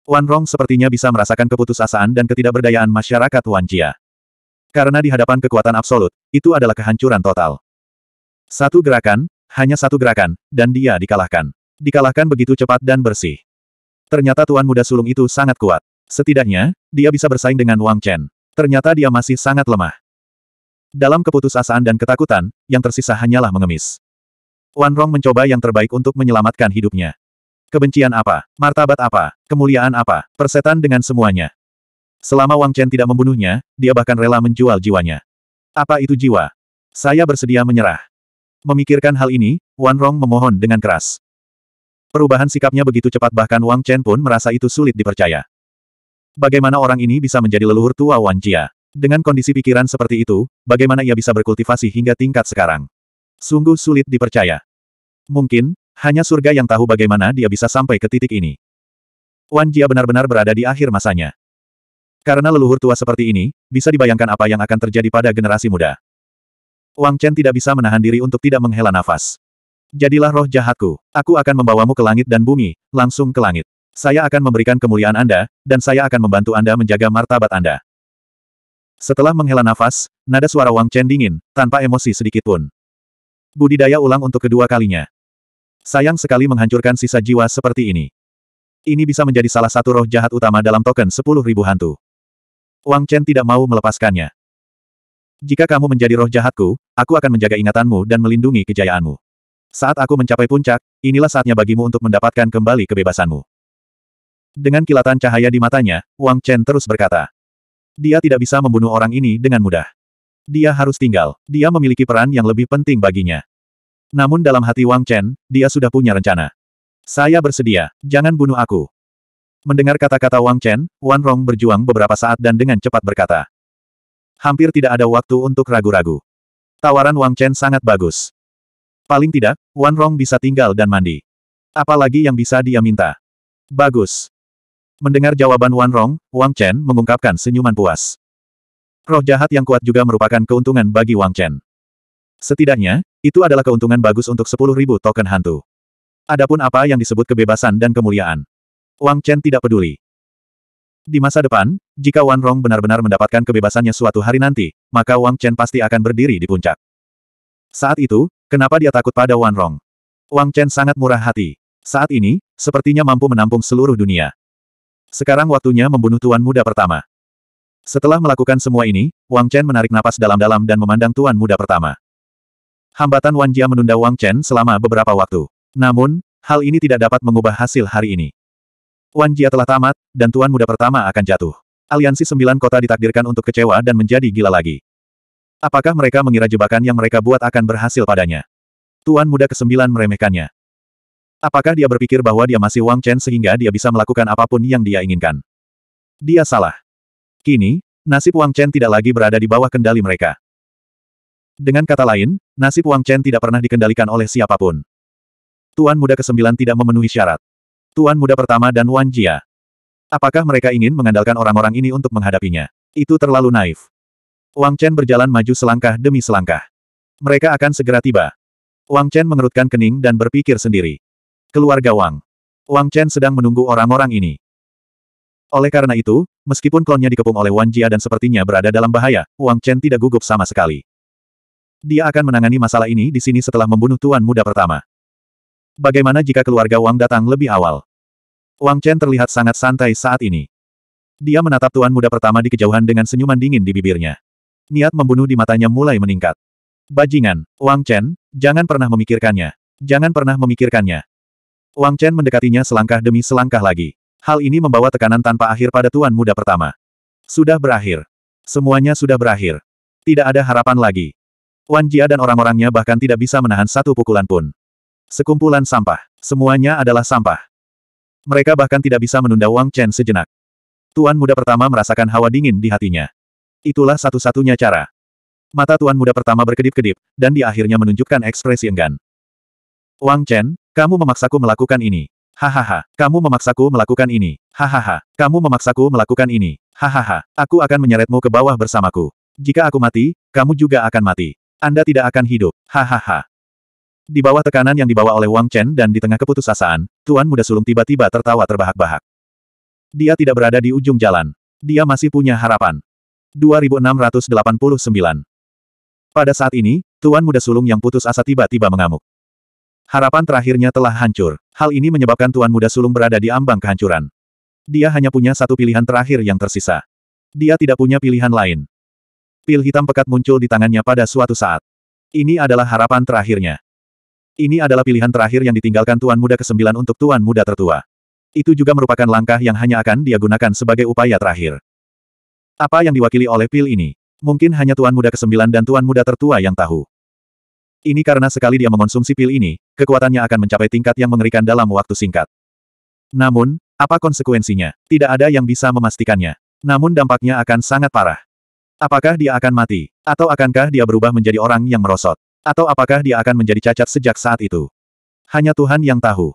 Wan Rong sepertinya bisa merasakan keputusasaan dan ketidakberdayaan masyarakat Wan Jia. Karena di hadapan kekuatan absolut, itu adalah kehancuran total. Satu gerakan, hanya satu gerakan, dan dia dikalahkan. Dikalahkan begitu cepat dan bersih. Ternyata Tuan Muda Sulung itu sangat kuat. Setidaknya, dia bisa bersaing dengan Wang Chen. Ternyata dia masih sangat lemah. Dalam keputusasaan dan ketakutan, yang tersisa hanyalah mengemis. Wan Rong mencoba yang terbaik untuk menyelamatkan hidupnya. Kebencian apa? Martabat apa? Kemuliaan apa? Persetan dengan semuanya. Selama Wang Chen tidak membunuhnya, dia bahkan rela menjual jiwanya. Apa itu jiwa? Saya bersedia menyerah. Memikirkan hal ini, Wan Rong memohon dengan keras. Perubahan sikapnya begitu cepat bahkan Wang Chen pun merasa itu sulit dipercaya. Bagaimana orang ini bisa menjadi leluhur tua Wan Jia? Dengan kondisi pikiran seperti itu, bagaimana ia bisa berkultivasi hingga tingkat sekarang? Sungguh sulit dipercaya. Mungkin, hanya surga yang tahu bagaimana dia bisa sampai ke titik ini. Wan Jia benar-benar berada di akhir masanya. Karena leluhur tua seperti ini, bisa dibayangkan apa yang akan terjadi pada generasi muda. Wang Chen tidak bisa menahan diri untuk tidak menghela nafas. Jadilah roh jahatku. Aku akan membawamu ke langit dan bumi, langsung ke langit. Saya akan memberikan kemuliaan Anda, dan saya akan membantu Anda menjaga martabat Anda. Setelah menghela nafas, nada suara Wang Chen dingin, tanpa emosi sedikit pun. Budidaya ulang untuk kedua kalinya. Sayang sekali menghancurkan sisa jiwa seperti ini. Ini bisa menjadi salah satu roh jahat utama dalam token 10.000 hantu. Wang Chen tidak mau melepaskannya. Jika kamu menjadi roh jahatku, aku akan menjaga ingatanmu dan melindungi kejayaanmu. Saat aku mencapai puncak, inilah saatnya bagimu untuk mendapatkan kembali kebebasanmu. Dengan kilatan cahaya di matanya, Wang Chen terus berkata. Dia tidak bisa membunuh orang ini dengan mudah. Dia harus tinggal. Dia memiliki peran yang lebih penting baginya. Namun dalam hati Wang Chen, dia sudah punya rencana. Saya bersedia, jangan bunuh aku. Mendengar kata-kata Wang Chen, Wan Rong berjuang beberapa saat dan dengan cepat berkata hampir tidak ada waktu untuk ragu-ragu. Tawaran Wang Chen sangat bagus. Paling tidak, Wan Rong bisa tinggal dan mandi. Apalagi yang bisa dia minta. Bagus. Mendengar jawaban Wan Rong, Wang Chen mengungkapkan senyuman puas. Roh jahat yang kuat juga merupakan keuntungan bagi Wang Chen. Setidaknya, itu adalah keuntungan bagus untuk 10.000 token hantu. Adapun apa yang disebut kebebasan dan kemuliaan. Wang Chen tidak peduli. Di masa depan, jika Wan Rong benar-benar mendapatkan kebebasannya suatu hari nanti, maka Wang Chen pasti akan berdiri di puncak. Saat itu, kenapa dia takut pada Wan Rong? Wang Chen sangat murah hati. Saat ini, sepertinya mampu menampung seluruh dunia. Sekarang waktunya membunuh tuan muda pertama. Setelah melakukan semua ini, Wang Chen menarik napas dalam-dalam dan memandang tuan muda pertama. Hambatan Wan Jia menunda Wang Chen selama beberapa waktu. Namun, hal ini tidak dapat mengubah hasil hari ini. Wan Jia telah tamat, dan tuan muda pertama akan jatuh. Aliansi sembilan kota ditakdirkan untuk kecewa dan menjadi gila lagi. Apakah mereka mengira jebakan yang mereka buat akan berhasil padanya? Tuan muda kesembilan meremehkannya. Apakah dia berpikir bahwa dia masih Wang Chen sehingga dia bisa melakukan apapun yang dia inginkan? Dia salah. Kini, nasib Wang Chen tidak lagi berada di bawah kendali mereka. Dengan kata lain, nasib Wang Chen tidak pernah dikendalikan oleh siapapun. Tuan muda kesembilan tidak memenuhi syarat. Tuan muda pertama dan Wan Jia. Apakah mereka ingin mengandalkan orang-orang ini untuk menghadapinya? Itu terlalu naif. Wang Chen berjalan maju selangkah demi selangkah. Mereka akan segera tiba. Wang Chen mengerutkan kening dan berpikir sendiri. Keluarga Wang. Wang Chen sedang menunggu orang-orang ini. Oleh karena itu, meskipun klonnya dikepung oleh Wan Jia dan sepertinya berada dalam bahaya, Wang Chen tidak gugup sama sekali. Dia akan menangani masalah ini di sini setelah membunuh tuan muda pertama. Bagaimana jika keluarga Wang datang lebih awal? Wang Chen terlihat sangat santai saat ini. Dia menatap tuan muda pertama di kejauhan dengan senyuman dingin di bibirnya. Niat membunuh di matanya mulai meningkat. Bajingan, Wang Chen, jangan pernah memikirkannya. Jangan pernah memikirkannya. Wang Chen mendekatinya selangkah demi selangkah lagi. Hal ini membawa tekanan tanpa akhir pada tuan muda pertama. Sudah berakhir. Semuanya sudah berakhir. Tidak ada harapan lagi. Wan Jia dan orang-orangnya bahkan tidak bisa menahan satu pukulan pun. Sekumpulan sampah. Semuanya adalah sampah. Mereka bahkan tidak bisa menunda Wang Chen sejenak. Tuan muda pertama merasakan hawa dingin di hatinya. Itulah satu-satunya cara. Mata tuan muda pertama berkedip-kedip, dan di akhirnya menunjukkan ekspresi enggan. Wang Chen, kamu memaksaku melakukan ini. Hahaha, kamu memaksaku melakukan ini. Hahaha, kamu memaksaku melakukan ini. Hahaha, aku akan menyeretmu ke bawah bersamaku. Jika aku mati, kamu juga akan mati. Anda tidak akan hidup. Hahaha. Di bawah tekanan yang dibawa oleh Wang Chen dan di tengah keputusasaan, Tuan Muda Sulung tiba-tiba tertawa terbahak-bahak. Dia tidak berada di ujung jalan. Dia masih punya harapan. 2689 Pada saat ini, Tuan Muda Sulung yang putus asa tiba-tiba mengamuk. Harapan terakhirnya telah hancur. Hal ini menyebabkan Tuan Muda Sulung berada di ambang kehancuran. Dia hanya punya satu pilihan terakhir yang tersisa. Dia tidak punya pilihan lain. Pil hitam pekat muncul di tangannya pada suatu saat. Ini adalah harapan terakhirnya. Ini adalah pilihan terakhir yang ditinggalkan Tuan Muda ke-9 untuk Tuan Muda tertua. Itu juga merupakan langkah yang hanya akan dia gunakan sebagai upaya terakhir. Apa yang diwakili oleh pil ini? Mungkin hanya Tuan Muda ke-9 dan Tuan Muda tertua yang tahu. Ini karena sekali dia mengonsumsi pil ini, kekuatannya akan mencapai tingkat yang mengerikan dalam waktu singkat. Namun, apa konsekuensinya? Tidak ada yang bisa memastikannya. Namun dampaknya akan sangat parah. Apakah dia akan mati? Atau akankah dia berubah menjadi orang yang merosot? Atau apakah dia akan menjadi cacat sejak saat itu? Hanya Tuhan yang tahu.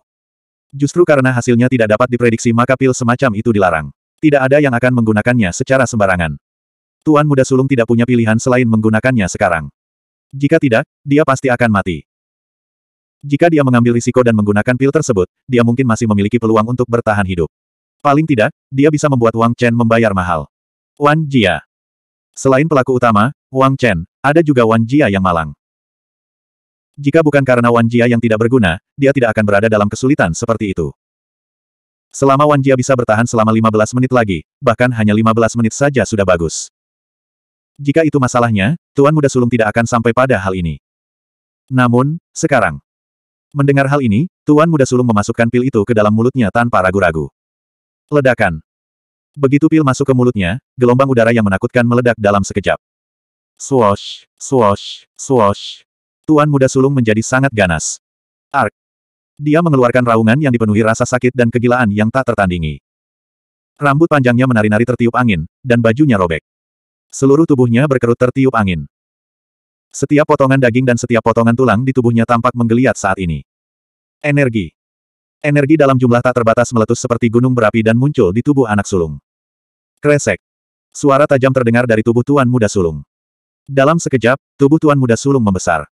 Justru karena hasilnya tidak dapat diprediksi maka pil semacam itu dilarang. Tidak ada yang akan menggunakannya secara sembarangan. Tuan Muda Sulung tidak punya pilihan selain menggunakannya sekarang. Jika tidak, dia pasti akan mati. Jika dia mengambil risiko dan menggunakan pil tersebut, dia mungkin masih memiliki peluang untuk bertahan hidup. Paling tidak, dia bisa membuat Wang Chen membayar mahal. Wan Jia Selain pelaku utama, Wang Chen, ada juga Wan Jia yang malang. Jika bukan karena Wan Jia yang tidak berguna, dia tidak akan berada dalam kesulitan seperti itu. Selama Wan Jia bisa bertahan selama 15 menit lagi, bahkan hanya 15 menit saja sudah bagus. Jika itu masalahnya, Tuan Muda Sulung tidak akan sampai pada hal ini. Namun, sekarang. Mendengar hal ini, Tuan Muda Sulung memasukkan pil itu ke dalam mulutnya tanpa ragu-ragu. Ledakan. Begitu pil masuk ke mulutnya, gelombang udara yang menakutkan meledak dalam sekejap. Swash, swash, swash. Tuan muda sulung menjadi sangat ganas. Ark. Dia mengeluarkan raungan yang dipenuhi rasa sakit dan kegilaan yang tak tertandingi. Rambut panjangnya menari-nari tertiup angin, dan bajunya robek. Seluruh tubuhnya berkerut tertiup angin. Setiap potongan daging dan setiap potongan tulang di tubuhnya tampak menggeliat saat ini. Energi. Energi dalam jumlah tak terbatas meletus seperti gunung berapi dan muncul di tubuh anak sulung. Kresek. Suara tajam terdengar dari tubuh tuan muda sulung. Dalam sekejap, tubuh tuan muda sulung membesar.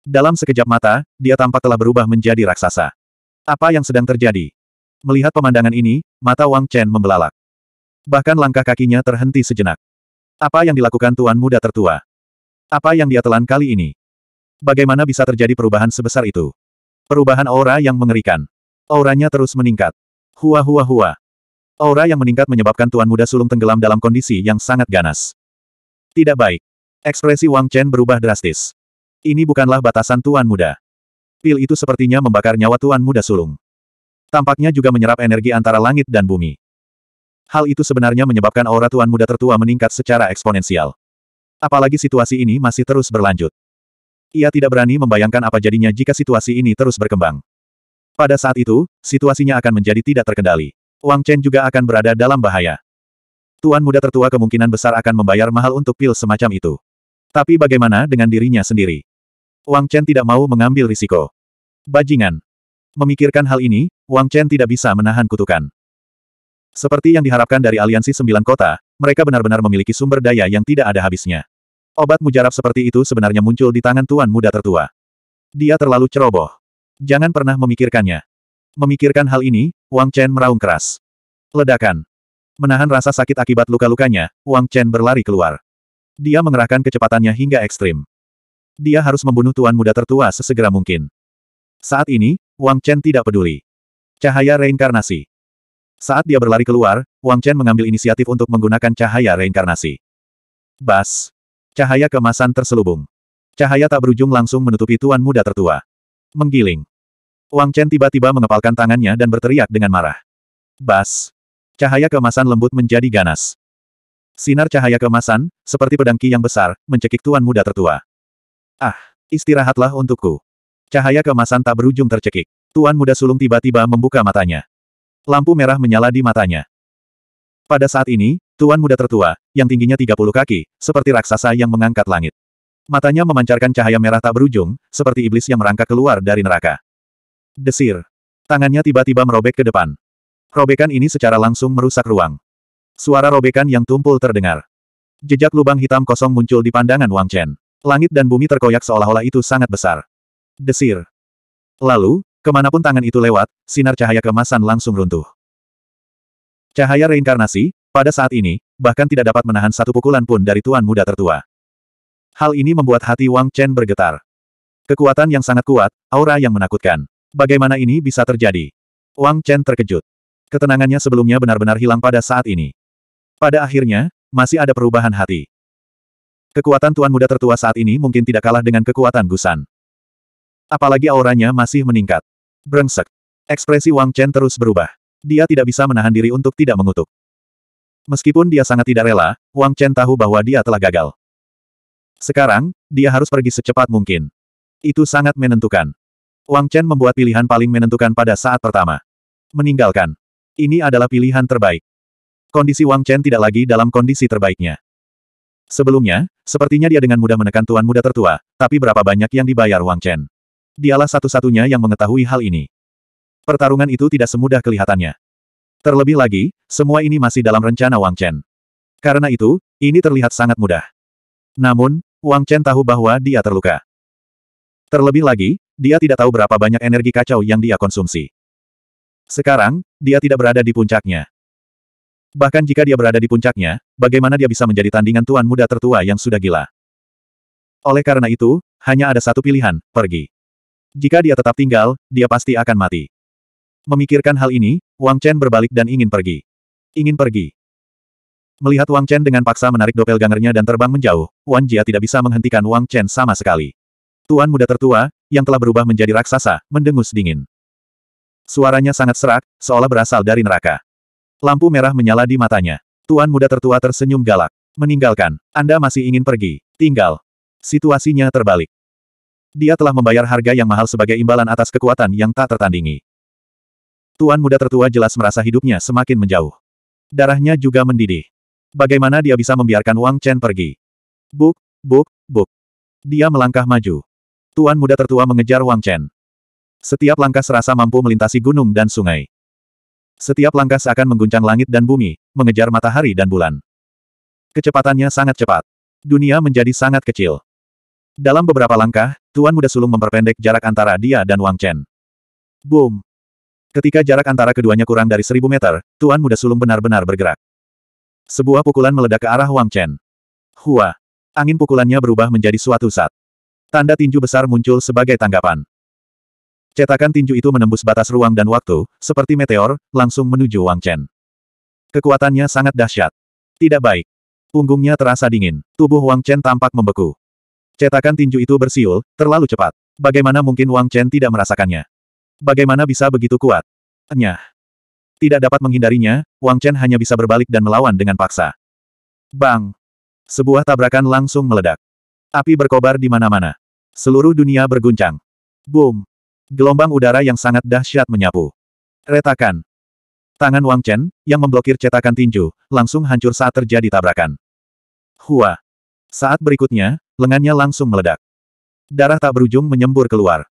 Dalam sekejap mata, dia tampak telah berubah menjadi raksasa. Apa yang sedang terjadi? Melihat pemandangan ini, mata Wang Chen membelalak. Bahkan langkah kakinya terhenti sejenak. Apa yang dilakukan tuan muda tertua? Apa yang dia telan kali ini? Bagaimana bisa terjadi perubahan sebesar itu? Perubahan aura yang mengerikan. Auranya terus meningkat. Hua hua hua. Aura yang meningkat menyebabkan tuan muda sulung tenggelam dalam kondisi yang sangat ganas. Tidak baik. Ekspresi Wang Chen berubah drastis. Ini bukanlah batasan Tuan Muda. Pil itu sepertinya membakar nyawa Tuan Muda Sulung. Tampaknya juga menyerap energi antara langit dan bumi. Hal itu sebenarnya menyebabkan aura Tuan Muda tertua meningkat secara eksponensial. Apalagi situasi ini masih terus berlanjut. Ia tidak berani membayangkan apa jadinya jika situasi ini terus berkembang. Pada saat itu, situasinya akan menjadi tidak terkendali. Wang Chen juga akan berada dalam bahaya. Tuan muda tertua kemungkinan besar akan membayar mahal untuk pil semacam itu. Tapi bagaimana dengan dirinya sendiri? Wang Chen tidak mau mengambil risiko. Bajingan. Memikirkan hal ini, Wang Chen tidak bisa menahan kutukan. Seperti yang diharapkan dari aliansi sembilan kota, mereka benar-benar memiliki sumber daya yang tidak ada habisnya. Obat mujarab seperti itu sebenarnya muncul di tangan tuan muda tertua. Dia terlalu ceroboh. Jangan pernah memikirkannya. Memikirkan hal ini, Wang Chen meraung keras. Ledakan. Menahan rasa sakit akibat luka-lukanya, Wang Chen berlari keluar. Dia mengerahkan kecepatannya hingga ekstrim dia harus membunuh tuan muda tertua sesegera mungkin. Saat ini, Wang Chen tidak peduli. Cahaya reinkarnasi. Saat dia berlari keluar, Wang Chen mengambil inisiatif untuk menggunakan cahaya reinkarnasi. Bas. Cahaya kemasan terselubung. Cahaya tak berujung langsung menutupi tuan muda tertua. Menggiling. Wang Chen tiba-tiba mengepalkan tangannya dan berteriak dengan marah. Bas. Cahaya kemasan lembut menjadi ganas. Sinar cahaya kemasan, seperti pedang ki yang besar, mencekik tuan muda tertua. Ah, istirahatlah untukku. Cahaya kemasan tak berujung tercekik. Tuan muda sulung tiba-tiba membuka matanya. Lampu merah menyala di matanya. Pada saat ini, tuan muda tertua, yang tingginya 30 kaki, seperti raksasa yang mengangkat langit. Matanya memancarkan cahaya merah tak berujung, seperti iblis yang merangkak keluar dari neraka. Desir. Tangannya tiba-tiba merobek ke depan. Robekan ini secara langsung merusak ruang. Suara robekan yang tumpul terdengar. Jejak lubang hitam kosong muncul di pandangan Wang Chen. Langit dan bumi terkoyak seolah-olah itu sangat besar. Desir. Lalu, kemanapun tangan itu lewat, sinar cahaya kemasan langsung runtuh. Cahaya reinkarnasi, pada saat ini, bahkan tidak dapat menahan satu pukulan pun dari tuan muda tertua. Hal ini membuat hati Wang Chen bergetar. Kekuatan yang sangat kuat, aura yang menakutkan. Bagaimana ini bisa terjadi? Wang Chen terkejut. Ketenangannya sebelumnya benar-benar hilang pada saat ini. Pada akhirnya, masih ada perubahan hati. Kekuatan tuan muda tertua saat ini mungkin tidak kalah dengan kekuatan Gusan. Apalagi auranya masih meningkat. Brengsek. Ekspresi Wang Chen terus berubah. Dia tidak bisa menahan diri untuk tidak mengutuk. Meskipun dia sangat tidak rela, Wang Chen tahu bahwa dia telah gagal. Sekarang, dia harus pergi secepat mungkin. Itu sangat menentukan. Wang Chen membuat pilihan paling menentukan pada saat pertama. Meninggalkan. Ini adalah pilihan terbaik. Kondisi Wang Chen tidak lagi dalam kondisi terbaiknya. Sebelumnya, sepertinya dia dengan mudah menekan tuan muda tertua, tapi berapa banyak yang dibayar Wang Chen. Dialah satu-satunya yang mengetahui hal ini. Pertarungan itu tidak semudah kelihatannya. Terlebih lagi, semua ini masih dalam rencana Wang Chen. Karena itu, ini terlihat sangat mudah. Namun, Wang Chen tahu bahwa dia terluka. Terlebih lagi, dia tidak tahu berapa banyak energi kacau yang dia konsumsi. Sekarang, dia tidak berada di puncaknya. Bahkan jika dia berada di puncaknya, bagaimana dia bisa menjadi tandingan tuan muda tertua yang sudah gila? Oleh karena itu, hanya ada satu pilihan, pergi. Jika dia tetap tinggal, dia pasti akan mati. Memikirkan hal ini, Wang Chen berbalik dan ingin pergi. Ingin pergi. Melihat Wang Chen dengan paksa menarik doppelgangernya dan terbang menjauh, Wan Jia tidak bisa menghentikan Wang Chen sama sekali. Tuan muda tertua, yang telah berubah menjadi raksasa, mendengus dingin. Suaranya sangat serak, seolah berasal dari neraka. Lampu merah menyala di matanya. Tuan muda tertua tersenyum galak. Meninggalkan. Anda masih ingin pergi. Tinggal. Situasinya terbalik. Dia telah membayar harga yang mahal sebagai imbalan atas kekuatan yang tak tertandingi. Tuan muda tertua jelas merasa hidupnya semakin menjauh. Darahnya juga mendidih. Bagaimana dia bisa membiarkan Wang Chen pergi? Buk, buk, buk. Dia melangkah maju. Tuan muda tertua mengejar Wang Chen. Setiap langkah serasa mampu melintasi gunung dan sungai. Setiap langkah seakan mengguncang langit dan bumi, mengejar matahari dan bulan. Kecepatannya sangat cepat. Dunia menjadi sangat kecil. Dalam beberapa langkah, Tuan Muda Sulung memperpendek jarak antara dia dan Wang Chen. Boom! Ketika jarak antara keduanya kurang dari seribu meter, Tuan Muda Sulung benar-benar bergerak. Sebuah pukulan meledak ke arah Wang Chen. Hua! Angin pukulannya berubah menjadi suatu saat. Tanda tinju besar muncul sebagai tanggapan. Cetakan tinju itu menembus batas ruang dan waktu, seperti meteor, langsung menuju Wang Chen. Kekuatannya sangat dahsyat. Tidak baik. Punggungnya terasa dingin. Tubuh Wang Chen tampak membeku. Cetakan tinju itu bersiul, terlalu cepat. Bagaimana mungkin Wang Chen tidak merasakannya? Bagaimana bisa begitu kuat? Nyah. Tidak dapat menghindarinya, Wang Chen hanya bisa berbalik dan melawan dengan paksa. Bang! Sebuah tabrakan langsung meledak. Api berkobar di mana-mana. Seluruh dunia berguncang. Boom! Gelombang udara yang sangat dahsyat menyapu. Retakan. Tangan Wang Chen, yang memblokir cetakan tinju, langsung hancur saat terjadi tabrakan. Hua. Saat berikutnya, lengannya langsung meledak. Darah tak berujung menyembur keluar.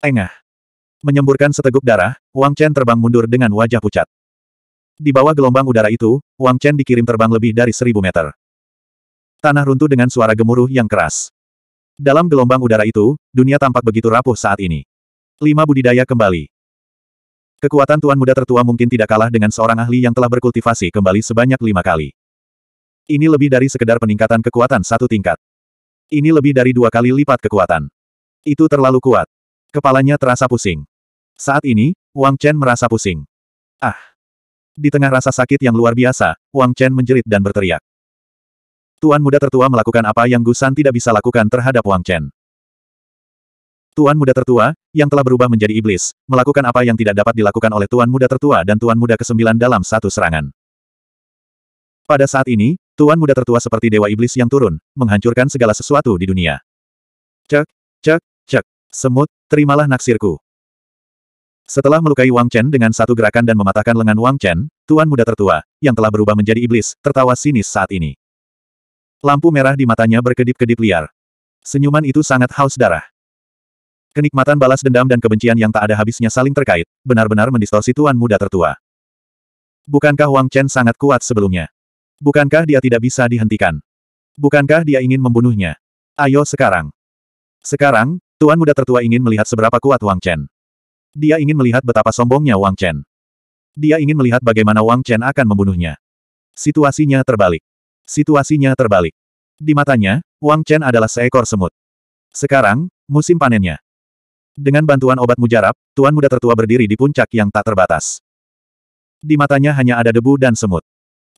Engah. Menyemburkan seteguk darah, Wang Chen terbang mundur dengan wajah pucat. Di bawah gelombang udara itu, Wang Chen dikirim terbang lebih dari seribu meter. Tanah runtuh dengan suara gemuruh yang keras. Dalam gelombang udara itu, dunia tampak begitu rapuh saat ini. Lima budidaya kembali. Kekuatan Tuan Muda tertua mungkin tidak kalah dengan seorang ahli yang telah berkultivasi kembali sebanyak lima kali. Ini lebih dari sekedar peningkatan kekuatan satu tingkat. Ini lebih dari dua kali lipat kekuatan. Itu terlalu kuat. Kepalanya terasa pusing. Saat ini, Wang Chen merasa pusing. Ah! Di tengah rasa sakit yang luar biasa, Wang Chen menjerit dan berteriak. Tuan muda tertua melakukan apa yang Gusan tidak bisa lakukan terhadap Wang Chen. Tuan muda tertua, yang telah berubah menjadi iblis, melakukan apa yang tidak dapat dilakukan oleh tuan muda tertua dan tuan muda kesembilan dalam satu serangan. Pada saat ini, tuan muda tertua seperti dewa iblis yang turun, menghancurkan segala sesuatu di dunia. Cek, cek, cek, semut, terimalah naksirku. Setelah melukai Wang Chen dengan satu gerakan dan mematahkan lengan Wang Chen, tuan muda tertua, yang telah berubah menjadi iblis, tertawa sinis saat ini. Lampu merah di matanya berkedip-kedip liar. Senyuman itu sangat haus darah. Kenikmatan balas dendam dan kebencian yang tak ada habisnya saling terkait, benar-benar mendistorsi tuan muda tertua. Bukankah Wang Chen sangat kuat sebelumnya? Bukankah dia tidak bisa dihentikan? Bukankah dia ingin membunuhnya? Ayo sekarang. Sekarang, tuan muda tertua ingin melihat seberapa kuat Wang Chen. Dia ingin melihat betapa sombongnya Wang Chen. Dia ingin melihat bagaimana Wang Chen akan membunuhnya. Situasinya terbalik. Situasinya terbalik. Di matanya, Wang Chen adalah seekor semut. Sekarang, musim panennya. Dengan bantuan obat mujarab, tuan muda tertua berdiri di puncak yang tak terbatas. Di matanya hanya ada debu dan semut.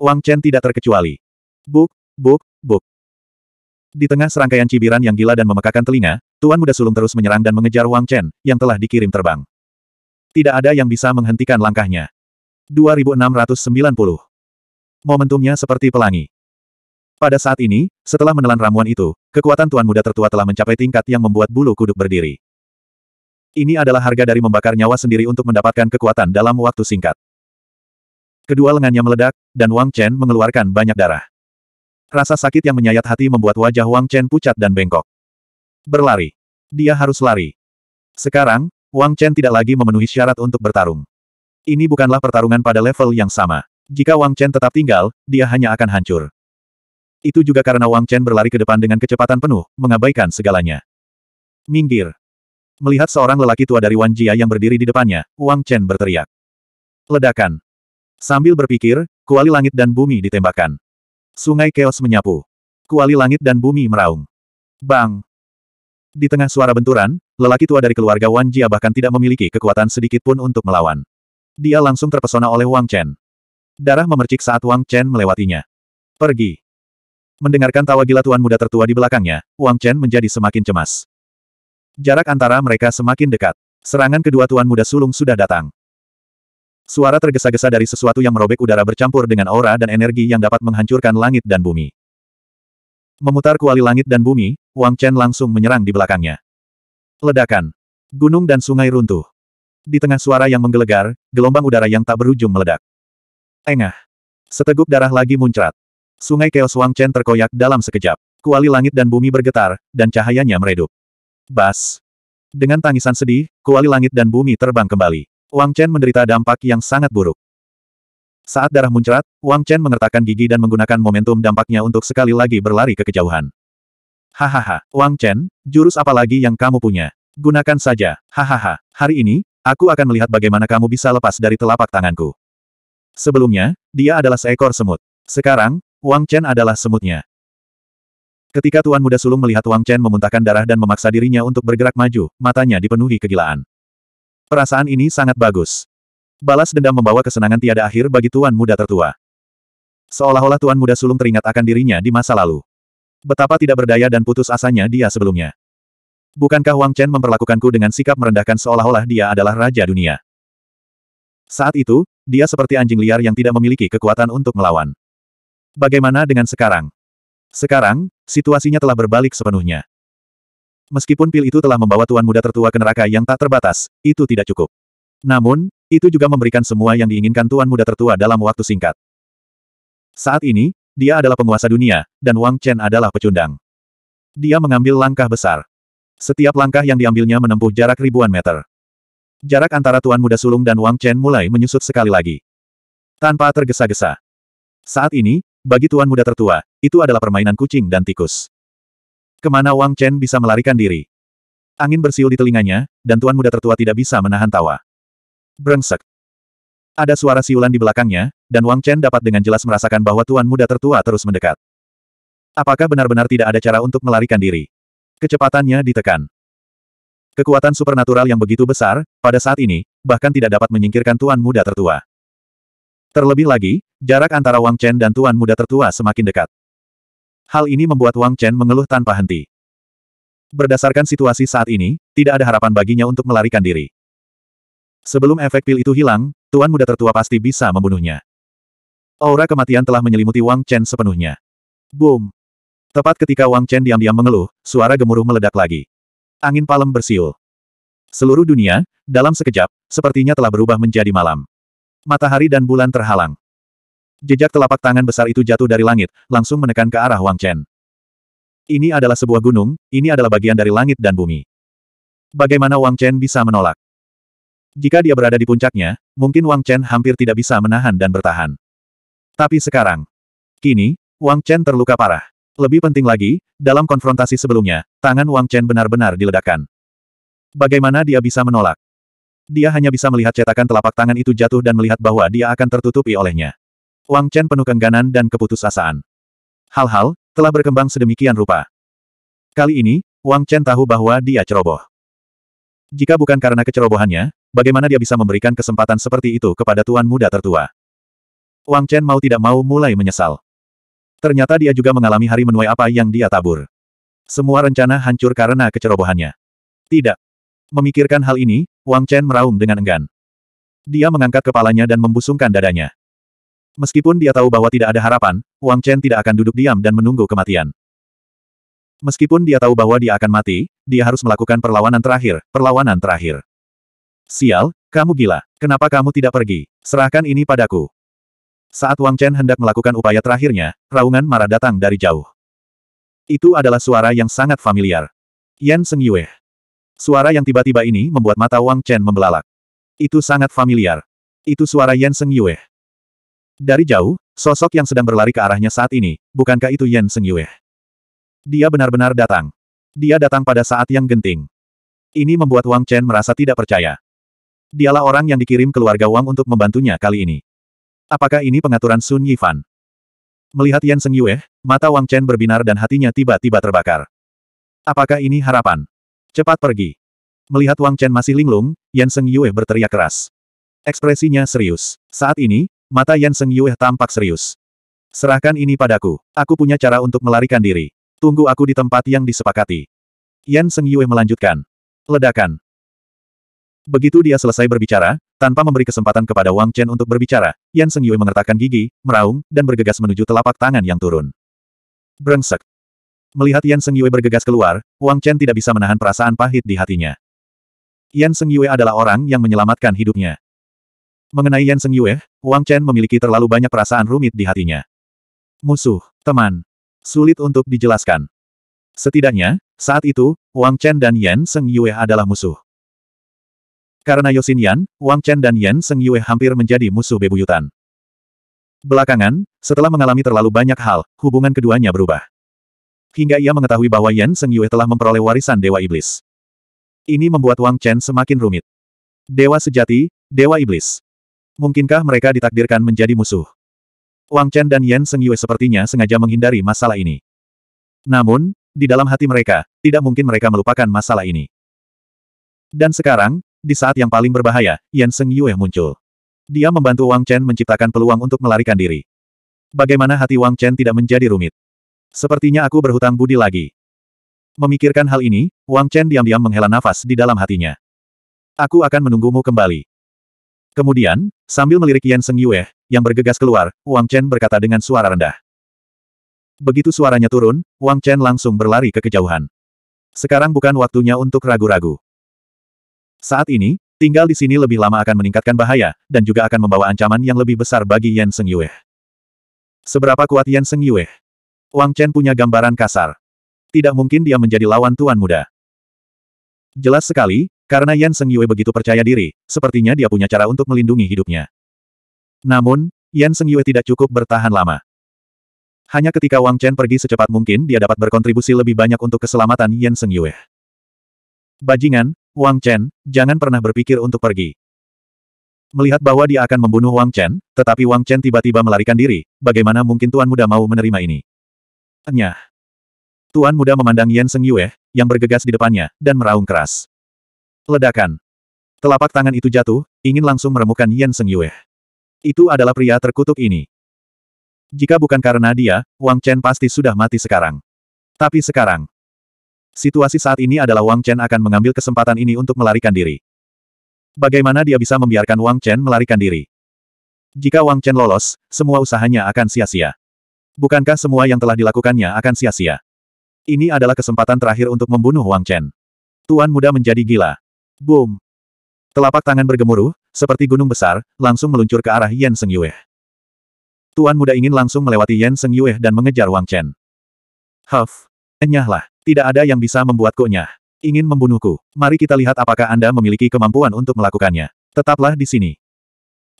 Wang Chen tidak terkecuali. Buk, buk, buk. Di tengah serangkaian cibiran yang gila dan memekakan telinga, tuan muda sulung terus menyerang dan mengejar Wang Chen, yang telah dikirim terbang. Tidak ada yang bisa menghentikan langkahnya. 2690. Momentumnya seperti pelangi. Pada saat ini, setelah menelan ramuan itu, kekuatan tuan muda tertua telah mencapai tingkat yang membuat bulu kuduk berdiri. Ini adalah harga dari membakar nyawa sendiri untuk mendapatkan kekuatan dalam waktu singkat. Kedua lengannya meledak, dan Wang Chen mengeluarkan banyak darah. Rasa sakit yang menyayat hati membuat wajah Wang Chen pucat dan bengkok. Berlari. Dia harus lari. Sekarang, Wang Chen tidak lagi memenuhi syarat untuk bertarung. Ini bukanlah pertarungan pada level yang sama. Jika Wang Chen tetap tinggal, dia hanya akan hancur. Itu juga karena Wang Chen berlari ke depan dengan kecepatan penuh, mengabaikan segalanya. Minggir. Melihat seorang lelaki tua dari Wan Jia yang berdiri di depannya, Wang Chen berteriak. Ledakan. Sambil berpikir, kuali langit dan bumi ditembakkan. Sungai keos menyapu. Kuali langit dan bumi meraung. Bang! Di tengah suara benturan, lelaki tua dari keluarga Wan Jia bahkan tidak memiliki kekuatan sedikit pun untuk melawan. Dia langsung terpesona oleh Wang Chen. Darah memercik saat Wang Chen melewatinya. Pergi! Mendengarkan tawa gila tuan muda tertua di belakangnya, Wang Chen menjadi semakin cemas. Jarak antara mereka semakin dekat. Serangan kedua tuan muda sulung sudah datang. Suara tergesa-gesa dari sesuatu yang merobek udara bercampur dengan aura dan energi yang dapat menghancurkan langit dan bumi. Memutar kuali langit dan bumi, Wang Chen langsung menyerang di belakangnya. Ledakan. Gunung dan sungai runtuh. Di tengah suara yang menggelegar, gelombang udara yang tak berujung meledak. Engah. Seteguk darah lagi muncrat. Sungai keos Wang Chen terkoyak dalam sekejap. Kuali langit dan bumi bergetar, dan cahayanya meredup. Bas. Dengan tangisan sedih, kuali langit dan bumi terbang kembali. Wang Chen menderita dampak yang sangat buruk. Saat darah muncrat, Wang Chen mengertakkan gigi dan menggunakan momentum dampaknya untuk sekali lagi berlari ke kejauhan. Hahaha, Wang Chen, jurus apa lagi yang kamu punya? Gunakan saja, hahaha. Hari ini, aku akan melihat bagaimana kamu bisa lepas dari telapak tanganku. Sebelumnya, dia adalah seekor semut. Sekarang, Wang Chen adalah semutnya. Ketika Tuan Muda Sulung melihat Wang Chen memuntahkan darah dan memaksa dirinya untuk bergerak maju, matanya dipenuhi kegilaan. Perasaan ini sangat bagus. Balas dendam membawa kesenangan tiada akhir bagi Tuan Muda Tertua. Seolah-olah Tuan Muda Sulung teringat akan dirinya di masa lalu. Betapa tidak berdaya dan putus asanya dia sebelumnya. Bukankah Wang Chen memperlakukanku dengan sikap merendahkan seolah-olah dia adalah raja dunia? Saat itu, dia seperti anjing liar yang tidak memiliki kekuatan untuk melawan. Bagaimana dengan sekarang? Sekarang, situasinya telah berbalik sepenuhnya. Meskipun pil itu telah membawa tuan muda tertua ke neraka yang tak terbatas, itu tidak cukup. Namun, itu juga memberikan semua yang diinginkan tuan muda tertua dalam waktu singkat. Saat ini, dia adalah penguasa dunia, dan Wang Chen adalah pecundang. Dia mengambil langkah besar. Setiap langkah yang diambilnya menempuh jarak ribuan meter. Jarak antara Tuan Muda Sulung dan Wang Chen mulai menyusut sekali lagi. Tanpa tergesa-gesa. Saat ini, bagi tuan muda tertua, itu adalah permainan kucing dan tikus. Kemana Wang Chen bisa melarikan diri? Angin bersiul di telinganya, dan tuan muda tertua tidak bisa menahan tawa. Brengsek. Ada suara siulan di belakangnya, dan Wang Chen dapat dengan jelas merasakan bahwa tuan muda tertua terus mendekat. Apakah benar-benar tidak ada cara untuk melarikan diri? Kecepatannya ditekan. Kekuatan supernatural yang begitu besar, pada saat ini, bahkan tidak dapat menyingkirkan tuan muda tertua. Terlebih lagi, jarak antara Wang Chen dan tuan muda tertua semakin dekat. Hal ini membuat Wang Chen mengeluh tanpa henti. Berdasarkan situasi saat ini, tidak ada harapan baginya untuk melarikan diri. Sebelum efek pil itu hilang, tuan muda tertua pasti bisa membunuhnya. Aura kematian telah menyelimuti Wang Chen sepenuhnya. Boom! Tepat ketika Wang Chen diam-diam mengeluh, suara gemuruh meledak lagi. Angin palem bersiul. Seluruh dunia, dalam sekejap, sepertinya telah berubah menjadi malam. Matahari dan bulan terhalang. Jejak telapak tangan besar itu jatuh dari langit, langsung menekan ke arah Wang Chen. Ini adalah sebuah gunung, ini adalah bagian dari langit dan bumi. Bagaimana Wang Chen bisa menolak? Jika dia berada di puncaknya, mungkin Wang Chen hampir tidak bisa menahan dan bertahan. Tapi sekarang, kini, Wang Chen terluka parah. Lebih penting lagi, dalam konfrontasi sebelumnya, tangan Wang Chen benar-benar diledakkan. Bagaimana dia bisa menolak? Dia hanya bisa melihat cetakan telapak tangan itu jatuh dan melihat bahwa dia akan tertutupi olehnya. Wang Chen penuh kengganan dan keputusasaan. Hal-hal telah berkembang sedemikian rupa. Kali ini, Wang Chen tahu bahwa dia ceroboh. Jika bukan karena kecerobohannya, bagaimana dia bisa memberikan kesempatan seperti itu kepada tuan muda tertua? Wang Chen mau tidak mau mulai menyesal. Ternyata dia juga mengalami hari menuai apa yang dia tabur. Semua rencana hancur karena kecerobohannya. Tidak, Memikirkan hal ini, Wang Chen meraung dengan enggan. Dia mengangkat kepalanya dan membusungkan dadanya. Meskipun dia tahu bahwa tidak ada harapan, Wang Chen tidak akan duduk diam dan menunggu kematian. Meskipun dia tahu bahwa dia akan mati, dia harus melakukan perlawanan terakhir, perlawanan terakhir. Sial, kamu gila. Kenapa kamu tidak pergi? Serahkan ini padaku. Saat Wang Chen hendak melakukan upaya terakhirnya, raungan marah datang dari jauh. Itu adalah suara yang sangat familiar. Yan Seng Yue. Suara yang tiba-tiba ini membuat mata Wang Chen membelalak. Itu sangat familiar. Itu suara Yan Seng Yue. Dari jauh, sosok yang sedang berlari ke arahnya saat ini, bukankah itu Yan Seng Yue? Dia benar-benar datang. Dia datang pada saat yang genting. Ini membuat Wang Chen merasa tidak percaya. Dialah orang yang dikirim keluarga Wang untuk membantunya kali ini. Apakah ini pengaturan Sun Yifan? Melihat Yan Seng Yue, mata Wang Chen berbinar dan hatinya tiba-tiba terbakar. Apakah ini harapan? Cepat pergi. Melihat Wang Chen masih linglung, Yan Seng Yue berteriak keras. Ekspresinya serius. Saat ini, mata Yan Seng Yue tampak serius. Serahkan ini padaku. Aku punya cara untuk melarikan diri. Tunggu aku di tempat yang disepakati. Yan Seng Yue melanjutkan. Ledakan. Begitu dia selesai berbicara, tanpa memberi kesempatan kepada Wang Chen untuk berbicara, Yan Seng Yue mengertakkan gigi, meraung, dan bergegas menuju telapak tangan yang turun. Brengsek. Melihat Yan Seng Yue bergegas keluar, Wang Chen tidak bisa menahan perasaan pahit di hatinya. Yan Seng Yue adalah orang yang menyelamatkan hidupnya. Mengenai Yan Seng Yue, Wang Chen memiliki terlalu banyak perasaan rumit di hatinya. Musuh, teman. Sulit untuk dijelaskan. Setidaknya, saat itu, Wang Chen dan Yan Seng Yue adalah musuh. Karena Yosin Yan, Wang Chen dan Yan Seng Yue hampir menjadi musuh bebuyutan. Belakangan, setelah mengalami terlalu banyak hal, hubungan keduanya berubah hingga ia mengetahui bahwa Yan Seng Yue telah memperoleh warisan Dewa Iblis. Ini membuat Wang Chen semakin rumit. Dewa sejati, Dewa Iblis. Mungkinkah mereka ditakdirkan menjadi musuh? Wang Chen dan Yan Seng Yue sepertinya sengaja menghindari masalah ini. Namun, di dalam hati mereka, tidak mungkin mereka melupakan masalah ini. Dan sekarang, di saat yang paling berbahaya, Yan Seng Yue muncul. Dia membantu Wang Chen menciptakan peluang untuk melarikan diri. Bagaimana hati Wang Chen tidak menjadi rumit? Sepertinya aku berhutang budi lagi. Memikirkan hal ini, Wang Chen diam-diam menghela nafas di dalam hatinya. Aku akan menunggumu kembali. Kemudian, sambil melirik Yan Seng Yue, yang bergegas keluar, Wang Chen berkata dengan suara rendah. Begitu suaranya turun, Wang Chen langsung berlari ke kejauhan. Sekarang bukan waktunya untuk ragu-ragu. Saat ini, tinggal di sini lebih lama akan meningkatkan bahaya, dan juga akan membawa ancaman yang lebih besar bagi Yan Seng Yue. Seberapa kuat Yan Seng Yue? Wang Chen punya gambaran kasar. Tidak mungkin dia menjadi lawan tuan muda. Jelas sekali, karena Yan Seng Yue begitu percaya diri, sepertinya dia punya cara untuk melindungi hidupnya. Namun, Yan Seng Yue tidak cukup bertahan lama. Hanya ketika Wang Chen pergi secepat mungkin dia dapat berkontribusi lebih banyak untuk keselamatan Yan Seng Yue. Bajingan, Wang Chen, jangan pernah berpikir untuk pergi. Melihat bahwa dia akan membunuh Wang Chen, tetapi Wang Chen tiba-tiba melarikan diri, bagaimana mungkin Tuan Muda mau menerima ini? enyah Tuan muda memandang Yan Seng Yue, yang bergegas di depannya, dan meraung keras. Ledakan. Telapak tangan itu jatuh, ingin langsung meremukkan Yan Seng Yue. Itu adalah pria terkutuk ini. Jika bukan karena dia, Wang Chen pasti sudah mati sekarang. Tapi sekarang, situasi saat ini adalah Wang Chen akan mengambil kesempatan ini untuk melarikan diri. Bagaimana dia bisa membiarkan Wang Chen melarikan diri? Jika Wang Chen lolos, semua usahanya akan sia-sia. Bukankah semua yang telah dilakukannya akan sia-sia? Ini adalah kesempatan terakhir untuk membunuh Wang Chen. Tuan muda menjadi gila. Boom! Telapak tangan bergemuruh, seperti gunung besar, langsung meluncur ke arah Yan Seng Yue. Tuan muda ingin langsung melewati Yan Seng Yue dan mengejar Wang Chen. Huff! Enyahlah, tidak ada yang bisa membuatku nyah. Ingin membunuhku. Mari kita lihat apakah Anda memiliki kemampuan untuk melakukannya. Tetaplah di sini.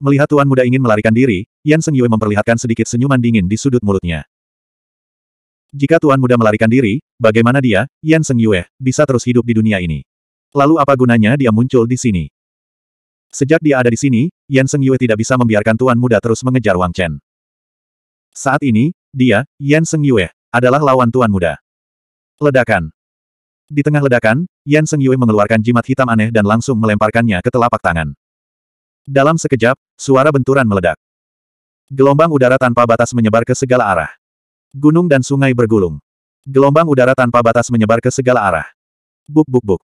Melihat tuan muda ingin melarikan diri, Yan Seng Yue memperlihatkan sedikit senyuman dingin di sudut mulutnya. Jika Tuan Muda melarikan diri, bagaimana dia, Yan Seng Yue, bisa terus hidup di dunia ini? Lalu apa gunanya dia muncul di sini? Sejak dia ada di sini, Yan Seng Yue tidak bisa membiarkan Tuan Muda terus mengejar Wang Chen. Saat ini, dia, Yan Seng Yue, adalah lawan Tuan Muda. Ledakan. Di tengah ledakan, Yan Seng Yue mengeluarkan jimat hitam aneh dan langsung melemparkannya ke telapak tangan. Dalam sekejap, suara benturan meledak. Gelombang udara tanpa batas menyebar ke segala arah. Gunung dan sungai bergulung. Gelombang udara tanpa batas menyebar ke segala arah. Buk buk buk.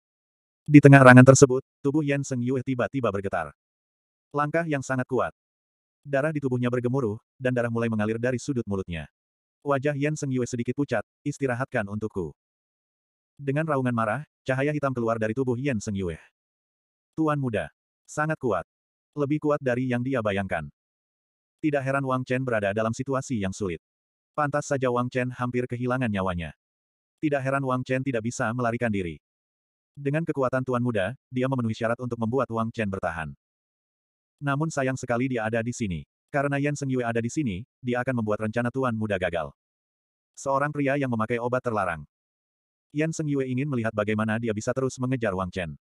Di tengah rangan tersebut, tubuh Yan Seng Yue tiba-tiba bergetar. Langkah yang sangat kuat. Darah di tubuhnya bergemuruh, dan darah mulai mengalir dari sudut mulutnya. Wajah Yan Seng Yue sedikit pucat, istirahatkan untukku. Dengan raungan marah, cahaya hitam keluar dari tubuh Yan Seng Yue. Tuan muda. Sangat kuat. Lebih kuat dari yang dia bayangkan. Tidak heran Wang Chen berada dalam situasi yang sulit. Pantas saja Wang Chen hampir kehilangan nyawanya. Tidak heran Wang Chen tidak bisa melarikan diri. Dengan kekuatan Tuan Muda, dia memenuhi syarat untuk membuat Wang Chen bertahan. Namun sayang sekali dia ada di sini. Karena Yan Seng Yue ada di sini, dia akan membuat rencana Tuan Muda gagal. Seorang pria yang memakai obat terlarang. Yan Seng Yue ingin melihat bagaimana dia bisa terus mengejar Wang Chen.